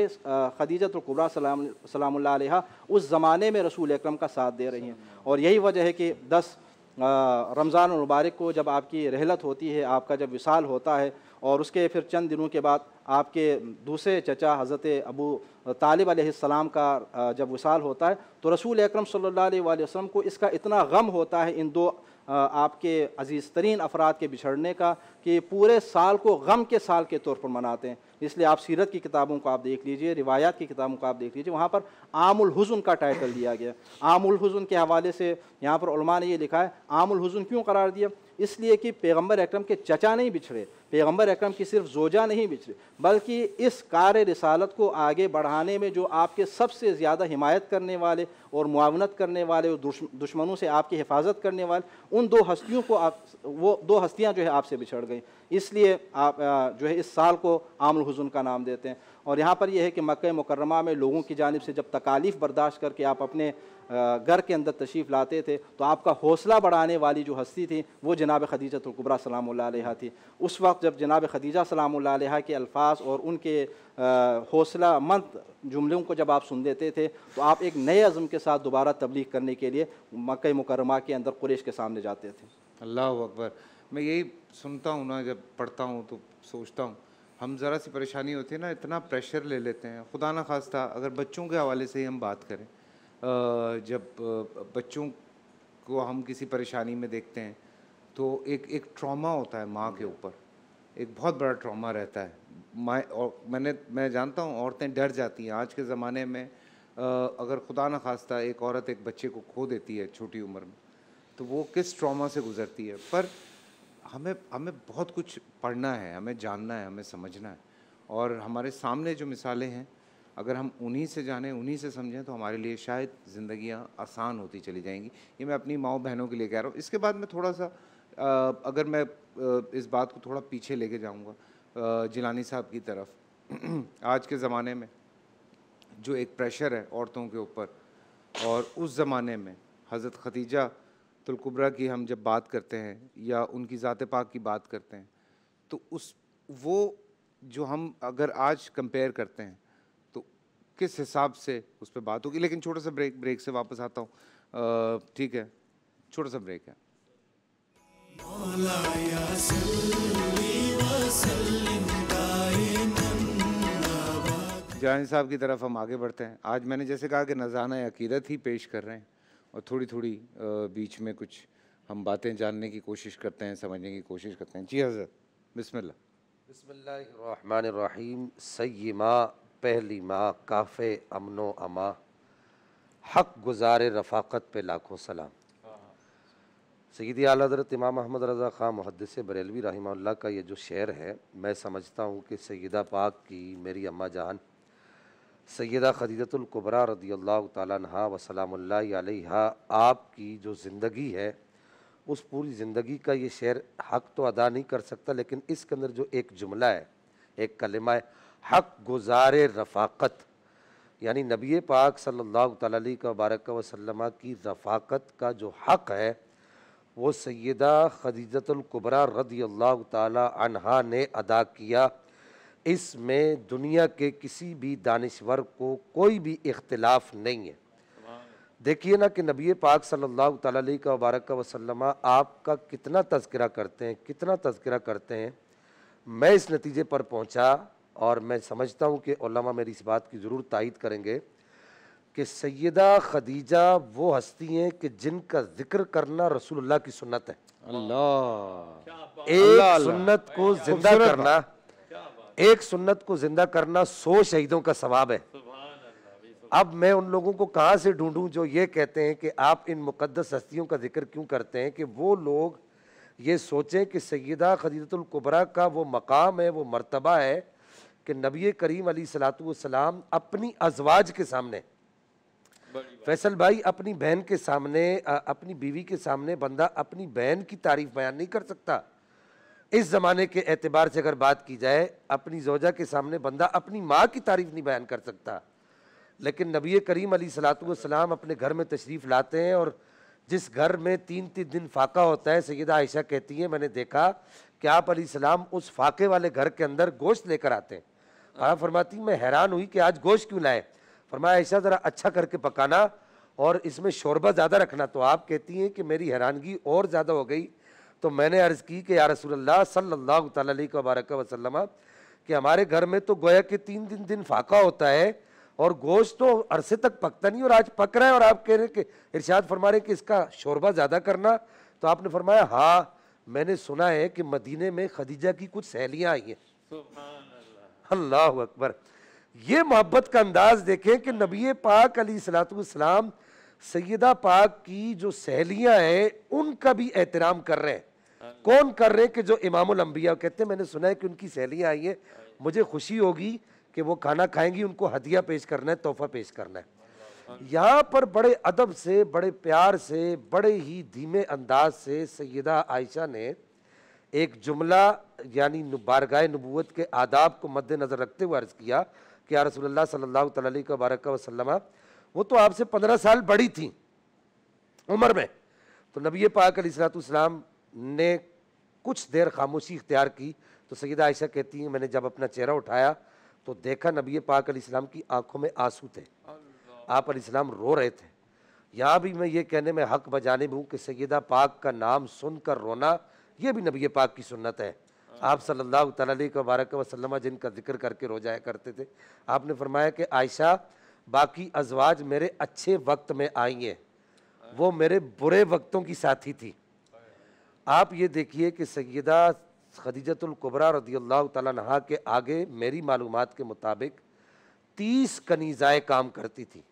खदीजत कुबरा सलाम सलाम उस ज़माने में रसूल अक्रम का साथ दे रही हैं और यही वजह है कि दस रमज़ान मुबारक को जब आपकी रहलत होती है आपका जब विशाल होता है और उसके फिर चंद दिनों के बाद आपके दूसरे चचा हज़रत अबू तालिब आसमाम का जब वसाल होता है तो रसूल अक्रम सम को इसका इतना गम होता है इन दो आपके अजीज़ तरीन अफराद के बिछड़ने का कि पूरे साल को गम के साल के तौर पर मनाते हैं इसलिए आप सीरत की किताबों को आप देख लीजिए रिवायात की किताबों को आप देख लीजिए वहाँ पर आमुल हुज़न का टाइटल दिया गया आमुल के हवाले से यहाँ पर ने ये लिखा है आमुल हुज़न क्यों करार दिया इसलिए कि पैगम्बर अक्रम के चचा नहीं बिछड़े पैगम्बर अक्रम की सिर्फ जोजा नहीं बिछड़े बल्कि इस कार्य रसालत को आगे बढ़ाने में जो आपके सबसे ज़्यादा हिमायत करने वाले और मुआवनत करने वाले और दुश्मनों से आपकी हिफाजत करने वाले उन दो हस्तियों को आप वो दो हस्तियाँ जो है आपसे बिछड़ गई इसलिए आप जो है इस साल को आमल हुजन का नाम देते हैं और यहाँ पर यह है कि मक् मुकरमा में लोगों की जानब से जब तकालीफ़ बर्दाश्त करके आप अपने घर के अंदर तशरीफ़ लाते थे तो आपका हौसला बढ़ाने वाली जो हस्ती थी वो जनाब कुब्रा सलाम थी उस वक्त जब जनाब खदीजा सलाम के अल्फाज और उनके हौसला मंद जुमलों को जब आप सुन देते थे तो आप एक नए अज़म के साथ दोबारा तबलीग करने के लिए मक् मुकरमा के अंदर कुरेश के सामने जाते थे अल्लाह अकबर मैं यही सुनता हूँ ना जब पढ़ता हूँ तो सोचता हूँ हम ज़रा सी परेशानी होती है ना इतना प्रेशर ले लेते हैं खुदा ना खास्ता अगर बच्चों के हवाले से ही हम बात करें जब बच्चों को हम किसी परेशानी में देखते हैं तो एक एक ट्रॉमा होता है माँ के ऊपर एक बहुत बड़ा ट्रॉमा रहता है माँ और मैंने मैं जानता हूँ औरतें डर जाती हैं आज के ज़माने में अगर खुदा न खास्ता एक औरत एक बच्चे को खो देती है छोटी उम्र में तो वो किस ट्रॉमा से गुजरती है पर हमें हमें बहुत कुछ पढ़ना है हमें जानना है हमें समझना है और हमारे सामने जो मिसालें हैं अगर हम उन्हीं से जाने उन्हीं से समझें तो हमारे लिए शायद जिंदगियां आसान होती चली जाएंगी ये मैं अपनी माओ बहनों के लिए कह रहा हूँ इसके बाद मैं थोड़ा सा अगर मैं इस बात को थोड़ा पीछे लेके जाऊँगा जिलानी साहब की तरफ आज के ज़माने में जो एक प्रेशर है औरतों के ऊपर और उस ज़माने में हज़रत खतीजा तुलकुबरा की हम जब बात करते हैं या उनकी ज़ात पाक की बात करते हैं तो उस वो जो हम अगर आज कंपेयर करते हैं किस हिसाब से उस पर बात होगी लेकिन छोटा सा ब्रेक ब्रेक से वापस आता हूँ ठीक है छोटा सा ब्रेक है जानी साहब की तरफ हम आगे बढ़ते हैं आज मैंने जैसे कहा कि नज़ाना अकीदत ही पेश कर रहे हैं और थोड़ी थोड़ी बीच में कुछ हम बातें जानने की कोशिश करते हैं समझने की कोशिश करते हैं जी हज़रत हाँ बिस्मिल्लाह बसमीम सैमा पहली माँ काफे अमनो अमा हक गुजार रफाकत पे लाखों सलाम सईद आल इमाम अहमद रज़ा ख़ान मुहदस बरेलवी रही का ये जो शेर है मैं समझता हूँ कि सईदा पाक की मेरी अम्मा जान सैदा खदीजतुल्कुबरा रदी अल्लाह तहा वसलाम्ला आपकी जो ज़िंदगी है उस पूरी ज़िंदगी का ये शेर हक तो अदा नहीं कर सकता लेकिन इसके अंदर जो एक जुमला है एक कलमा है हक गुजार रफ़ाक़त यानी नबी पाक सल्लल्लाहु अलैहि वबारक वसल्लम की रफ़ाक़त का जो हक़ है वो सैदा खदीजतुल्कुबरा रदी अल्लाह तहा ने अदा किया इसमें दुनिया के किसी भी दानश्वर को कोई भी इख्तलाफ नहीं है देखिए ना कि नबी पाक सल्लल्लाहु अलैहि वबारक वसल्लम आपका कितना तस्करा करते हैं कितना तस्करा करते हैं मैं इस नतीजे पर पहुंचा और मैं समझता हूँ कि मेरी इस बात की ज़रूर तायद करेंगे कि सैदा खदीजा वो हस्ती हैं कि जिनका जिक्र करना रसूलुल्लाह की सुन्नत है अल्लाह एक सुन्नत को जिंदा करना एक सुन्नत को जिंदा करना सो शहीदों का सवाब है अब मैं उन लोगों को कहाँ से ढूंढूं जो ये कहते हैं कि आप इन मुकदस हस्तियों का जिक्र क्यों करते हैं कि वो लोग ये सोचें कि सैदा खदीजतुल्कुबरा का वो मकाम है वो मरतबा है कि नबी करीम सलातम अपनी अजवाज के सामने फैसल भाई अपनी बहन के सामने अपनी बीवी के सामने बंदा अपनी बहन की तारीफ बयान नहीं कर सकता इस ज़माने के एतबार से अगर बात की जाए अपनी जोजा के सामने बंदा अपनी माँ की तारीफ नहीं बयान कर सकता लेकिन नबी करीम सलातम अपने घर में तशरीफ़ लाते हैं और जिस घर में तीन तीन दिन फाका होता है सैदा आयशा कहती हैं मैंने देखा कि आप सलाम उस फाके वाले घर के अंदर गोश्त लेकर आते हैं हाँ फरमाती मैं हैरान हुई कि आज गोश्त क्यों लाए फरमाया ऐसा ज़रा अच्छा करके पकाना और इसमें शोरबा ज़्यादा रखना तो आप कहती हैं कि मेरी हैरानगी और ज़्यादा हो गई तो मैंने अर्ज़ की कि या रसूल्ला सल्लल्लाहु अलैहि वबारक वसल्लम कि हमारे घर में तो गोया के तीन दिन दिन फाका होता है और गोश्त तो अरसे तक पकता नहीं और आज पक रहा है और आप कह रहे कि इरशाद फरमा रहे कि इसका शोरबा ज़्यादा करना तो आपने फरमाया हाँ मैंने सुना है कि मदीने में खदीजा की कुछ सहेलियाँ आई हैं अल्लाह अकबर ये मोहब्बत का अंदाज देखें कि नबी पाक अली सलातम सैदा पाक की जो सहेलियाँ हैं उनका भी एहतराम कर रहे हैं कौन कर रहे हैं कि जो इमाम लंबिया कहते हैं मैंने सुना है कि उनकी सहेलियाँ आई हैं मुझे खुशी होगी कि वो खाना खाएंगी उनको हदिया पेश करना है तोहफा पेश करना है यहाँ पर बड़े अदब से बड़े प्यार से बड़े ही धीमे अंदाज से सैदा आयशा ने एक जुमला यानी बारगाह नबूत के आदाब को मद्देनजर रखते हुए अर्ज़ किया कि यार रसोल्ला सल्ला तबारक वसलम वो तो आपसे पंद्रह साल बड़ी थी उम्र में तो नबी पाक सलाम ने कुछ देर खामोशी इख्तियार की तो सैदा आयशा कहती हैं मैंने जब अपना चेहरा उठाया तो देखा नबी पाक सलाम की आंखों में आंसू थे आप सलाम रो रहे थे यहाँ भी मैं ये कहने में हक बजाने हूँ कि सैदा पाक का नाम सुनकर रोना ये भी नबी पाक की सुन्नत है आप सल्लल्लाहु अलैहि वबारक जिनका जिक्र करके जाया करते थे आपने फरमाया कि आयशा बाकी अजवाज मेरे अच्छे वक्त में आई हैं वो मेरे बुरे वक्तों की साथी थी आप ये देखिए कि सैदा खदीजतुल्कुबरा रदी अल्लाह तहा के आगे मेरी मालूम के मुताबिक तीस कनीज़ाएँ काम करती थी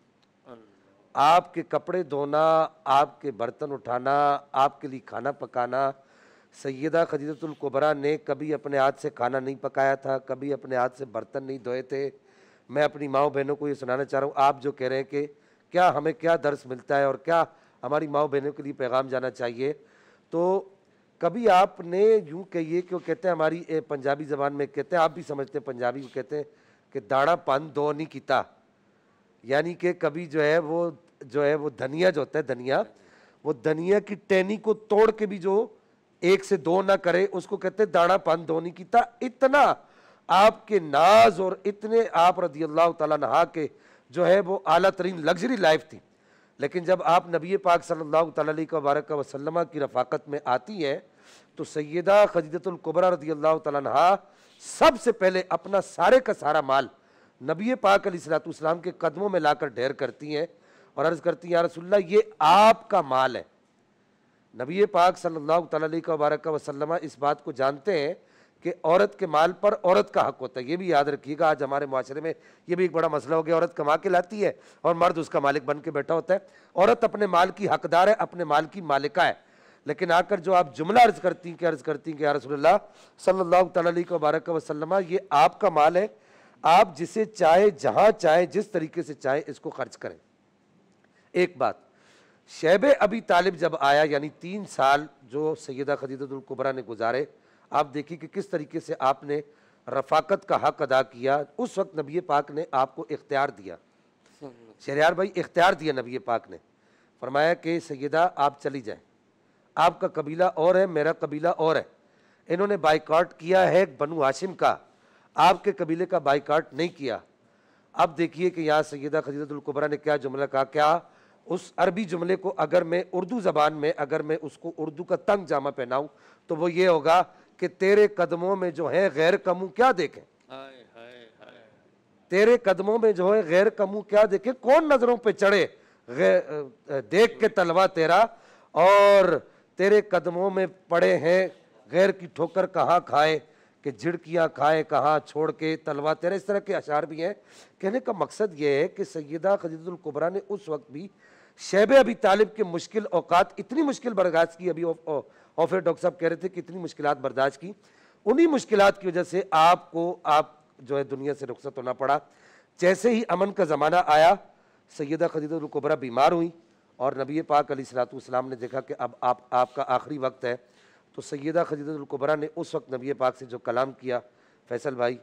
आपके कपड़े धोना आपके बर्तन उठाना आपके लिए खाना पकाना सैदा खदीजतुल्कुबरा ने कभी अपने हाथ से खाना नहीं पकाया था कभी अपने हाथ से बर्तन नहीं धोए थे मैं अपनी माओ बहनों को ये सुनाना चाह रहा हूँ आप जो कह रहे हैं कि क्या हमें क्या दर्स मिलता है और क्या हमारी माओ बहनों के लिए पैगाम जाना चाहिए तो कभी आपने यूँ कहिए कि वो कहते हैं हमारी पंजाबी ज़बान में कहते हैं आप भी समझते हैं पंजाबी को कहते हैं कि दाड़ा पान दो नहीं किता यानी कि कभी जो है वो जो है वो धनिया जो होता है धनिया वो धनिया की टहनी को तोड़ के भी जो एक से दो ना करे उसको कहते दाणा पान दो नहीं किता इतना आपके नाज और इतने आप रदी अल्लाह नहा के जो है वो अली तरीन लग्जरी लाइफ थी लेकिन जब आप नबी पाक सल्लल्लाहु अलैहि वबारक वसलम की रफाकत में आती हैं तो सैदा खजरतुल्कुबरा रदी अल्लाह तहा सबसे पहले अपना सारे का सारा माल नबी पाक सलाम के कदमों में लाकर ढेर करती हैं और अर्ज़ करती हैं यार रसुल्ला ये आपका माल है नबी पाक सल्लल्लाहु अलैहि वबारक वसलम इस बात को जानते हैं कि औरत के माल पर औरत का हक होता है ये भी याद रखिएगा आज हमारे माशरे में ये भी एक बड़ा मसला हो गया औरत कमा के लाती है और मर्द उसका मालिक बन के बैठा होता है औरत अपने माल की हकदार है अपने माल की मालिका है लेकिन आकर जो आप जुमला अर्ज करती हैं कि अर्ज करती हैं कि यार रसोल्ला सल्लल्लाहु अलैहि वबारक वसलमा ये आपका माल है आप जिसे चाहे जहाँ चाहे जिस तरीके से चाहे इसको खर्च करें एक बात शैब अभी तालिब जब आया यानी तीन साल जो सैदा खदीदतुल्कुबरा ने गुजारे आप देखिए कि किस तरीके से आपने रफाकत का हक अदा किया उस वक्त नबी पाक ने आपको इख्तियार दिया शरियार भाई इख्तियार दिया नबी पाक ने फरमाया कि सैदा आप चली जाएं आपका कबीला और है मेरा कबीला और है इन्होंने बाइकाट किया है बनु हाशिम का आपके कबीले का बाइकाट नहीं किया अब देखिए कि यहाँ सैदा खदीदतुल्कुबरा ने क्या जुमला कहा क्या उस अरबी जुमले को अगर मैं उर्दू ज़बान में अगर मैं उसको उर्दू का तंग जामा पहनाऊँ तो वो ये होगा कि तेरे कदमों में जो है गैर कमू क्या देखें तेरे कदमों में जो है गैर कमू क्या देखें कौन नज़रों पर चढ़े देख के तलवा तेरा और तेरे कदमों में पड़े हैं गैर की ठोकर कहाँ खाए कि झिड़कियाँ खाए कहाँ छोड़ के तलवा तेरे इस तरह के अशार भी हैं कहने का मकसद ये है कि सैदा खदीतुल्कुबरा ने उस वक्त भी शैब अभी तालिब के मुश्किल अवकात इतनी मुश्किल बर्दाश्त की अभी ऑफर डॉक्टर साहब कह रहे थे कि इतनी मुश्किल बर्दाश्त की उन्हीं मुश्किल की वजह से आपको आप जो है दुनिया से रुखसत होना पड़ा जैसे ही अमन का ज़माना आया सैदा खदीतुल्कुबरा बीमार हुई और नबी पाक अली सलातम ने देखा कि अब आप आपका आखिरी वक्त है तो सैदा खदीतुल्कुबरा ने उस वक्त नबी पाक से जो कलाम किया फैसल भाई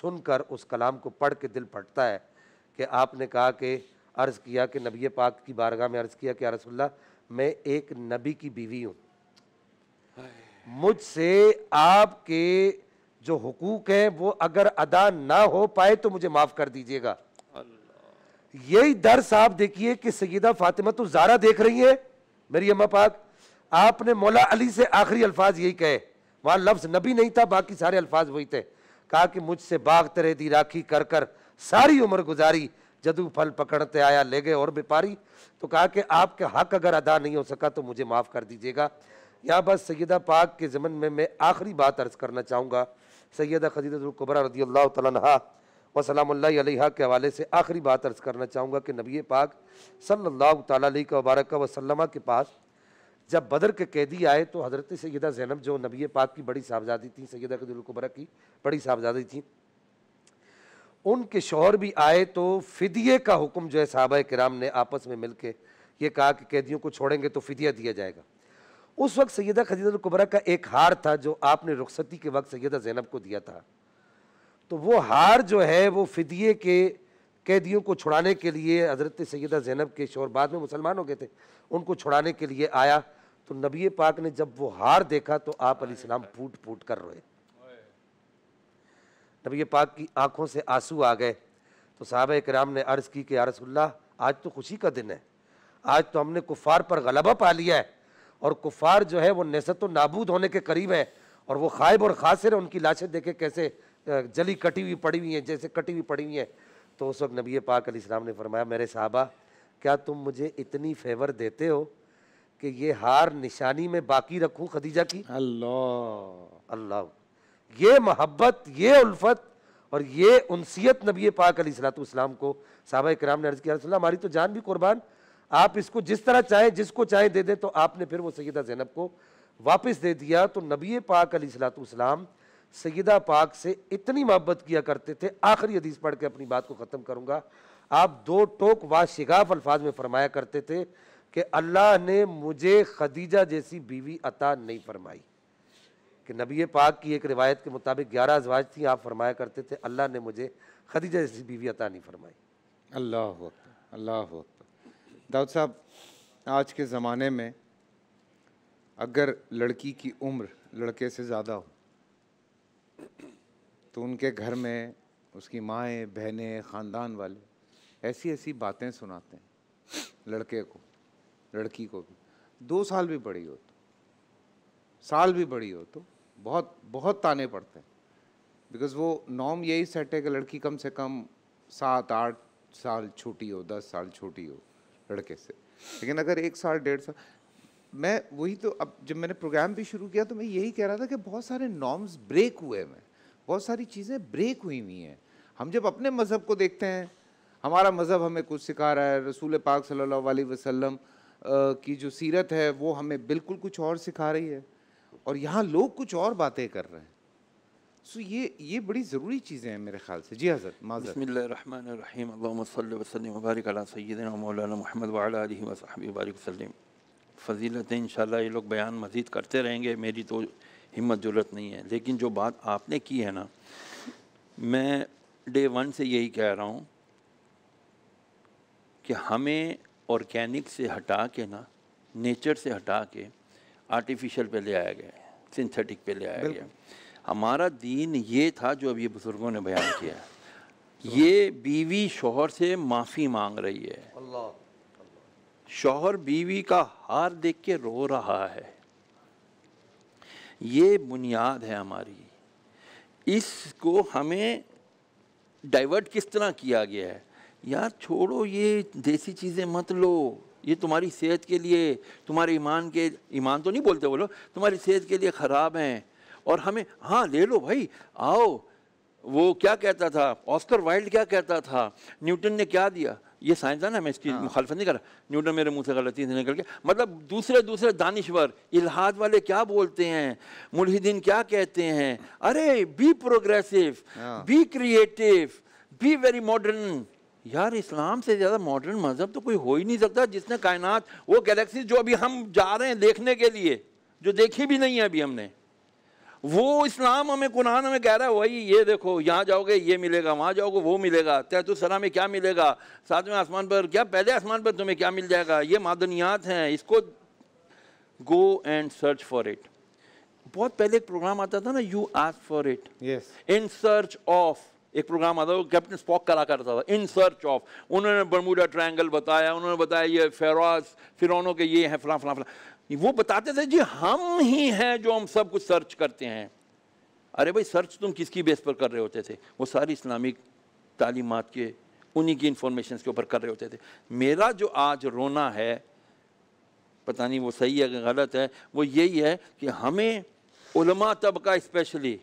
सुनकर उस कलाम को पढ़ के दिल पटता है कि आपने कहा कि अर्ज़ किया कि नबी पाक की बारगाह में अर्ज़ किया कि रसोल्ला मैं एक नबी की बीवी हूँ मुझसे आपके जो हकूक़ हैं वो अगर अदा ना हो पाए तो मुझे माफ़ कर दीजिएगा यही दर साहब देखिए कि सईदा फातिमा तो ज़ारा देख रही है मेरी अम्मा पाक आपने मौला अली से आखिरी अल्फाज यही कहे वहाँ लफ्ज़ नबी नहीं था बाकी सारे अल्फाज वही थे कहा कि मुझसे बाग तरह दी राखी कर कर सारी उम्र गुजारी जदू फल पकड़ते आया ले गए और व्यापारी तो कहा कि आपके हक अगर अदा नहीं हो सका तो मुझे माफ़ कर दीजिएगा यहाँ बस सैदा पाक के ज़मन में मैं आखिरी बात अर्ज़ करना चाहूँगा सैदा खदीजतुल्कुबरा रदी अल्लाह तहा वसलम के हवाले से आखिरी बात अर्ज़ करना चाहूँगा कि नबी पाक सल्ला तबारक वबारक वसलम के पास जब बदर के कैदी आए तो हज़रत सैदा जैनब जो नबी पाक की बड़ी साहबजादी थी सैदा खदीजतुल्कुबरा की बड़ी साहबजादी थी उनके शोहर भी आए तो फिदिये का हुक्म जो है साहबा कराम ने आपस में मिल के ये कहा कि कैदियों को छोड़ेंगे तो फिदिया दिया जाएगा उस वक्त सैदा कुबरा का एक हार था जो आपने रुखसती के वक्त सैदा जैनब को दिया था तो वो हार जो है वो फिदिये के कैदियों को छुड़ाने के लिए हज़रत सैदा जैनब के शोर बाद में मुसलमान हो गए थे उनको छुड़ाने के लिए आया तो नबी पाक ने जब वो हार देखा तो आप अली सलाम फूट फूट कर रोए नबी पाक की आंखों से आंसू आ गए तो साहब कराम ने अर्ज़ की कि यारसोल्ला आज तो खुशी का दिन है आज तो हमने कुफ़ार पर गलबा पा लिया है और कुफ़ार जो है वो नसत नाबूद होने के करीब है और वो खायब और खासिर है उनकी लाशें देखे कैसे जली कटी हुई पड़ी हुई हैं जैसे कटी हुई पड़ी हुई हैं तो उस वक्त नबी पाक अलीस्म ने फरमाया मेरे साहबा क्या तुम मुझे इतनी फेवर देते हो कि ये हार निशानी में बाकी रखूँ खदीजा की अल्लाह अल्लाह ये मोहब्बत ये उल्फत और ये उनसीत नबी पाक अली सलातम को साहबा कराम ने अर्ज़ किया रसोल्ला हमारी तो जान भी कुर्बान आप इसको जिस तरह चाहें जिसको चाहें दे दें तो आपने फिर वो सैदा जैनब को वापस दे दिया तो नबी पाक अली सलातम सैदा पाक से इतनी मोहब्बत किया करते थे आखिरी हदीस पढ़ के अपनी बात को ख़त्म करूँगा आप दो टोक व शिगाफ अल्फाज में फरमाया करते थे कि अल्लाह ने मुझे खदीजा जैसी बीवी अता नहीं फरमाई कि नबी पाक की एक रिवायत के मुताबिक ग्यारह अजवाज थी आप फरमाया करते थे अल्लाह ने मुझे खदीजा जैसी बीवी अता नहीं फरमाई अल्लाह अल्लाह दाऊद साहब आज के ज़माने में अगर लड़की की उम्र लड़के से ज़्यादा हो तो उनके घर में उसकी माएँ बहनें ख़ानदान वाले ऐसी ऐसी बातें सुनाते हैं लड़के को लड़की को भी दो साल भी बड़ी हो तो साल भी बड़ी हो तो बहुत बहुत ताने पड़ते हैं बिकॉज वो नॉम यही सेट है कि लड़की कम से कम सात आठ साल छोटी हो दस साल छोटी हो लड़के से लेकिन अगर एक साल डेढ़ साल मैं वही तो अब जब मैंने प्रोग्राम भी शुरू किया तो मैं यही कह रहा था कि बहुत सारे नॉर्म्स ब्रेक हुए हैं बहुत सारी चीज़ें ब्रेक हुई हुई हैं हम जब अपने मज़हब को देखते हैं हमारा मज़हब हमें कुछ सिखा रहा है रसूल पाक सल्लल्लाहु अलैहि वसल्लम की जो सीरत है वो हमें बिल्कुल कुछ और सिखा रही है और यहाँ लोग कुछ और बातें कर रहे हैं सो ये ये बड़ी ज़रूरी चीज़ें हैं मेरे ख्याल से जी हज़र बसमीम वसलम वबारक सैदिन मौलाना वाली वसलम फ़जीलत इन ये लोग बयान मज़ीद करते रहेंगे मेरी तो हिम्मत जुलत नहीं है लेकिन जो बात आपने की है ना मैं डे वन से यही कह रहा हूँ कि हमें ऑर्गेनिक से हटा के ना नेचर से हटा के आर्टिफिशियल पे ले आया गया सिंथेटिक पे ले आया गया हमारा दीन ये था जो अब ये बुज़ुर्गों ने बयान किया ये बीवी शोहर से माफ़ी मांग रही है शोहर बीवी का हार देख के रो रहा है ये बुनियाद है हमारी इसको हमें डाइवर्ट किस तरह किया गया है यार छोड़ो ये देसी चीज़ें मत लो ये तुम्हारी सेहत के लिए तुम्हारे ईमान के ईमान तो नहीं बोलते बोलो तुम्हारी सेहत के लिए ख़राब हैं और हमें हाँ ले लो भाई आओ वो क्या कहता था ऑस्कर वाइल्ड क्या कहता था न्यूटन ने क्या दिया ये साइंसदान है मैं इसकी हाँ। मुखालफत नहीं कर रहा न्यूटन मेरे मुंह से गलती से निकल के मतलब दूसरे दूसरे दानिश्वर इलाहाद वाले क्या बोलते हैं मुलहिदीन क्या कहते हैं अरे be progressive be creative be very modern यार इस्लाम से ज़्यादा मॉडर्न मज़हब तो कोई हो ही नहीं सकता जिसने कायनात वो गैलेक्सी जो अभी हम जा रहे हैं देखने के लिए जो देखी भी नहीं है अभी हमने वो इस्लाम हमें कुरान हमें कह रहा है वही ये देखो यहाँ जाओगे ये मिलेगा वहाँ जाओगे वो मिलेगा तैतुसरा में क्या मिलेगा साथ में आसमान पर क्या पहले आसमान पर तुम्हें क्या मिल जाएगा ये मादनियात हैं इसको go and search for it बहुत पहले एक प्रोग्राम आता था ना you ask for it in search of एक प्रोग्राम आता था कैप्टन स्पॉक करा करता था इन सर्च ऑफ उन्होंने बरमूडा ट्रायंगल बताया उन्होंने बताया ये फेरोज़ फिर के ये हैं फलां फला फला वो बताते थे जी हम ही हैं जो हम सब कुछ सर्च करते हैं अरे भाई सर्च तुम किसकी बेस पर कर रहे होते थे वो सारी इस्लामिक तालीमत के उन्हीं की इन्फॉर्मेशन के ऊपर कर रहे होते थे मेरा जो आज रोना है पता नहीं वो सही है कि गलत है वो यही है कि हमें तबका इस्पेशली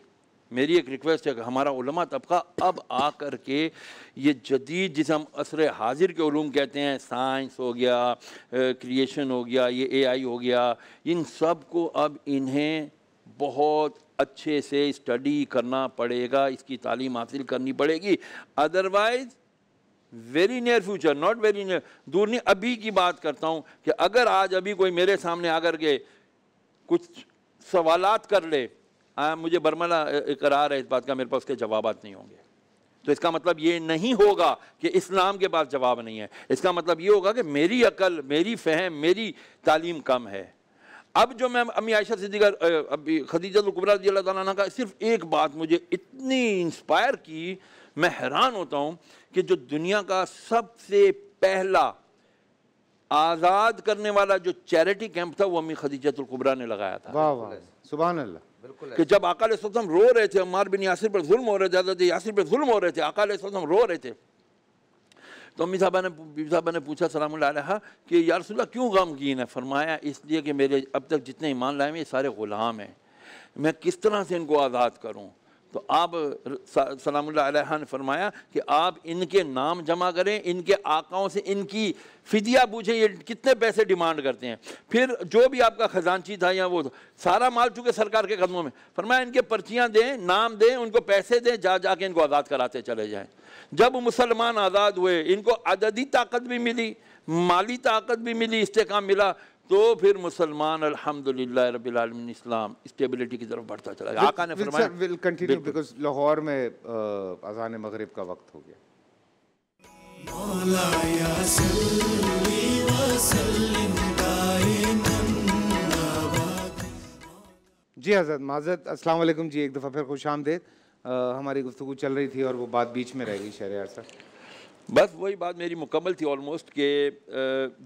मेरी एक रिक्वेस्ट है कि हमारा उलमा तबका अब आ कर के ये जदीद जिसे हम असर हाजिर के ूम कहते हैं साइंस हो गया क्रिएशन हो गया ये एआई हो गया इन सब को अब इन्हें बहुत अच्छे से स्टडी करना पड़ेगा इसकी तालीम हासिल करनी पड़ेगी otherwise very near future not very near दूर नहीं अभी की बात करता हूँ कि अगर आज अभी कोई मेरे सामने आकर के कुछ सवालत कर ले आ, हाँ, मुझे बर्मला करार है इस बात का मेरे पास उसके जवाब नहीं होंगे तो इसका मतलब ये नहीं होगा कि इस्लाम के पास जवाब नहीं है इसका मतलब ये होगा कि मेरी अकल मेरी फहम मेरी तालीम कम है अब जो मैं अमी आयशा सिद्दीकर अब खदीजतुबरा रजी अल्लाह का सिर्फ एक बात मुझे इतनी इंस्पायर की मैं हैरान होता हूँ कि जो दुनिया का सबसे पहला आज़ाद करने वाला जो चैरिटी कैंप था वो अमी खदीजतुल्कुबरा ने लगाया था वाह सुबह अल्लाह कि जब अकाल सतम रो रहे थे अम्मार बिन यासिर पर जुल्म हो रहे थे हजरत यासिर पर जुल्म हो रहे थे अकाल सतम रो रहे थे तो अम्मी साहबा ने बीबी साहबा ने पूछा सलाम कि यारसोल्ला क्यों गम की ने फरमाया इसलिए कि मेरे अब तक जितने ईमान लाए हैं ये सारे ग़ुलाम हैं मैं किस तरह से इनको आज़ाद करूँ तो आप सलाम ने फरमाया कि आप इनके नाम जमा करें इनके आकाओं से इनकी फिदिया पूछें ये कितने पैसे डिमांड करते हैं फिर जो भी आपका खजानची था या वो था सारा माल चुके सरकार के कदमों में फरमाया इनके पर्चियाँ दें नाम दें उनको पैसे दें जा जाके इनको आज़ाद कराते चले जाएँ जब मुसलमान आज़ाद हुए इनको अददी ताकत भी मिली माली ताकत भी मिली इस्तेकाम मिला तो फिर मुसलमान अल्हम्दुलिल्लाह रब्बिल आलमीन इस्लाम स्टेबिलिटी की तरफ बढ़ता चला गया आका ने फरमाया विल कंटिन्यू बिकॉज़ लाहौर में अजान मगरिब का वक्त हो गया जी हजरत माजरत अस्सलाम वालेकुम जी एक दफ़ा फिर खुश आमदेद हमारी गुफ्तु चल रही थी और वो बात बीच में रह गई शहर सर बस वही बात मेरी मुकम्मल थी ऑलमोस्ट के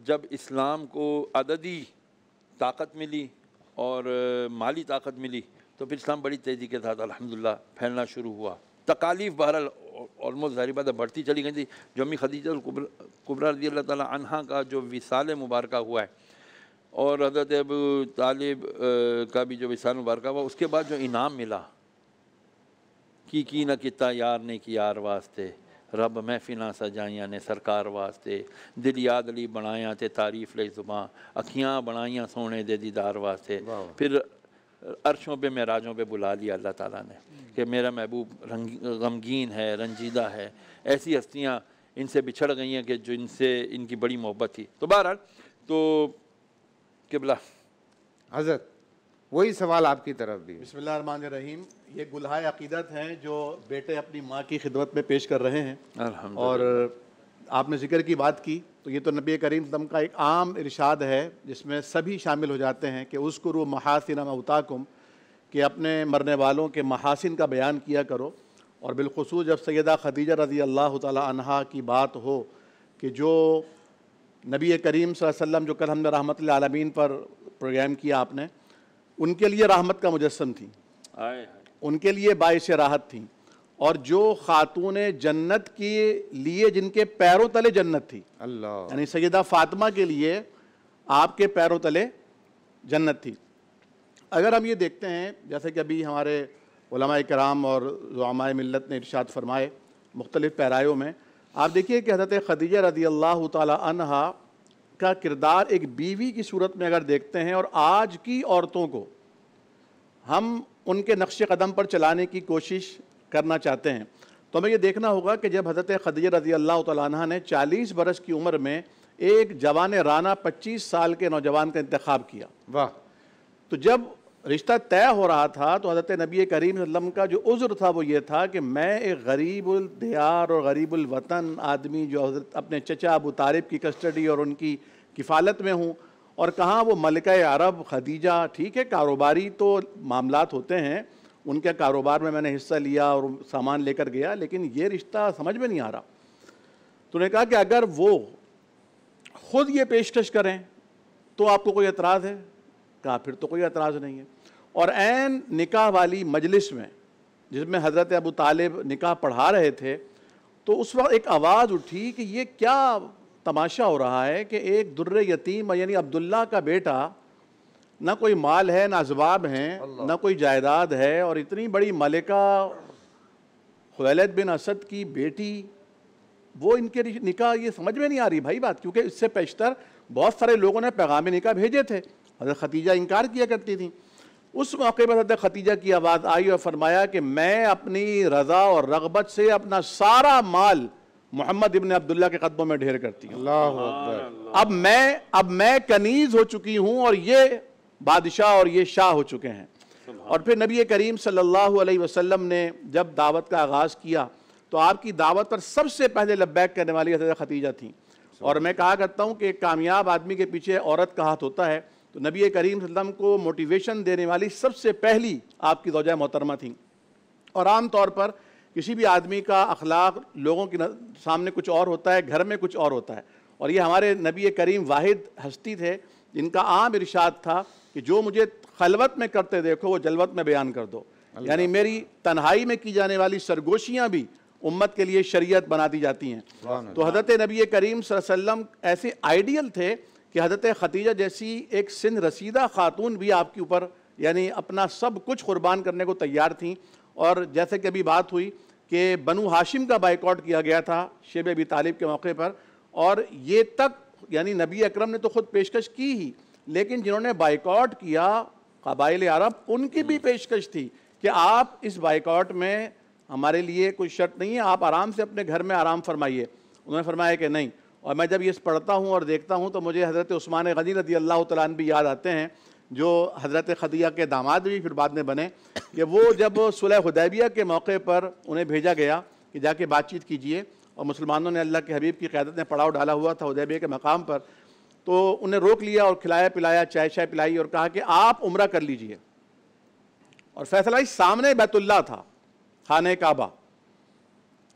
जब इस्लाम को अददी ताकत मिली और माली ताकत मिली तो फिर इस्लाम बड़ी तेज़ी के साथ अल्हम्दुलिल्लाह फैलना शुरू हुआ तकालीफ बहरल ऑलमोस्ट जारी बात बढ़ती चली गई थी जमी खदीजल कुबरा रजी अल्लाह ताली अनहा का जो विसाल मुबारक हुआ है और हजरत अब तालिब का भी जो विसाल मुबारक हुआ उसके बाद जो इनाम मिला की की ना किता यार ने किया वास्ते रब महफिलां सजाइयां ने सरकार वास्ते दिल याद ली बनाया ते तारीफ ले जुबां अखियाँ बनाइयां सोने दे दीदार वास्ते फिर अरशों मैं राजों पर बुला लिया अल्लाह तला ने कि मेरा महबूब रंग गमगीन है रंजीदा है ऐसी हस्तियाँ इनसे बिछड़ गई हैं कि जो इनसे इनकी बड़ी मोहब्बत थी तो बहर तो किबला हजरत वही सवाल आपकी तरफ भी बिस्मिल्लाह रहीम ये गुल्हाय अकीदत हैं जो बेटे अपनी माँ की खिदमत में पेश कर रहे हैं और आपने जिक्र की बात की तो ये तो नबी करीम दम का एक आम इरशाद है जिसमें सभी शामिल हो जाते हैं कि उसको रू महासिन उताकुम कि अपने मरने वालों के महासिन का बयान किया करो और बिलखसूस जब सैदा खदीजा रज़ी अल्लाह तहा की बात हो कि जो नबी करीम वसल्लम जो कल हमने रहमत आलमीन पर प्रोग्राम किया आपने उनके लिए राहमत का मुजस्म थी आए, आए। उनके लिए बायस राहत थी और जो खातून जन्नत के लिए जिनके पैरों तले जन्नत थी अल्लाह यानी सैदा फातिमा के लिए आपके पैरों तले जन्नत थी अगर हम ये देखते हैं जैसे कि अभी हमारे कराम और जामा मिलत ने इर्शाद फरमाए मुख्तलिफ़ पैरायों में आप देखिए कि हज़रत खदीजा रदी अल्लाह तहा का किरदार एक बीवी की सूरत में अगर देखते हैं और आज की औरतों को हम उनके नक्श कदम पर चलाने की कोशिश करना चाहते हैं तो हमें ये देखना होगा कि जब हज़रत खदीजा रजी अल्लाह तह ने चालीस बरस की उम्र में एक जवान राना पच्चीस साल के नौजवान का इंतखब किया वाह तो जब रिश्ता तय हो रहा था तो हज़रत नबी करीम का जो उज़्र था वो ये था कि मैं एक गरीब दियार और गरीब वतन आदमी जो हजरत अपने चचा अबू तारिब की कस्टडी और उनकी किफ़ालत में हूँ और कहाँ वो मलिका अरब खदीजा ठीक है कारोबारी तो मामला होते हैं उनके कारोबार में मैंने हिस्सा लिया और सामान लेकर गया लेकिन ये रिश्ता समझ में नहीं आ रहा तो उन्होंने कहा कि अगर वो खुद ये पेशकश करें तो आपको कोई एतराज़ है कहा फिर तो कोई एतराज़ नहीं है और एन निकाह वाली मजलिस में जिसमें हज़रत अबू तालिब निकाह पढ़ा रहे थे तो उस वक्त एक आवाज़ उठी कि ये क्या तमाशा हो रहा है कि एक दुर्र यतीम यानी अब्दुल्ला का बेटा ना कोई माल है ना अजवाब हैं ना कोई जायदाद है और इतनी बड़ी मलिका खुलैद बिन असद की बेटी वो इनके निकाह ये समझ में नहीं आ रही भाई बात क्योंकि इससे पेशतर बहुत सारे लोगों ने पैगाम निकाह भेजे थे हजरत खतीजा इनकार किया करती थी उस मौके पर हजरत खतीजा की आवाज़ आई और फरमाया कि मैं अपनी रज़ा और रगबत से अपना सारा माल मोहम्मद इबन अब्दुल्ला के कदमों में ढेर करती हूँ अब मैं अब मैं कनीज हो चुकी हूँ और ये बादशाह और ये शाह हो चुके हैं और फिर नबी करीम सल्लल्लाहु अलैहि वसल्लम ने जब दावत का आगाज़ किया तो आपकी दावत पर सबसे पहले लब्बैक करने वाली हजरत खतीजा थी और मैं कहा करता हूँ कि एक कामयाब आदमी के पीछे औरत का हाथ होता है तो नबी करीम वसल्लम को मोटिवेशन देने वाली सबसे पहली आपकी दौजा मोहतरमा थी और आम तौर पर किसी भी आदमी का अखलाक लोगों के सामने कुछ और होता है घर में कुछ और होता है और ये हमारे नबी करीम वाहिद हस्ती थे इनका आम इरशाद था कि जो मुझे खलवत में करते देखो वो जलवत में बयान कर दो यानी मेरी तन्हाई में की जाने वाली सरगोशियाँ भी उम्मत के लिए शरीयत बना दी जाती हैं तो हजरत नबी करीम वसल्लम ऐसे आइडियल थे कि हजरत खतीजा जैसी एक सिंध रसीदा खातून भी आपके ऊपर यानी अपना सब कुछ कुर्बान करने को तैयार थी और जैसे कि अभी बात हुई कि बनु हाशिम का बाइकआउट किया गया था शेब अबी तालिब के मौके पर और ये तक यानी नबी अकरम ने तो खुद पेशकश की ही लेकिन जिन्होंने बाइकआउट किया कबाइल अरब उनकी भी हम्म। पेशकश थी कि आप इस बाइकआउट में हमारे लिए कोई शर्त नहीं है आप आराम से अपने घर में आराम फरमाइए उन्होंने फरमाया कि नहीं और मैं जब ये पढ़ता हूँ और देखता हूँ तो मुझे हज़रत उस्मान गनी रदी अल्लाह तन भी याद आते हैं जो हज़रत खदिया के दामाद भी फिर बाद में बने कि वो जब सुलह हदैबिया के मौके पर उन्हें भेजा गया कि जाके बातचीत कीजिए और मुसलमानों ने अल्लाह के हबीब की क़्यादत ने पड़ाव डाला हुआ था हदैबिया के मकाम पर तो उन्हें रोक लिया और खिलाया पिलाया चाय शाय पिलाई और कहा कि आप उम्र कर लीजिए और फैसला इस सामने बैतुल्ला था खान काबा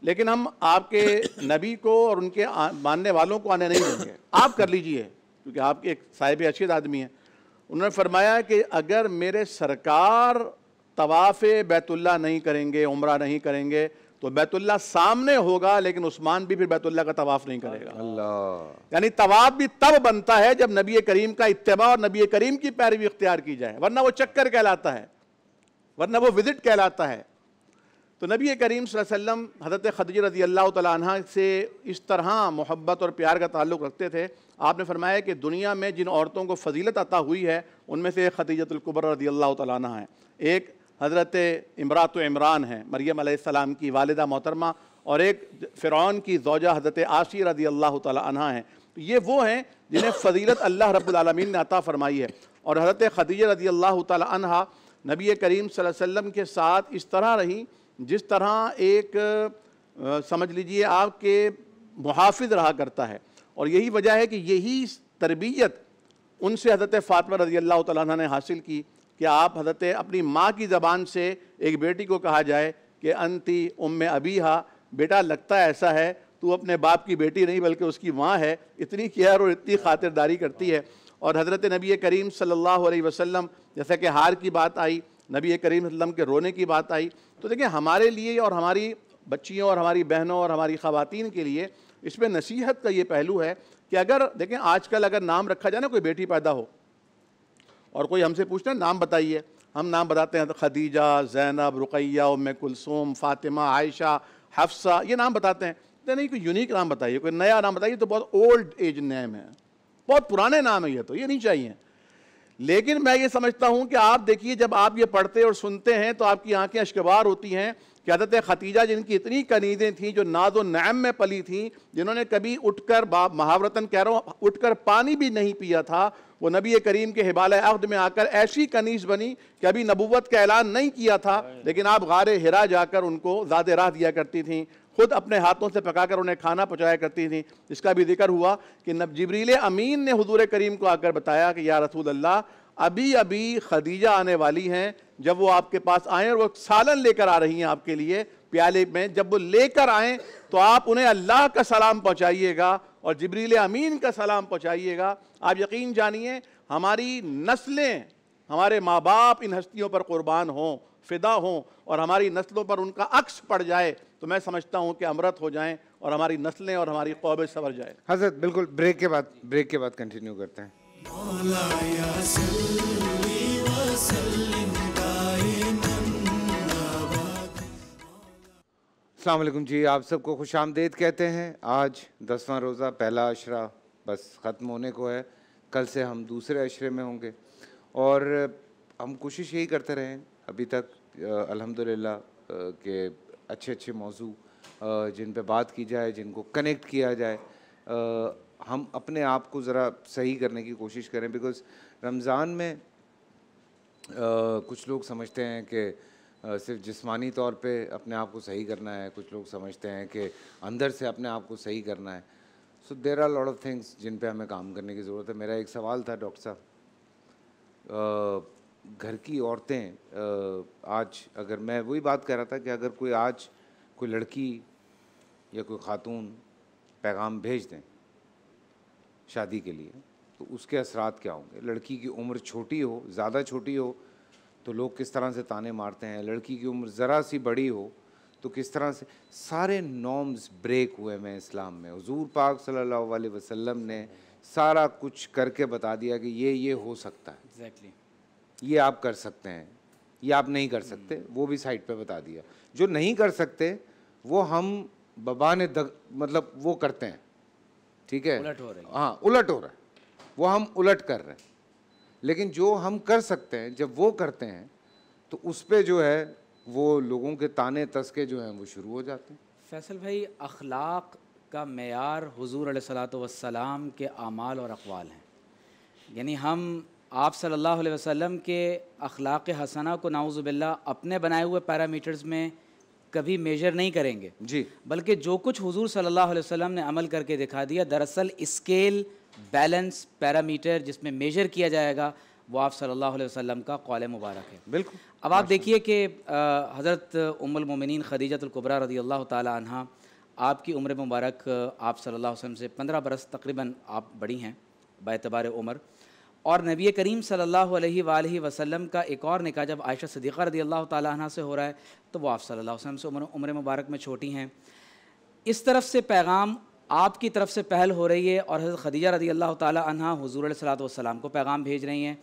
लेकिन हम आपके नबी को और उनके मानने वालों को आने नहीं देंगे आप कर लीजिए क्योंकि आपके एक साहिब अशीद आदमी हैं उन्होंने फरमाया कि अगर मेरे सरकार तवाफ़ बैतुल्ला नहीं करेंगे उम्र नहीं करेंगे तो बैतुल्ला सामने होगा लेकिन उस्मान भी फिर बैतुल्ला का तवाफ़ नहीं करेगा अल्लाह यानी तवाफ़ भी तब बनता है जब नबी करीम का इतबा और नबी करीम की पैरवी इख्तियार की जाए वरना वो चक्कर कहलाता है वरना वो विज़िट कहलाता है तो नबी करीम वसल्लम हज़रत खदीज रज़ी अल्लाह तह से इस तरह मोहब्बत और प्यार का ताल्लुक़ रखते थे आपने फरमाया कि दुनिया में जिन औरतों को फजीलत अता हुई है उनमें से एक खदीजतुल्कुबर रज़ी अल्लाह तह है एक हज़रत इमरात इमरान हैं मरियम आसमाम की वालदा मोहतरमा और एक फ़िरौन की जौजा हज़रत आशी रजी अल्लाह तह हैं तो ये वो हैं जिन्हें फजीलत अल्लाह रबालमीन ने अता फ़रमाई है और हज़रत खदीज रजी अल्लाह तह नबी करीम वसम के साथ इस तरह रहीं जिस तरह एक आ, समझ लीजिए आपके मुहाफ़ रहा करता है और यही वजह है कि यही तरबियत उनसे हज़रत फ़ातमा रजी अल्लाह तह ने हासिल की कि आप हज़रत अपनी माँ की ज़बान से एक बेटी को कहा जाए कि अंति उम अभी हा बेटा लगता ऐसा है तू अपने बाप की बेटी नहीं बल्कि उसकी माँ है इतनी केयर और इतनी खातिरदारी करती है और हज़रत नबी करीम सल्लल्लाहु अलैहि वसल्लम जैसा कि हार की बात आई नबी करीम वसल्लम के रोने की बात आई तो देखिए हमारे लिए और हमारी बच्चियों और हमारी बहनों और हमारी खातन के लिए इसमें नसीहत का ये पहलू है कि अगर देखें आजकल अगर नाम रखा जाए ना कोई बेटी पैदा हो और कोई हमसे पूछते हैं नाम बताइए हम नाम बताते हैं तो खदीजा जैनब रुकैया उम कुलसूम फ़ातिमा आयशा हफ्सा ये नाम बताते हैं तो नहीं कोई यूनिक नाम बताइए कोई नया नाम बताइए तो बहुत ओल्ड एज नेम है बहुत पुराने नाम है ये तो ये नहीं चाहिए लेकिन मैं ये समझता हूँ कि आप देखिए जब आप ये पढ़ते और सुनते हैं तो आपकी आंखें अशकबार होती हैं कि हजरत खतीजा जिनकी इतनी कनीदें थीं जो नाज नैम में पली थीं जिन्होंने कभी उठकर बाप महावरतन कह रहा हूँ उठकर पानी भी नहीं पिया था वो नबी करीम के हिबाल अहद में आकर ऐसी कनीज बनी कि अभी नबूवत का ऐलान नहीं किया था लेकिन आप गार हिरा जाकर उनको ज़्यादा राह दिया करती थी खुद अपने हाथों से पकाकर उन्हें खाना पहुँचाया करती थी इसका भी जिक्र हुआ कि नब जबरील अमीन ने हजूर करीम को आकर बताया कि या रसूल अल्लाह अभी अभी खदीजा आने वाली हैं जब वो आपके पास आएँ और वो सालन लेकर आ रही हैं आपके लिए प्याले में जब वो लेकर आएँ तो आप उन्हें अल्लाह का सलाम पहुँचाइएगा और जबरील अमीन का सलाम पहुँचाइएगा आप यकीन जानिए हमारी नस्लें हमारे माँ बाप इन हस्तियों पर क़ुरबान हों फिदा हों और हमारी नस्लों पर उनका अक्स पड़ जाए तो मैं समझता हूँ कि अमृत हो जाएँ और हमारी नस्लें और हमारी कौबें सवर जाए हजरत बिल्कुल ब्रेक के बाद ब्रेक के बाद कंटिन्यू करते हैं अलमैकम जी आप सबको खुश आमदेद कहते हैं आज दसवां रोज़ा पहला अशरा बस ख़त्म होने को है कल से हम दूसरे अशरे में होंगे और हम कोशिश यही करते रहें अभी तक अल्हम्दुलिल्लाह के अच्छे अच्छे मौजू जिन पे बात की जाए जिनको कनेक्ट किया जाए हम अपने आप को ज़रा सही करने की कोशिश करें बिकॉज रमज़ान में कुछ लोग समझते हैं कि सिर्फ जिस्मानी तौर पे अपने आप को सही करना है कुछ लोग समझते हैं कि अंदर से अपने आप को सही करना है so there are lot of things जिन पे हमें काम करने की ज़रूरत है मेरा एक सवाल था डॉक्टर साहब घर की औरतें आज अगर मैं वही बात कह रहा था कि अगर कोई आज कोई लड़की या कोई ख़ातून पैगाम भेज दें शादी के लिए तो उसके असरात क्या होंगे लड़की की उम्र छोटी हो ज़्यादा छोटी हो तो लोग किस तरह से ताने मारते हैं लड़की की उम्र ज़रा सी बड़ी हो तो किस तरह से सारे नॉर्म्स ब्रेक हुए हैं इस्लाम में हजूर पाक सल्लल्लाहु अलैहि वसल्लम ने सारा कुछ करके बता दिया कि ये ये हो सकता है exactly. ये आप कर सकते हैं ये आप नहीं कर सकते वो भी साइट पे बता दिया जो नहीं कर सकते वो हम बबा ने दग, मतलब वो करते हैं ठीक है उलट हो है हाँ उलट हो रहा है वो हम उलट कर रहे हैं लेकिन जो हम कर सकते हैं जब वो करते हैं तो उस पर जो है वो लोगों के ताने तस्के जो हैं वो शुरू हो जाते हैं फैसल भाई अखलाक का मैार हजूर सलात वसलाम के अमाल और अकवाल हैं यानी हम आप सल्लल्लाहु अलैहि वसल्लम के अखलाक हसना को नाउज़ुबिल्ला अपने बनाए हुए पैरामीटर्स में कभी मेजर नहीं करेंगे जी बल्कि जो कुछ हुजूर सल्लल्लाहु अलैहि वसल्लम ने अमल करके दिखा दिया दरअसल स्केल बैलेंस पैरामीटर जिसमें मेजर किया जाएगा वो आप सल्लल्लाहु अलैहि वसल्लम का कौल मुबारक है बिल्कुल अब आप देखिए कि हज़रत उमुलमिन खदीजतुल्कुबरा रदी अल्लाह तहा आपकी उम्र मुबारक आप सल्लल्लाहु अलैहि वसल्लम से पंद्रह बरस तकरीबन आप बड़ी हैं बतबार उम्र और नबी करीम सल्लल्लाहु अलैहि वसल्लम का एक और निका जब आयशा सदीक़ा रदी अल्लाह तह से हो रहा है तो वो आप सल्लल्लाहु अलैहि वसल्लम से उम्र मुबारक में छोटी हैं इस तरफ से पैगाम आपकी तरफ से पहल हो रही है और हज़रत खदीजा रदी अल्लाह तह हजूर वसलम को पैगाम भेज रही हैं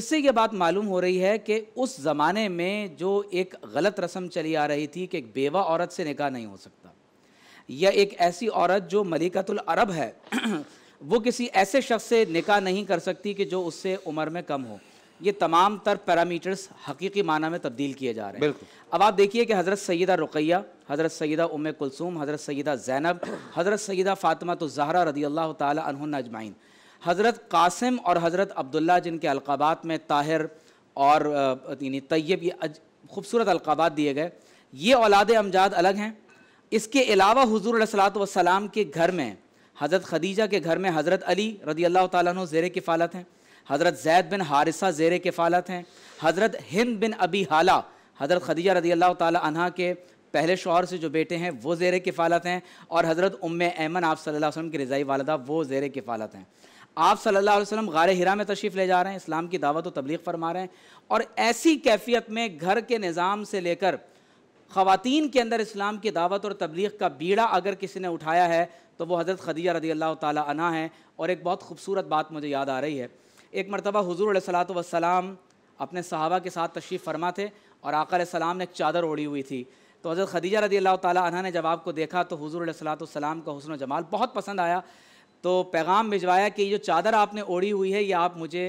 इससे ये बात मालूम हो रही है कि उस ज़माने में जो एक गलत रस्म चली आ रही थी कि एक बेवा औरत से निकाह नहीं हो सकता या एक ऐसी औरत जो मलिकतुल अरब है वो किसी ऐसे शख्स से निकाह नहीं कर सकती कि जो उससे उम्र में कम हो ये तमाम तर पैरामीटर्स हकीकी माना में तब्दील किए जा रहे हैं बिल्कुल अब आप देखिए कि हज़रत सैदा रुकैया हज़रत सैदा उम कुलसूम हज़रत सैदा ज़ैनब हज़रत सैदा फ़ातिमा तो जहरा रदी अल्लाह तहन हज़रत कासिम और हज़रत अब्दुल्ला जिनके अलकाबात में ताहिर और यानी तैयब ये खूबसूरत अलकाबात दिए गए ये औलाद अमजाद अलग हैं इसके अलावा हजूर सलात वसलाम के घर में हज़रत खदीजा के घर में हज़रत अली रदी अल्लाह तु ज़ेर किफ़ालत हैं हज़रत जैद बिन हारिसा ज़ेर किफ़ालत हैं हज़रत हिंद बिन अबी हाला हज़रत खदीजा रदी अल्लाह तह के पहले शोहर से जो बेटे हैं वो ज़ेर किफ़ालत हैं और हज़रत उम ऐमन आप सल्ला वसम की रज़ाई वालदा वो ज़ेर किफ़ालत हैं आप सल्ला वसम गार हिरा में तशरीफ़ ले जा रहे हैं इस्लाम की दावत व तबलीग फरमा रहे हैं और ऐसी कैफियत में घर के निज़ाम से लेकर ख़वान के अंदर इस्लाम की दावत और तबलीग का बीड़ा अगर किसी ने उठाया है तो वो हज़रत खदिया रदी अल्लाह ताली हैं और एक बहुत खूबसूरत बात मुझे याद आ रही है एक मरतबा हजूर सलात वसलाम अपने सहाबा के साथ तशरीफ़ फरमा थे और आकर सलाम ने एक चादर ओढ़ी हुई थी तो हज़रत खदीजा रदी अल्लाह तह ने जब आपको देखा तो हजूर सलाम का हसन जमाल बहुत पसंद आया तो पैगाम भिजवाया कि जो चादर आपने ओढ़ी हुई है ये आप मुझे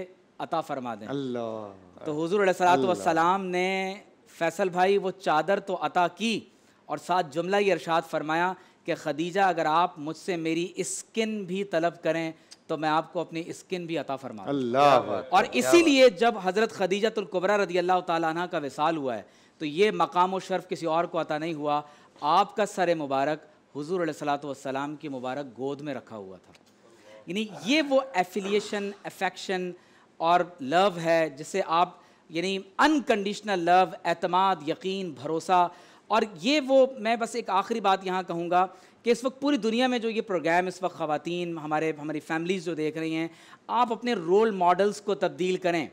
अता फरमा दें अल्लाह तो हजूर सलातम ने फैसल भाई वो चादर तो अता की और साथ जुमला ये इरशाद फरमाया कि खदीजा अगर आप मुझसे मेरी स्किन भी तलब करें तो मैं आपको अपनी स्किन भी अता फरमा और इसीलिए जब हज़रत खदीजा खदीजतुल्कुबरा रदी अल्लाह तह का विसाल हुआ है तो ये मकाम व शर्फ किसी और को अता नहीं हुआ आपका सर मुबारक हजूर सलाम की मुबारक गोद में रखा हुआ था यानी ये वो एफिलिएशन अफेक्शन और लव है जिसे आप यानी अनकंडीशनल लव एतमाद यकीन भरोसा और ये वो मैं बस एक आखिरी बात यहाँ कहूँगा कि इस वक्त पूरी दुनिया में जो ये प्रोग्राम इस वक्त ख़वान हमारे हमारी फैमिलीज़ जो देख रही हैं आप अपने रोल मॉडल्स को तब्दील करें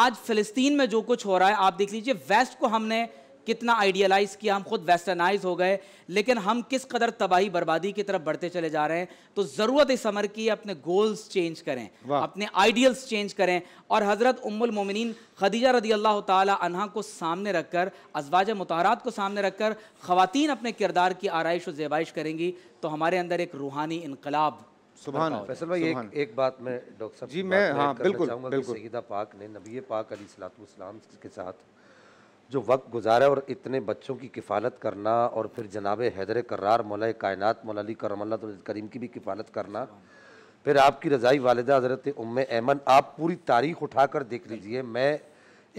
आज फ़िलिस्तीन में जो कुछ हो रहा है आप देख लीजिए वेस्ट को हमने कितना आइडियलाइज़ किया हम खुद वेस्टर्नाइज हो गए लेकिन हम किस कदर तबाही बर्बादी की तरफ बढ़ते चले जा रहे हैं तो ज़रूरत इस अमर की अपने गोल्स चेंज करें अपने आइडियल्स चेंज करें और हज़रत उम्मुल मोमिनीन खदीजा रदी अल्लाह तहा को सामने रखकर अजवाज मुतारात को सामने रखकर ख़वान अपने किरदार की आरइश और जेबाइश करेंगी तो हमारे अंदर एक रूहानी इनकलाब सुभान फैसल भाई एक, एक बात मैं डॉक्टर साहब जी मैं हाँ बिल्कुल बिल्कुल सैयदा पाक ने नबी पाक अली सलातु सलाम के साथ जो वक्त गुजारा और इतने बच्चों की किफ़ालत करना और फिर जनाब हैदर करार मौल कायनत मौलाली करमल्ला करीम की भी किफ़ालत करना फिर आपकी रज़ाई वालदा हज़रत उम ऐमन आप पूरी तारीख उठा कर देख लीजिए मैं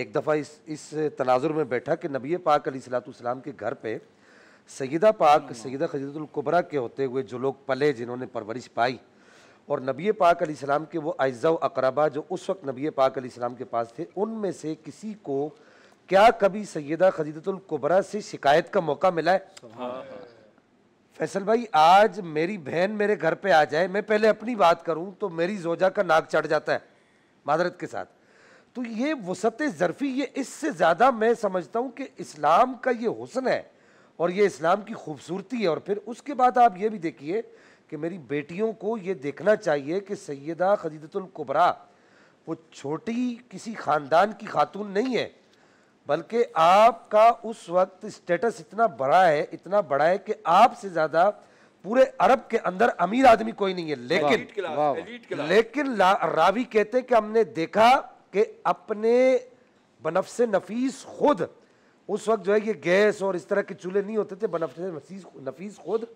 एक दफ़ा इस इस तनाजुर में बैठा कि नबी पाक सलाम के घर पर सईदा पाक सईदा खजरतुल्कुबरा के होते हुए जो लोग पले जिन्होंने परवरिश पाई और नबी पाक सलाम के वो अज़ा अकरबा जो उस वक्त नबी पाक सलाम के पास थे उनमें से किसी को क्या कभी सैदा खदीजतुल से शिकायत का मौका मिला है फैसल भाई आज मेरी बहन मेरे घर पे आ जाए मैं पहले अपनी बात करूं तो मेरी जोजा का नाक चढ़ जाता है मादरत के साथ तो ये वसत ज़रफ़ी ये इससे ज़्यादा मैं समझता हूँ कि इस्लाम का ये हुसन है और ये इस्लाम की खूबसूरती है और फिर उसके बाद आप ये भी देखिए कि मेरी बेटियों को ये देखना चाहिए कि सैदा खदीजतुल वो छोटी किसी ख़ानदान की खातून नहीं है बल्कि आपका उस वक्त स्टेटस इतना बड़ा है इतना बड़ा है कि आपसे ज़्यादा पूरे अरब के अंदर अमीर आदमी कोई नहीं है लेकिन लेकिन रावी कहते हैं कि हमने देखा कि अपने बनफ से नफीस खुद उस वक्त जो है ये गैस और इस तरह के चूल्हे नहीं होते थे बनफ से नफीस नफीस खुद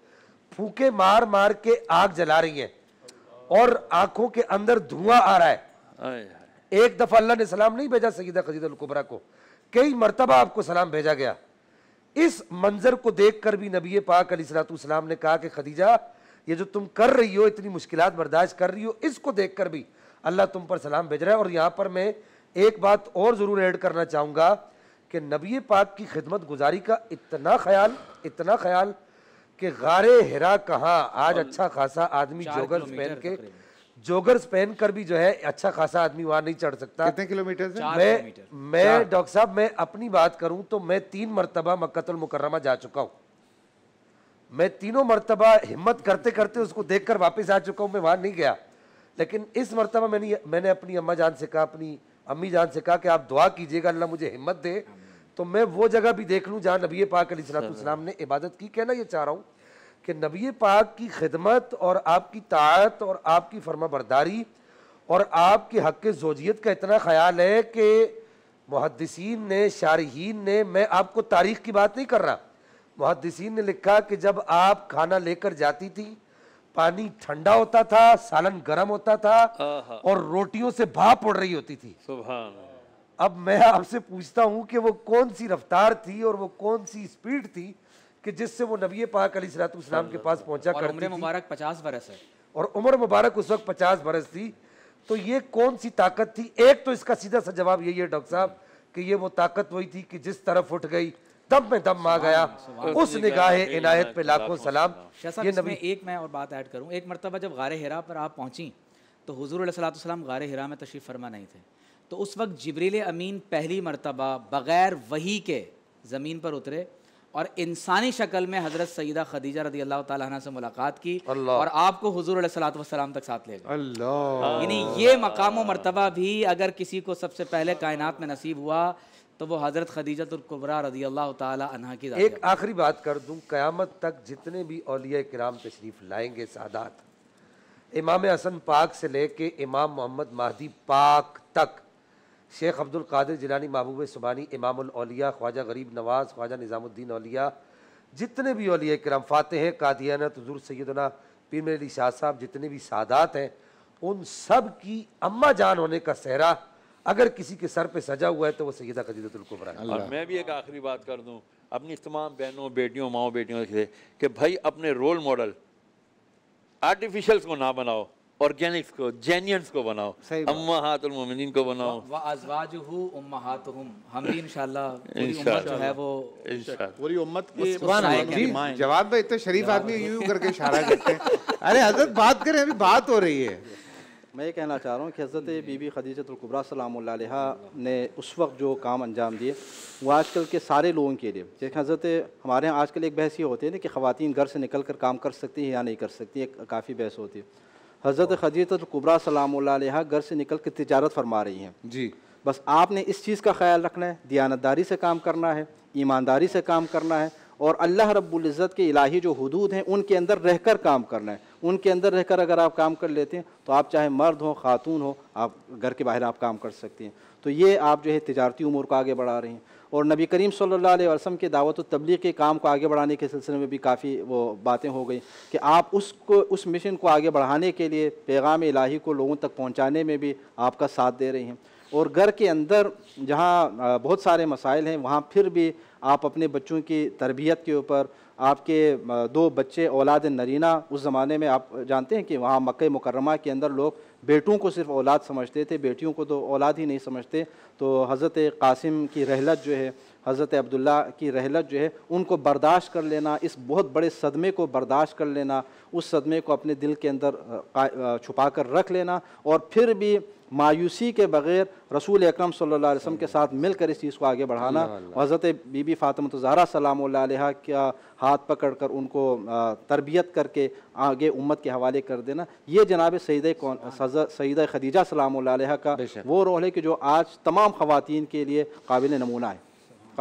फूके मार मार के आग जला रही है और आंखों के अंदर धुआं आ रहा है एक दफा अल्लाह ने सलाम नहीं भेजा सईदा खजीदुल्कुबरा को कई मरतबा आपको सलाम भेजा गया इस मंजर को देख कर भी नबी पाक सलाम ने कहा कि खदीजा ये जो तुम कर रही हो इतनी मुश्किल बर्दाश्त कर रही हो इसको देख कर भी अल्लाह तुम पर सलाम भेज रहा है और यहाँ पर मैं एक बात और ज़रूर ऐड करना चाहूँगा कि नबी पाक की खिदमत गुजारी का इतना ख्याल इतना ख्याल कि गारे हिरा कहाँ आज अच्छा खासा आदमी जोगर्स पहन के जोगर्स पहन कर भी जो है अच्छा खासा आदमी वहां नहीं चढ़ सकता कितने किलोमीटर मैं मैं डॉक्टर साहब मैं अपनी बात करूं तो मैं तीन मरतबा मक्तुल मुकर्रमा जा चुका हूं मैं तीनों मरतबा हिम्मत करते करते उसको देख कर वापस आ चुका हूं मैं वहां नहीं गया लेकिन इस मरतबा मैंने मैंने अपनी अम्मा जान से कहा अपनी अम्मी जान से कहा कि आप दुआ कीजिएगा अल्लाह मुझे हिम्मत दे तो मैं वो जगह भी देख लूँ जहाँ नबी पाक अलीसलाम ने इबादत की कहना ये चाह रहा हूँ कि नबी पाक की खिदमत और आपकी तात और आपकी फर्मा बरदारी और आपके हक जोजियत का इतना ख्याल है कि मुहदसिन ने शारहन ने मैं आपको तारीख की बात नहीं कर रहा मुहदसिन ने लिखा कि जब आप खाना लेकर जाती थी पानी ठंडा होता था सालन गर्म होता था और रोटियों से भाप उड़ रही होती थी अब मैं आपसे पूछता हूँ कि वो कौन सी रफ्तार थी और वो कौन सी स्पीड थी कि जिससे वो नबी पाक अली सलातम के पास पहुंचा कर उम्र मुबारक पचास बरस है और उम्र मुबारक उस वक्त पचास बरस थी तो ये कौन सी ताकत थी एक तो इसका सीधा सा जवाब यही है डॉक्टर साहब कि ये वो ताकत वही थी कि जिस तरफ उठ गई दम में दम आ गया उस निगाह इनायत पे लाखों सलाम ये नबी एक मैं और बात ऐड करूँ एक मरतबा जब गार हिरा पर आप पहुँची तो हजूर सलाम गार हिरा में तशरीफ़ फरमा नहीं थे तो उस वक्त जबरील अमीन पहली मरतबा बग़ैर वही के ज़मीन पर उतरे और इंसानी शक्ल में हजरत सईदा खदीजा रदी अल्लाह तला से मुलाकात की और आपको हजूर सलाम तक साथ ले गए यानी ये मकाम मरतबा भी अगर किसी को सबसे पहले कायनात में नसीब हुआ तो वो हज़रत खदीजतुल्कुबरा रदी अल्लाह तह की एक आखिरी बात कर दूँ क़्यामत तक जितने भी अलिया कराम तशरीफ़ लाएंगे सादात इमाम हसन पाक से लेके इमाम मोहम्मद महदी पाक तक शेख अब्दुल कादिर जिलानी महबूब सुबानी इमाम अलिया ख्वाजा गरीब नवाज़ ख्वाजा निज़ामुद्दीन अलिया जितने भी अलिया कराम फ़ातह कादियाना तजुर सैदना पीर अली शाह साहब जितने भी सादात हैं उन सब की अम्मा जान होने का सहरा अगर किसी के सर पे सजा हुआ है तो वो सैदा खदीजतुल्कुबरा और मैं भी एक आखिरी बात कर दूँ अपनी तमाम बहनों बेटियों माओ बेटियों से कि भाई अपने रोल मॉडल आर्टिफिशल्स को ना बनाओ ऑर्गेनिक्स को जेन्यंस को बनाओ अम्मा हाथ मोमिनिन को बनाओ व अजवाज उम्माहातुहुम हम भी इंशाल्लाह पूरी उम्मत जो है वो पूरी उम्मत की सुभान जवाब भाई इतने शरीफ आदमी यूं करके इशारा करते हैं अरे हजरत बात करें अभी बात हो रही है मैं ये कहना चाह रहा हूँ कि हज़रत बीबी खदीजतुल्कुबरा सलाम ने उस वक्त जो काम अंजाम दिए वो आजकल के सारे लोगों के लिए जैसे हज़रत हमारे यहाँ आजकल एक बहस ये होती है ना कि ख़वान घर से निकल कर काम कर सकती हैं या नहीं कर सकती एक काफ़ी बहस होती है हज़रत कुबरा सलाम घर से निकल के तजारत फरमा रही हैं जी बस आपने इस चीज़ का ख्याल रखना है दियानतदारी से काम करना है ईमानदारी से काम करना है और अल्लाह रब्ज़त के इलाही जो हदूद हैं उनके अंदर रह कर काम करना है उनके अंदर रह कर अगर आप काम कर लेते हैं तो आप चाहे मर्द हो ख़ातून हो आप घर के बाहर आप काम कर सकती हैं तो ये आप जो है तजारती उमूर को आगे बढ़ा रही हैं और नबी करीम सल्लल्लाहु अलैहि के दावत तबलीग के काम को आगे बढ़ाने के सिलसिले में भी काफ़ी वो बातें हो गई कि आप उसको उस मिशन को आगे बढ़ाने के लिए पैगाम इलाही को लोगों तक पहुँचाने में भी आपका साथ दे रही हैं और घर के अंदर जहाँ बहुत सारे मसाइल हैं वहाँ फिर भी आप अपने बच्चों की तरबियत के ऊपर आपके दो बच्चे औलाद नरीना उस ज़माने में आप जानते हैं कि वहाँ मक् मुकरमा के अंदर लोग बेटों को सिर्फ औलाद समझते थे बेटियों को तो औलाद ही नहीं समझते तो हज़रत कासिम की रहलत जो है हज़रत अब्दुल्ला की रहलत जो है उनको बर्दाश्त कर लेना इस बहुत बड़े सदमे को बर्दाश्त कर लेना उस सदमे को अपने दिल के अंदर छुपा कर रख लेना और फिर भी मायूसी के बगैर रसूल अक्रम सल्ला वसम के साथ मिलकर इस चीज़ को आगे बढ़ाना हज़रत बीबी फ़ातमत तो ज़हरा सलाम का हाथ पकड़ कर उनको तरबियत करके आगे उम्मत के हवाले कर देना ये जनाब सईद कौन सईद खदीजा सलाम का वो रोल है कि जो आज तमाम खुवान के लिए काबिल नमूना है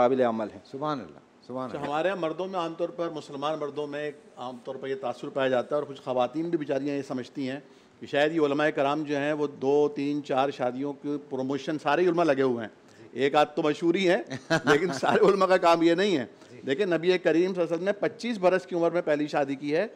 काबिल अमल है सुबह अच्छा, हमारे यहाँ मर्दों में आमतौर पर मुसलमान मर्दों में आमतौर पर यह तासर पाया जाता है और कुछ खातन भी बेचारियाँ ये समझती हैं कि शायद ये उलमा कराम जो हैं वो दो तीन चार शादियों के प्रमोशन सारे उलमा लगे हुए हैं एक आध तो मशहूर ही है लेकिन सारे उलमा का काम ये नहीं है देखिए नबी करीम सल ने पच्चीस बरस की उम्र में पहली शादी की है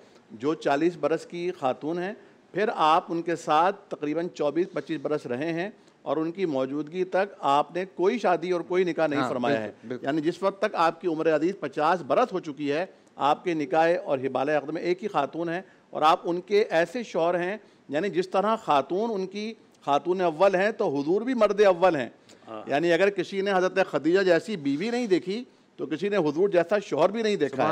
जो चालीस बरस की खातून हैं फिर आप उनके साथ तकरीबन चौबीस पच्चीस बरस रहे हैं और उनकी मौजूदगी तक आपने कोई शादी और कोई निकाह नहीं हाँ, फरमाया है यानी जिस वक्त तक आपकी उम्र अदीज पचास बरस हो चुकी है आपके निकाय और हिबाल अकदम एक ही खातून है और आप उनके ऐसे शौर हैं यानी जिस तरह खातून उनकी खातून अव्वल हैं तो हुजूर भी मर्द अव्वल हैं हाँ। यानी अगर किसी ने हज़रत खदीजा जैसी बीवी नहीं देखी तो किसी ने हुजूर जैसा शोहर भी नहीं देखा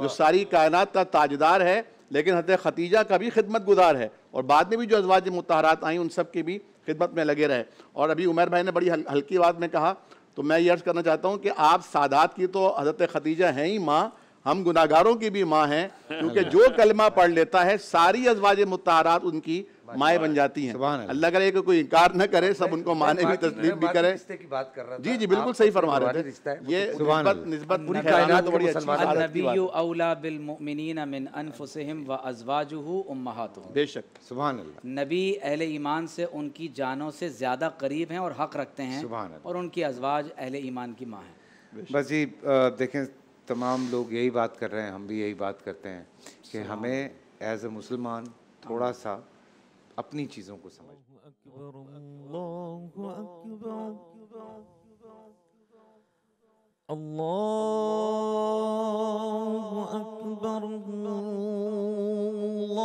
जो सारी कायनात का ताजदार है लेकिन हजरत खतीजा का भी खिदमत गुजार है और बाद में भी जो अजवाज मतहरात आई उन सब की भी खिदमत में लगे रहे और अभी उमर भाई ने बड़ी हल, हल्की बात में कहा तो मैं ये अर्ज़ करना चाहता हूँ कि आप सादात की तो हजरत खतीजा हैं ही माँ हम गुनागारों की भी माँ हैं क्योंकि जो कलमा पढ़ लेता है सारी अजवाज मुतारात उनकी माए बन जाती हैं अल्लाह करे कि कोई इनकार न करे सब उनको माने भी तस्लीम भी करे की बात कर रहा जी जी बिल्कुल सही फरमा रहे थे ये निस्बत पूरी कायनात तो बड़ी अच्छी बेशक सुभान नबी अहले ईमान से उनकी जानों से ज़्यादा करीब हैं और हक रखते हैं और उनकी अजवाज अहले ईमान की माँ हैं बस जी देखें तमाम लोग यही बात कर रहे हैं हम भी यही बात करते हैं कि हमें एज ए मुसलमान थोड़ा सा अपनी चीज़ों को समझ अल्लाह अकबर अल्लाह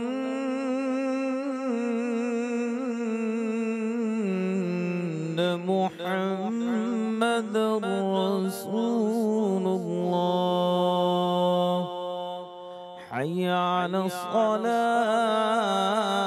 على الصلاة